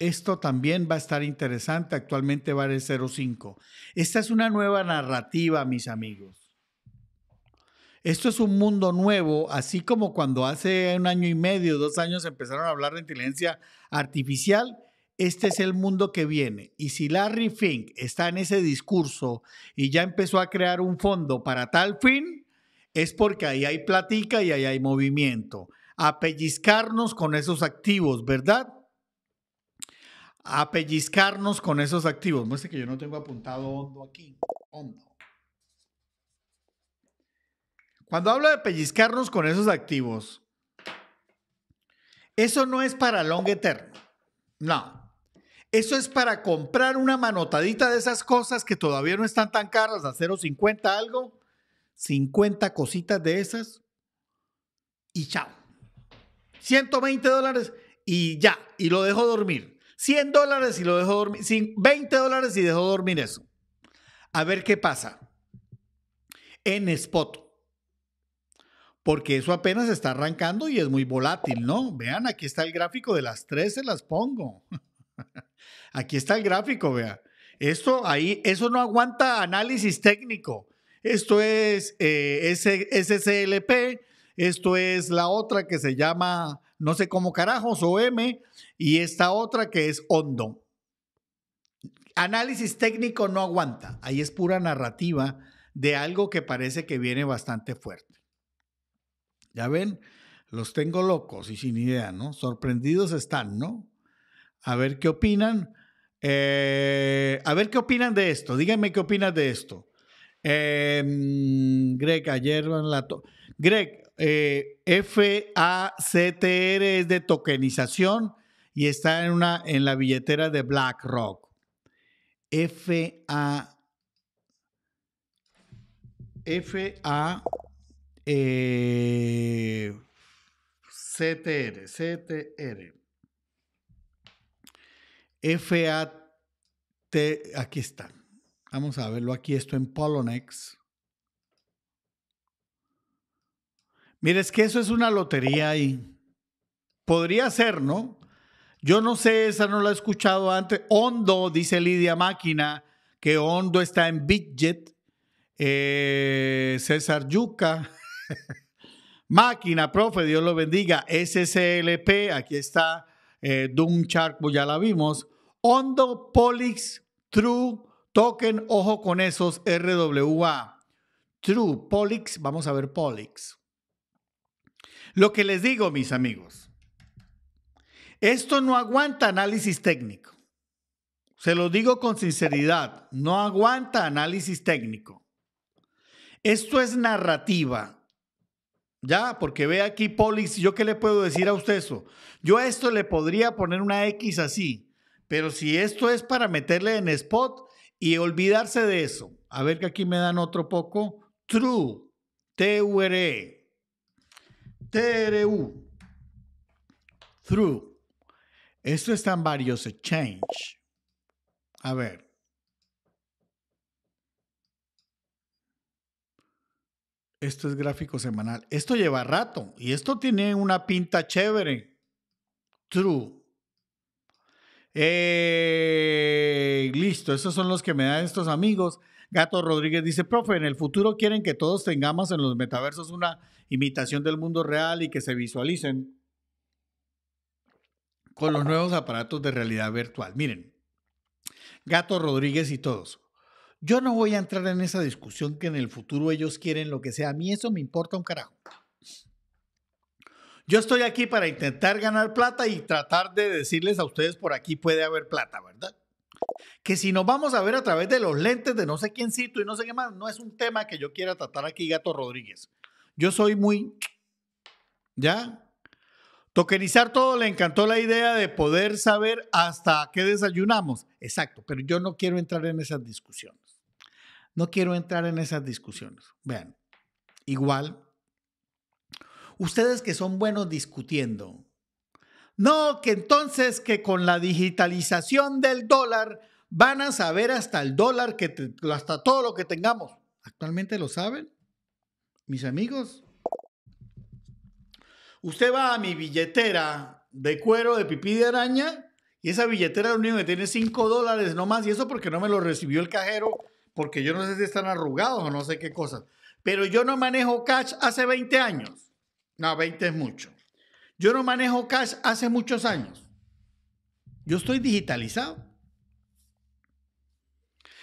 Esto también va a estar interesante, actualmente vale 05. Esta es una nueva narrativa, mis amigos. Esto es un mundo nuevo, así como cuando hace un año y medio, dos años empezaron a hablar de inteligencia artificial, este es el mundo que viene. Y si Larry Fink está en ese discurso y ya empezó a crear un fondo para tal fin, es porque ahí hay platica y ahí hay movimiento. Apellizcarnos con esos activos, ¿verdad? Apellizcarnos con esos activos. sé que yo no tengo apuntado hondo aquí. Hondo. Cuando hablo de pellizcarnos con esos activos, eso no es para long eterno. No. Eso es para comprar una manotadita de esas cosas que todavía no están tan caras, a 0.50 algo, 50 cositas de esas y chao. 120 dólares y ya, y lo dejo dormir. 100 dólares y lo dejo dormir, 20 dólares y dejo dormir eso. A ver qué pasa en spot porque eso apenas está arrancando y es muy volátil, ¿no? Vean, aquí está el gráfico de las tres, se las pongo. Aquí está el gráfico, vea. Esto ahí, eso no aguanta análisis técnico. Esto es eh, SCLP, esto es la otra que se llama, no sé cómo carajos, OM, y esta otra que es Hondo. Análisis técnico no aguanta. Ahí es pura narrativa de algo que parece que viene bastante fuerte. Ya ven, los tengo locos y sin idea, ¿no? Sorprendidos están, ¿no? A ver qué opinan. Eh, a ver qué opinan de esto. Díganme qué opinan de esto. Em, Greg, ayer en la... Greg, eh, FACTR es de tokenización y está en, una, en la billetera de BlackRock. FA... FA... Eh, CTR, CTR. FAT, aquí está. Vamos a verlo aquí, esto en Polonex. Mire, es que eso es una lotería ahí. Podría ser, ¿no? Yo no sé, esa no la he escuchado antes. Hondo, dice Lidia Máquina, que Hondo está en Bidget. Eh, César Yuca. Máquina, profe, Dios lo bendiga. SCLP, aquí está eh, Doom Shark, pues ya la vimos. Hondo Polix, True, Token, ojo con esos, RWA. True, Polix, vamos a ver Polix. Lo que les digo, mis amigos, esto no aguanta análisis técnico. Se lo digo con sinceridad, no aguanta análisis técnico. Esto es narrativa, ya, porque ve aquí Polix, ¿yo qué le puedo decir a usted eso? Yo a esto le podría poner una X así, pero si esto es para meterle en spot y olvidarse de eso. A ver que aquí me dan otro poco. True, T-U-R-E, T-R-U, True. Esto está en varios Change. A ver. Esto es gráfico semanal. Esto lleva rato y esto tiene una pinta chévere. True. Eh, listo, Estos son los que me dan estos amigos. Gato Rodríguez dice, profe, en el futuro quieren que todos tengamos en los metaversos una imitación del mundo real y que se visualicen con los nuevos aparatos de realidad virtual. Miren, Gato Rodríguez y todos. Yo no voy a entrar en esa discusión que en el futuro ellos quieren lo que sea. A mí eso me importa un carajo. Yo estoy aquí para intentar ganar plata y tratar de decirles a ustedes por aquí puede haber plata, ¿verdad? Que si nos vamos a ver a través de los lentes de no sé quién cito y no sé qué más, no es un tema que yo quiera tratar aquí, Gato Rodríguez. Yo soy muy... ¿Ya? Tokenizar todo, le encantó la idea de poder saber hasta qué desayunamos. Exacto, pero yo no quiero entrar en esas discusiones. No quiero entrar en esas discusiones. Vean, igual, ustedes que son buenos discutiendo, no, que entonces que con la digitalización del dólar van a saber hasta el dólar, que hasta todo lo que tengamos. ¿Actualmente lo saben? Mis amigos, usted va a mi billetera de cuero de pipí de araña y esa billetera un niño que tiene 5 dólares nomás y eso porque no me lo recibió el cajero porque yo no sé si están arrugados o no sé qué cosas, pero yo no manejo cash hace 20 años. No, 20 es mucho. Yo no manejo cash hace muchos años. Yo estoy digitalizado.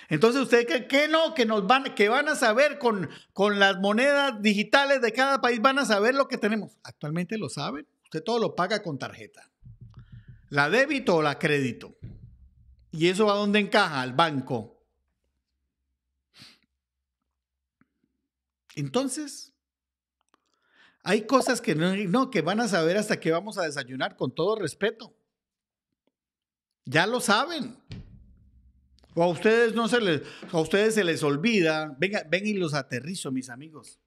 Entonces, ¿usted qué, que no? Que, nos van, que van a saber con, las monedas digitales de cada país, van a saber lo que tenemos. Actualmente lo saben. Usted todo lo paga con tarjeta. La débito o la crédito. ¿Y eso va donde encaja? Al banco. Entonces, hay cosas que no, que van a saber hasta que vamos a desayunar, con todo respeto. Ya lo saben. O a ustedes no se les, a ustedes se les olvida. Venga, ven y los aterrizo, mis amigos.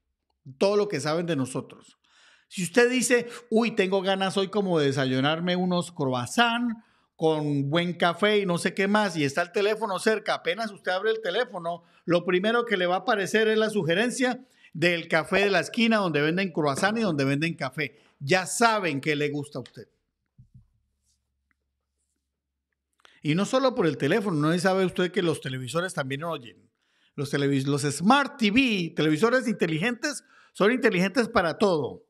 Todo lo que saben de nosotros. Si usted dice, uy, tengo ganas hoy como de desayunarme unos croissant con buen café y no sé qué más, y está el teléfono cerca, apenas usted abre el teléfono, lo primero que le va a aparecer es la sugerencia del café de la esquina donde venden croissant y donde venden café. Ya saben que le gusta a usted. Y no solo por el teléfono, no sabe usted que los televisores también oyen. Los, los Smart TV, televisores inteligentes, son inteligentes para todo.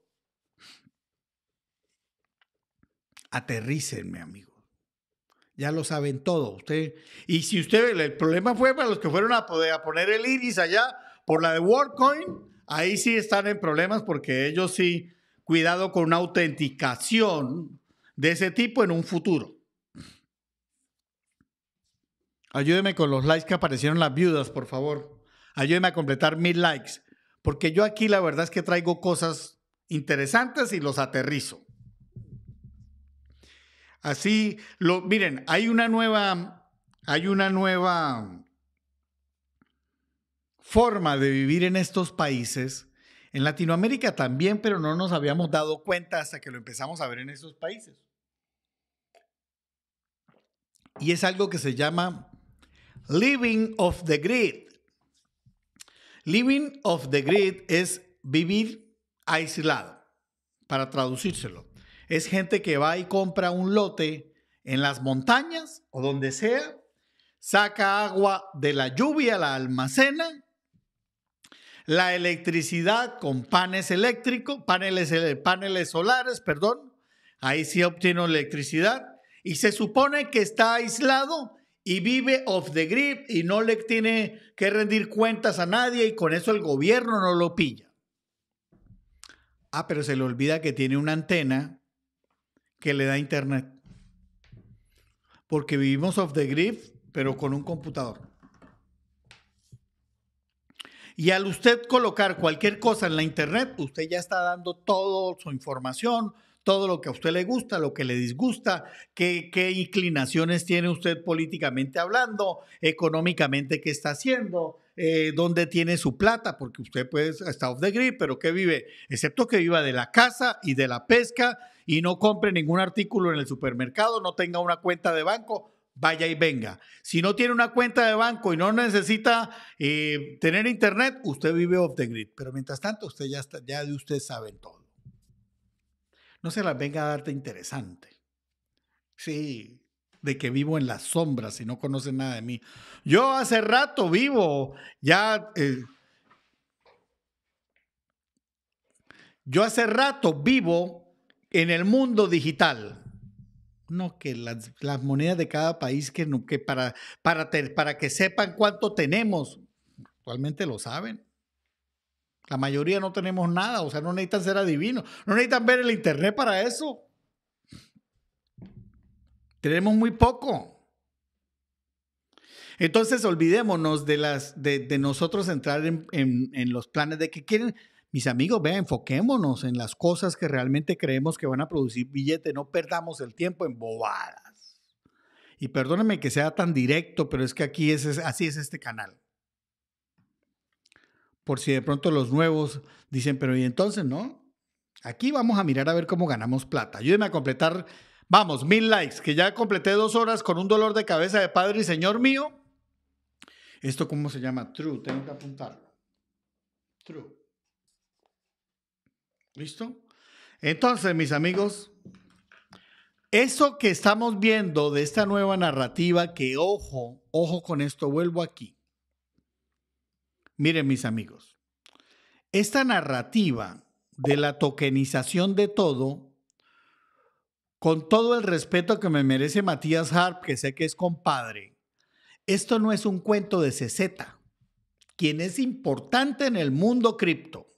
Aterricen, mi amigo. Ya lo saben todo. Usted, y si usted, el problema fue para los que fueron a, a poner el iris allá por la de WorldCoin, ahí sí están en problemas porque ellos sí, cuidado con una autenticación de ese tipo en un futuro. Ayúdeme con los likes que aparecieron las viudas, por favor. Ayúdeme a completar mil likes. Porque yo aquí la verdad es que traigo cosas interesantes y los aterrizo. Así, lo, miren, hay una nueva, hay una nueva forma de vivir en estos países. En Latinoamérica también, pero no nos habíamos dado cuenta hasta que lo empezamos a ver en esos países. Y es algo que se llama living of the grid. Living of the grid es vivir aislado, para traducírselo. Es gente que va y compra un lote en las montañas o donde sea, saca agua de la lluvia, la almacena la electricidad con panes eléctricos, paneles, eh, paneles solares, perdón. Ahí sí obtiene electricidad. Y se supone que está aislado y vive off the grid y no le tiene que rendir cuentas a nadie y con eso el gobierno no lo pilla. Ah, pero se le olvida que tiene una antena que le da internet. Porque vivimos off the grid, pero con un computador. Y al usted colocar cualquier cosa en la internet, usted ya está dando toda su información, todo lo que a usted le gusta, lo que le disgusta, qué, qué inclinaciones tiene usted políticamente hablando, económicamente qué está haciendo, eh, dónde tiene su plata, porque usted puede está off the grid, pero ¿qué vive? Excepto que viva de la casa y de la pesca y no compre ningún artículo en el supermercado, no tenga una cuenta de banco, vaya y venga. Si no tiene una cuenta de banco y no necesita eh, tener internet, usted vive off the grid. Pero mientras tanto, usted ya, está, ya de usted saben todo. No se la venga a darte interesante. Sí, de que vivo en las sombras y no conocen nada de mí. Yo hace rato vivo, ya... Eh, yo hace rato vivo en el mundo digital no, que las, monedas de cada país, que, que para, para, que sepan cuánto tenemos, actualmente lo saben. La mayoría no tenemos nada, o sea, no necesitan ser adivinos, no necesitan ver el internet para eso. Tenemos muy poco. Entonces olvidémonos de, las, de, nosotros entrar en, los planes de que quieren, mis amigos, vean, enfoquémonos en las cosas que realmente creemos que van a producir billete, no perdamos el tiempo en bobadas. Y perdónenme que sea tan directo, pero es que aquí es, así es este canal. Por si de pronto los nuevos dicen, pero y entonces no, aquí vamos a mirar a ver cómo ganamos plata. Ayúdenme a completar, vamos, mil likes, que ya completé dos horas con un dolor de cabeza de padre y señor mío. ¿Esto cómo se llama? True, tengo que apuntarlo. True. ¿Listo? Entonces, mis amigos, eso que estamos viendo de esta nueva narrativa, que ojo, ojo con esto, vuelvo aquí. Miren, mis amigos, esta narrativa de la tokenización de todo, con todo el respeto que me merece Matías Harp, que sé que es compadre, esto no es un cuento de CZ, quien es importante en el mundo cripto.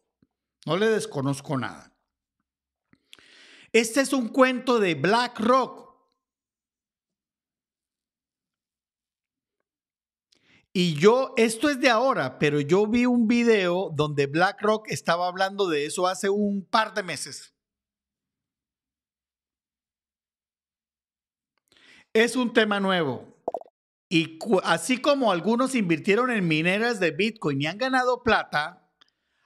No le desconozco nada. Este es un cuento de BlackRock. Y yo, esto es de ahora, pero yo vi un video donde BlackRock estaba hablando de eso hace un par de meses. Es un tema nuevo. Y así como algunos invirtieron en mineras de Bitcoin y han ganado plata,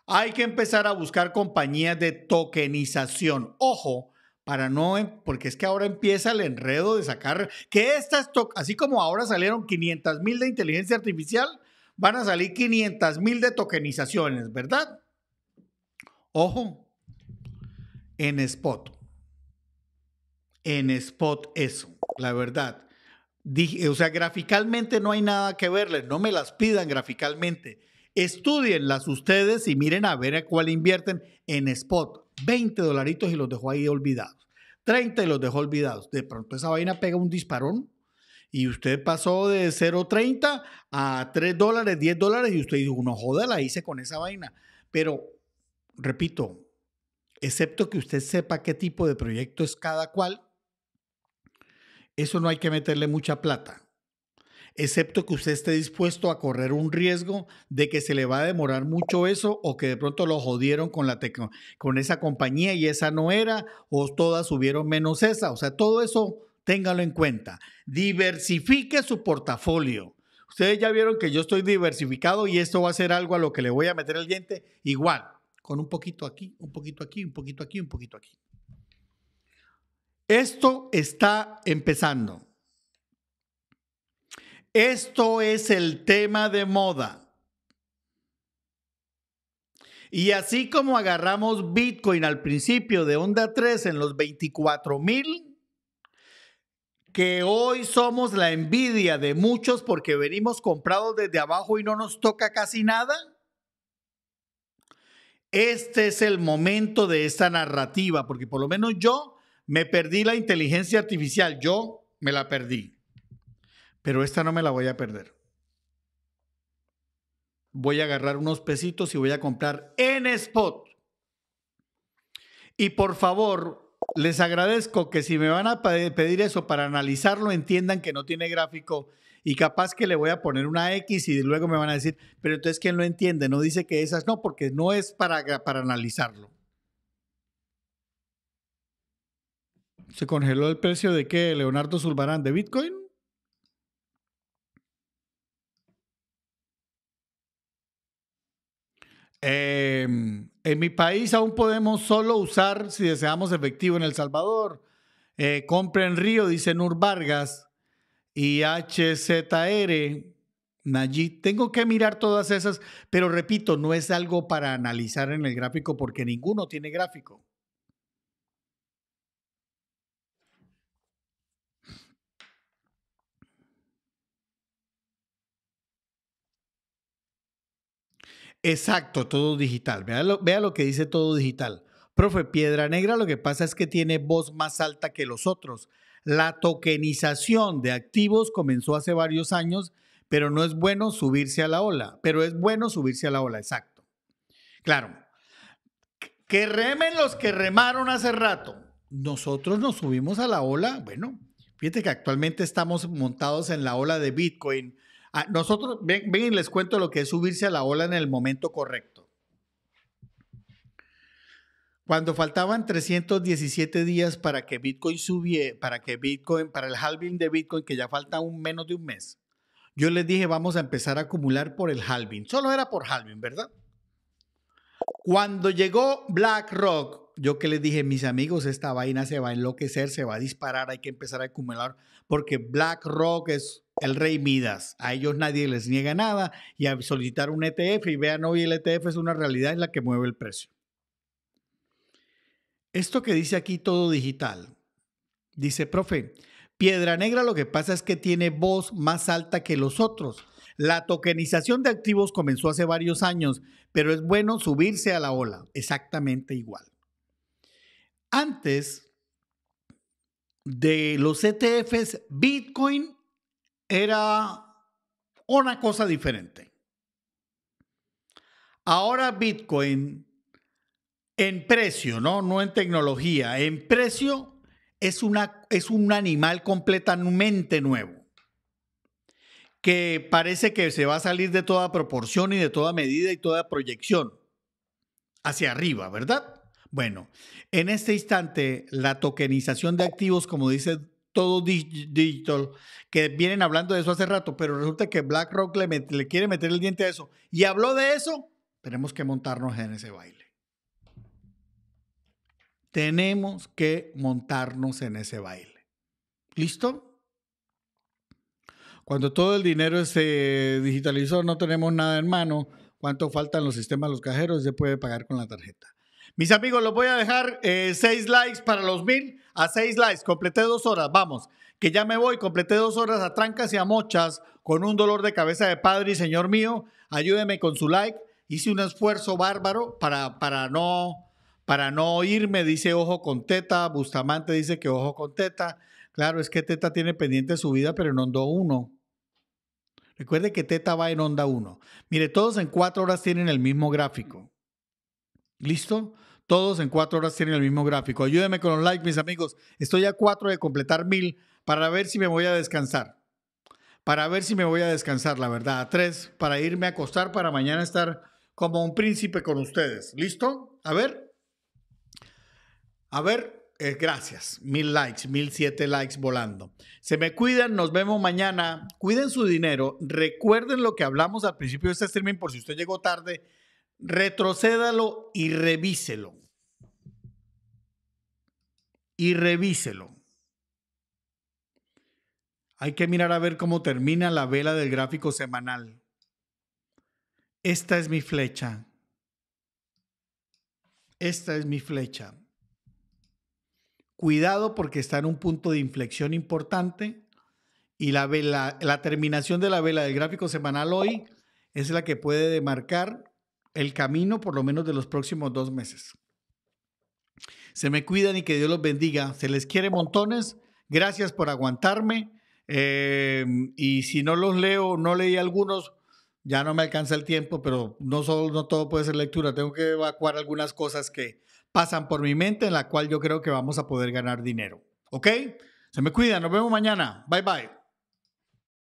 hay que empezar a buscar compañías de tokenización. Ojo, para no, em, porque es que ahora empieza el enredo de sacar que estas, así como ahora salieron 500 mil de inteligencia artificial, van a salir 500 mil de tokenizaciones, ¿verdad? Ojo, en spot. En spot eso, la verdad. Dije, o sea, graficalmente no hay nada que verle, no me las pidan graficalmente. Estudienlas ustedes y miren a ver a cuál invierten en spot. 20 dolaritos y los dejó ahí olvidados. 30 y los dejó olvidados. De pronto esa vaina pega un disparón y usted pasó de 0.30 a 3 dólares, 10 dólares y usted dijo, no joda, la hice con esa vaina. Pero, repito, excepto que usted sepa qué tipo de proyecto es cada cual, eso no hay que meterle mucha plata excepto que usted esté dispuesto a correr un riesgo de que se le va a demorar mucho eso o que de pronto lo jodieron con, la con esa compañía y esa no era o todas subieron menos esa. O sea, todo eso téngalo en cuenta. Diversifique su portafolio. Ustedes ya vieron que yo estoy diversificado y esto va a ser algo a lo que le voy a meter el diente igual, con un poquito aquí, un poquito aquí, un poquito aquí, un poquito aquí. Esto está empezando. Esto es el tema de moda. Y así como agarramos Bitcoin al principio de onda 3 en los 24 mil, que hoy somos la envidia de muchos porque venimos comprados desde abajo y no nos toca casi nada, este es el momento de esta narrativa, porque por lo menos yo me perdí la inteligencia artificial, yo me la perdí. Pero esta no me la voy a perder. Voy a agarrar unos pesitos y voy a comprar en spot. Y por favor, les agradezco que si me van a pedir eso para analizarlo, entiendan que no tiene gráfico y capaz que le voy a poner una X y luego me van a decir, pero entonces ¿quién lo entiende? No dice que esas no, porque no es para, para analizarlo. ¿Se congeló el precio de qué, Leonardo Zulbarán? ¿De Bitcoin? Eh, en mi país aún podemos solo usar si deseamos efectivo en El Salvador. Eh, en Río, dice Nur Vargas. Y HZR, Nayib. Tengo que mirar todas esas, pero repito, no es algo para analizar en el gráfico porque ninguno tiene gráfico. Exacto, todo digital. Vea lo, que dice todo digital. Profe, Piedra Negra lo que pasa es que tiene voz más alta que los otros. La tokenización de activos comenzó hace varios años, pero no es bueno subirse a la ola. Pero es bueno subirse a la ola, exacto. Claro. Que remen los que remaron hace rato. Nosotros nos subimos a la ola, bueno, fíjate que actualmente estamos montados en la ola de Bitcoin, Ah, nosotros, ven, y les cuento lo que es subirse a la ola en el momento correcto. Cuando faltaban 317 días para que Bitcoin subiera, para que Bitcoin, para el halving de Bitcoin, que ya falta un menos de un mes, yo les dije, vamos a empezar a acumular por el halving. Solo era por halving, ¿verdad? Cuando llegó BlackRock, yo que les dije, mis amigos, esta vaina se va a enloquecer, se va a disparar, hay que empezar a acumular, porque BlackRock es el rey Midas. A ellos nadie les niega nada y a solicitar un ETF y vean hoy el ETF es una realidad en la que mueve el precio. Esto que dice aquí todo digital. Dice, profe, Piedra Negra lo que pasa es que tiene voz más alta que los otros. La tokenización de activos comenzó hace varios años, pero es bueno subirse a la ola, exactamente igual. Antes de los ETFs, Bitcoin era una cosa diferente. Ahora Bitcoin en precio, ¿no? no en tecnología, en precio es, una, es un animal completamente nuevo, que parece que se va a salir de toda proporción y de toda medida y toda proyección hacia arriba, ¿verdad? Bueno, en este instante la tokenización de activos, como dice todo digital, que vienen hablando de eso hace rato, pero resulta que BlackRock le, quiere meter el diente a eso y habló de eso, tenemos que montarnos en ese baile. Tenemos que montarnos en ese baile. ¿Listo? Cuando todo el dinero se digitalizó, no tenemos nada en mano. ¿Cuánto faltan los sistemas, los cajeros? Se puede pagar con la tarjeta. Mis amigos, los voy a dejar eh, seis likes para los mil. A seis likes, completé dos horas, vamos. Que ya me voy, completé dos horas a trancas y a mochas con un dolor de cabeza de padre y señor mío. Ayúdeme con su like. Hice un esfuerzo bárbaro para, para no... Para no irme, dice ojo con teta. Bustamante dice que ojo con teta. Claro, es que Teta tiene pendiente su vida, pero en onda 1. Recuerde que Teta va en onda 1. Mire, todos en cuatro horas tienen el mismo gráfico. ¿Listo? Todos en cuatro horas tienen el mismo gráfico. Ayúdenme con los likes, mis amigos. Estoy a cuatro de completar mil para ver si me voy a descansar. Para ver si me voy a descansar, la verdad. A tres, para irme a acostar para mañana estar como un príncipe con ustedes. ¿Listo? A ver. A ver. Eh, gracias. Mil likes, mil siete likes volando. Se me cuidan. Nos vemos mañana. Cuiden su dinero. Recuerden lo que hablamos al principio de este streaming por si usted llegó tarde retrocédalo y revíselo. Y revíselo. Hay que mirar a ver cómo termina la vela del gráfico semanal. Esta es mi flecha. Esta es mi flecha. Cuidado porque está en un punto de inflexión importante y la, vela, la terminación de la vela del gráfico semanal hoy es la que puede demarcar el camino por lo menos de los próximos dos meses. Se me cuidan y que Dios los bendiga. Se les quiere montones. Gracias por aguantarme. Em, y si no los leo, no leí algunos, ya no me alcanza el tiempo, pero no, solo, no todo puede ser lectura. Tengo que evacuar algunas cosas que pasan por mi mente en la cual yo creo que vamos a poder ganar dinero. ¿Ok? Se me cuidan. Nos vemos mañana. Bye bye.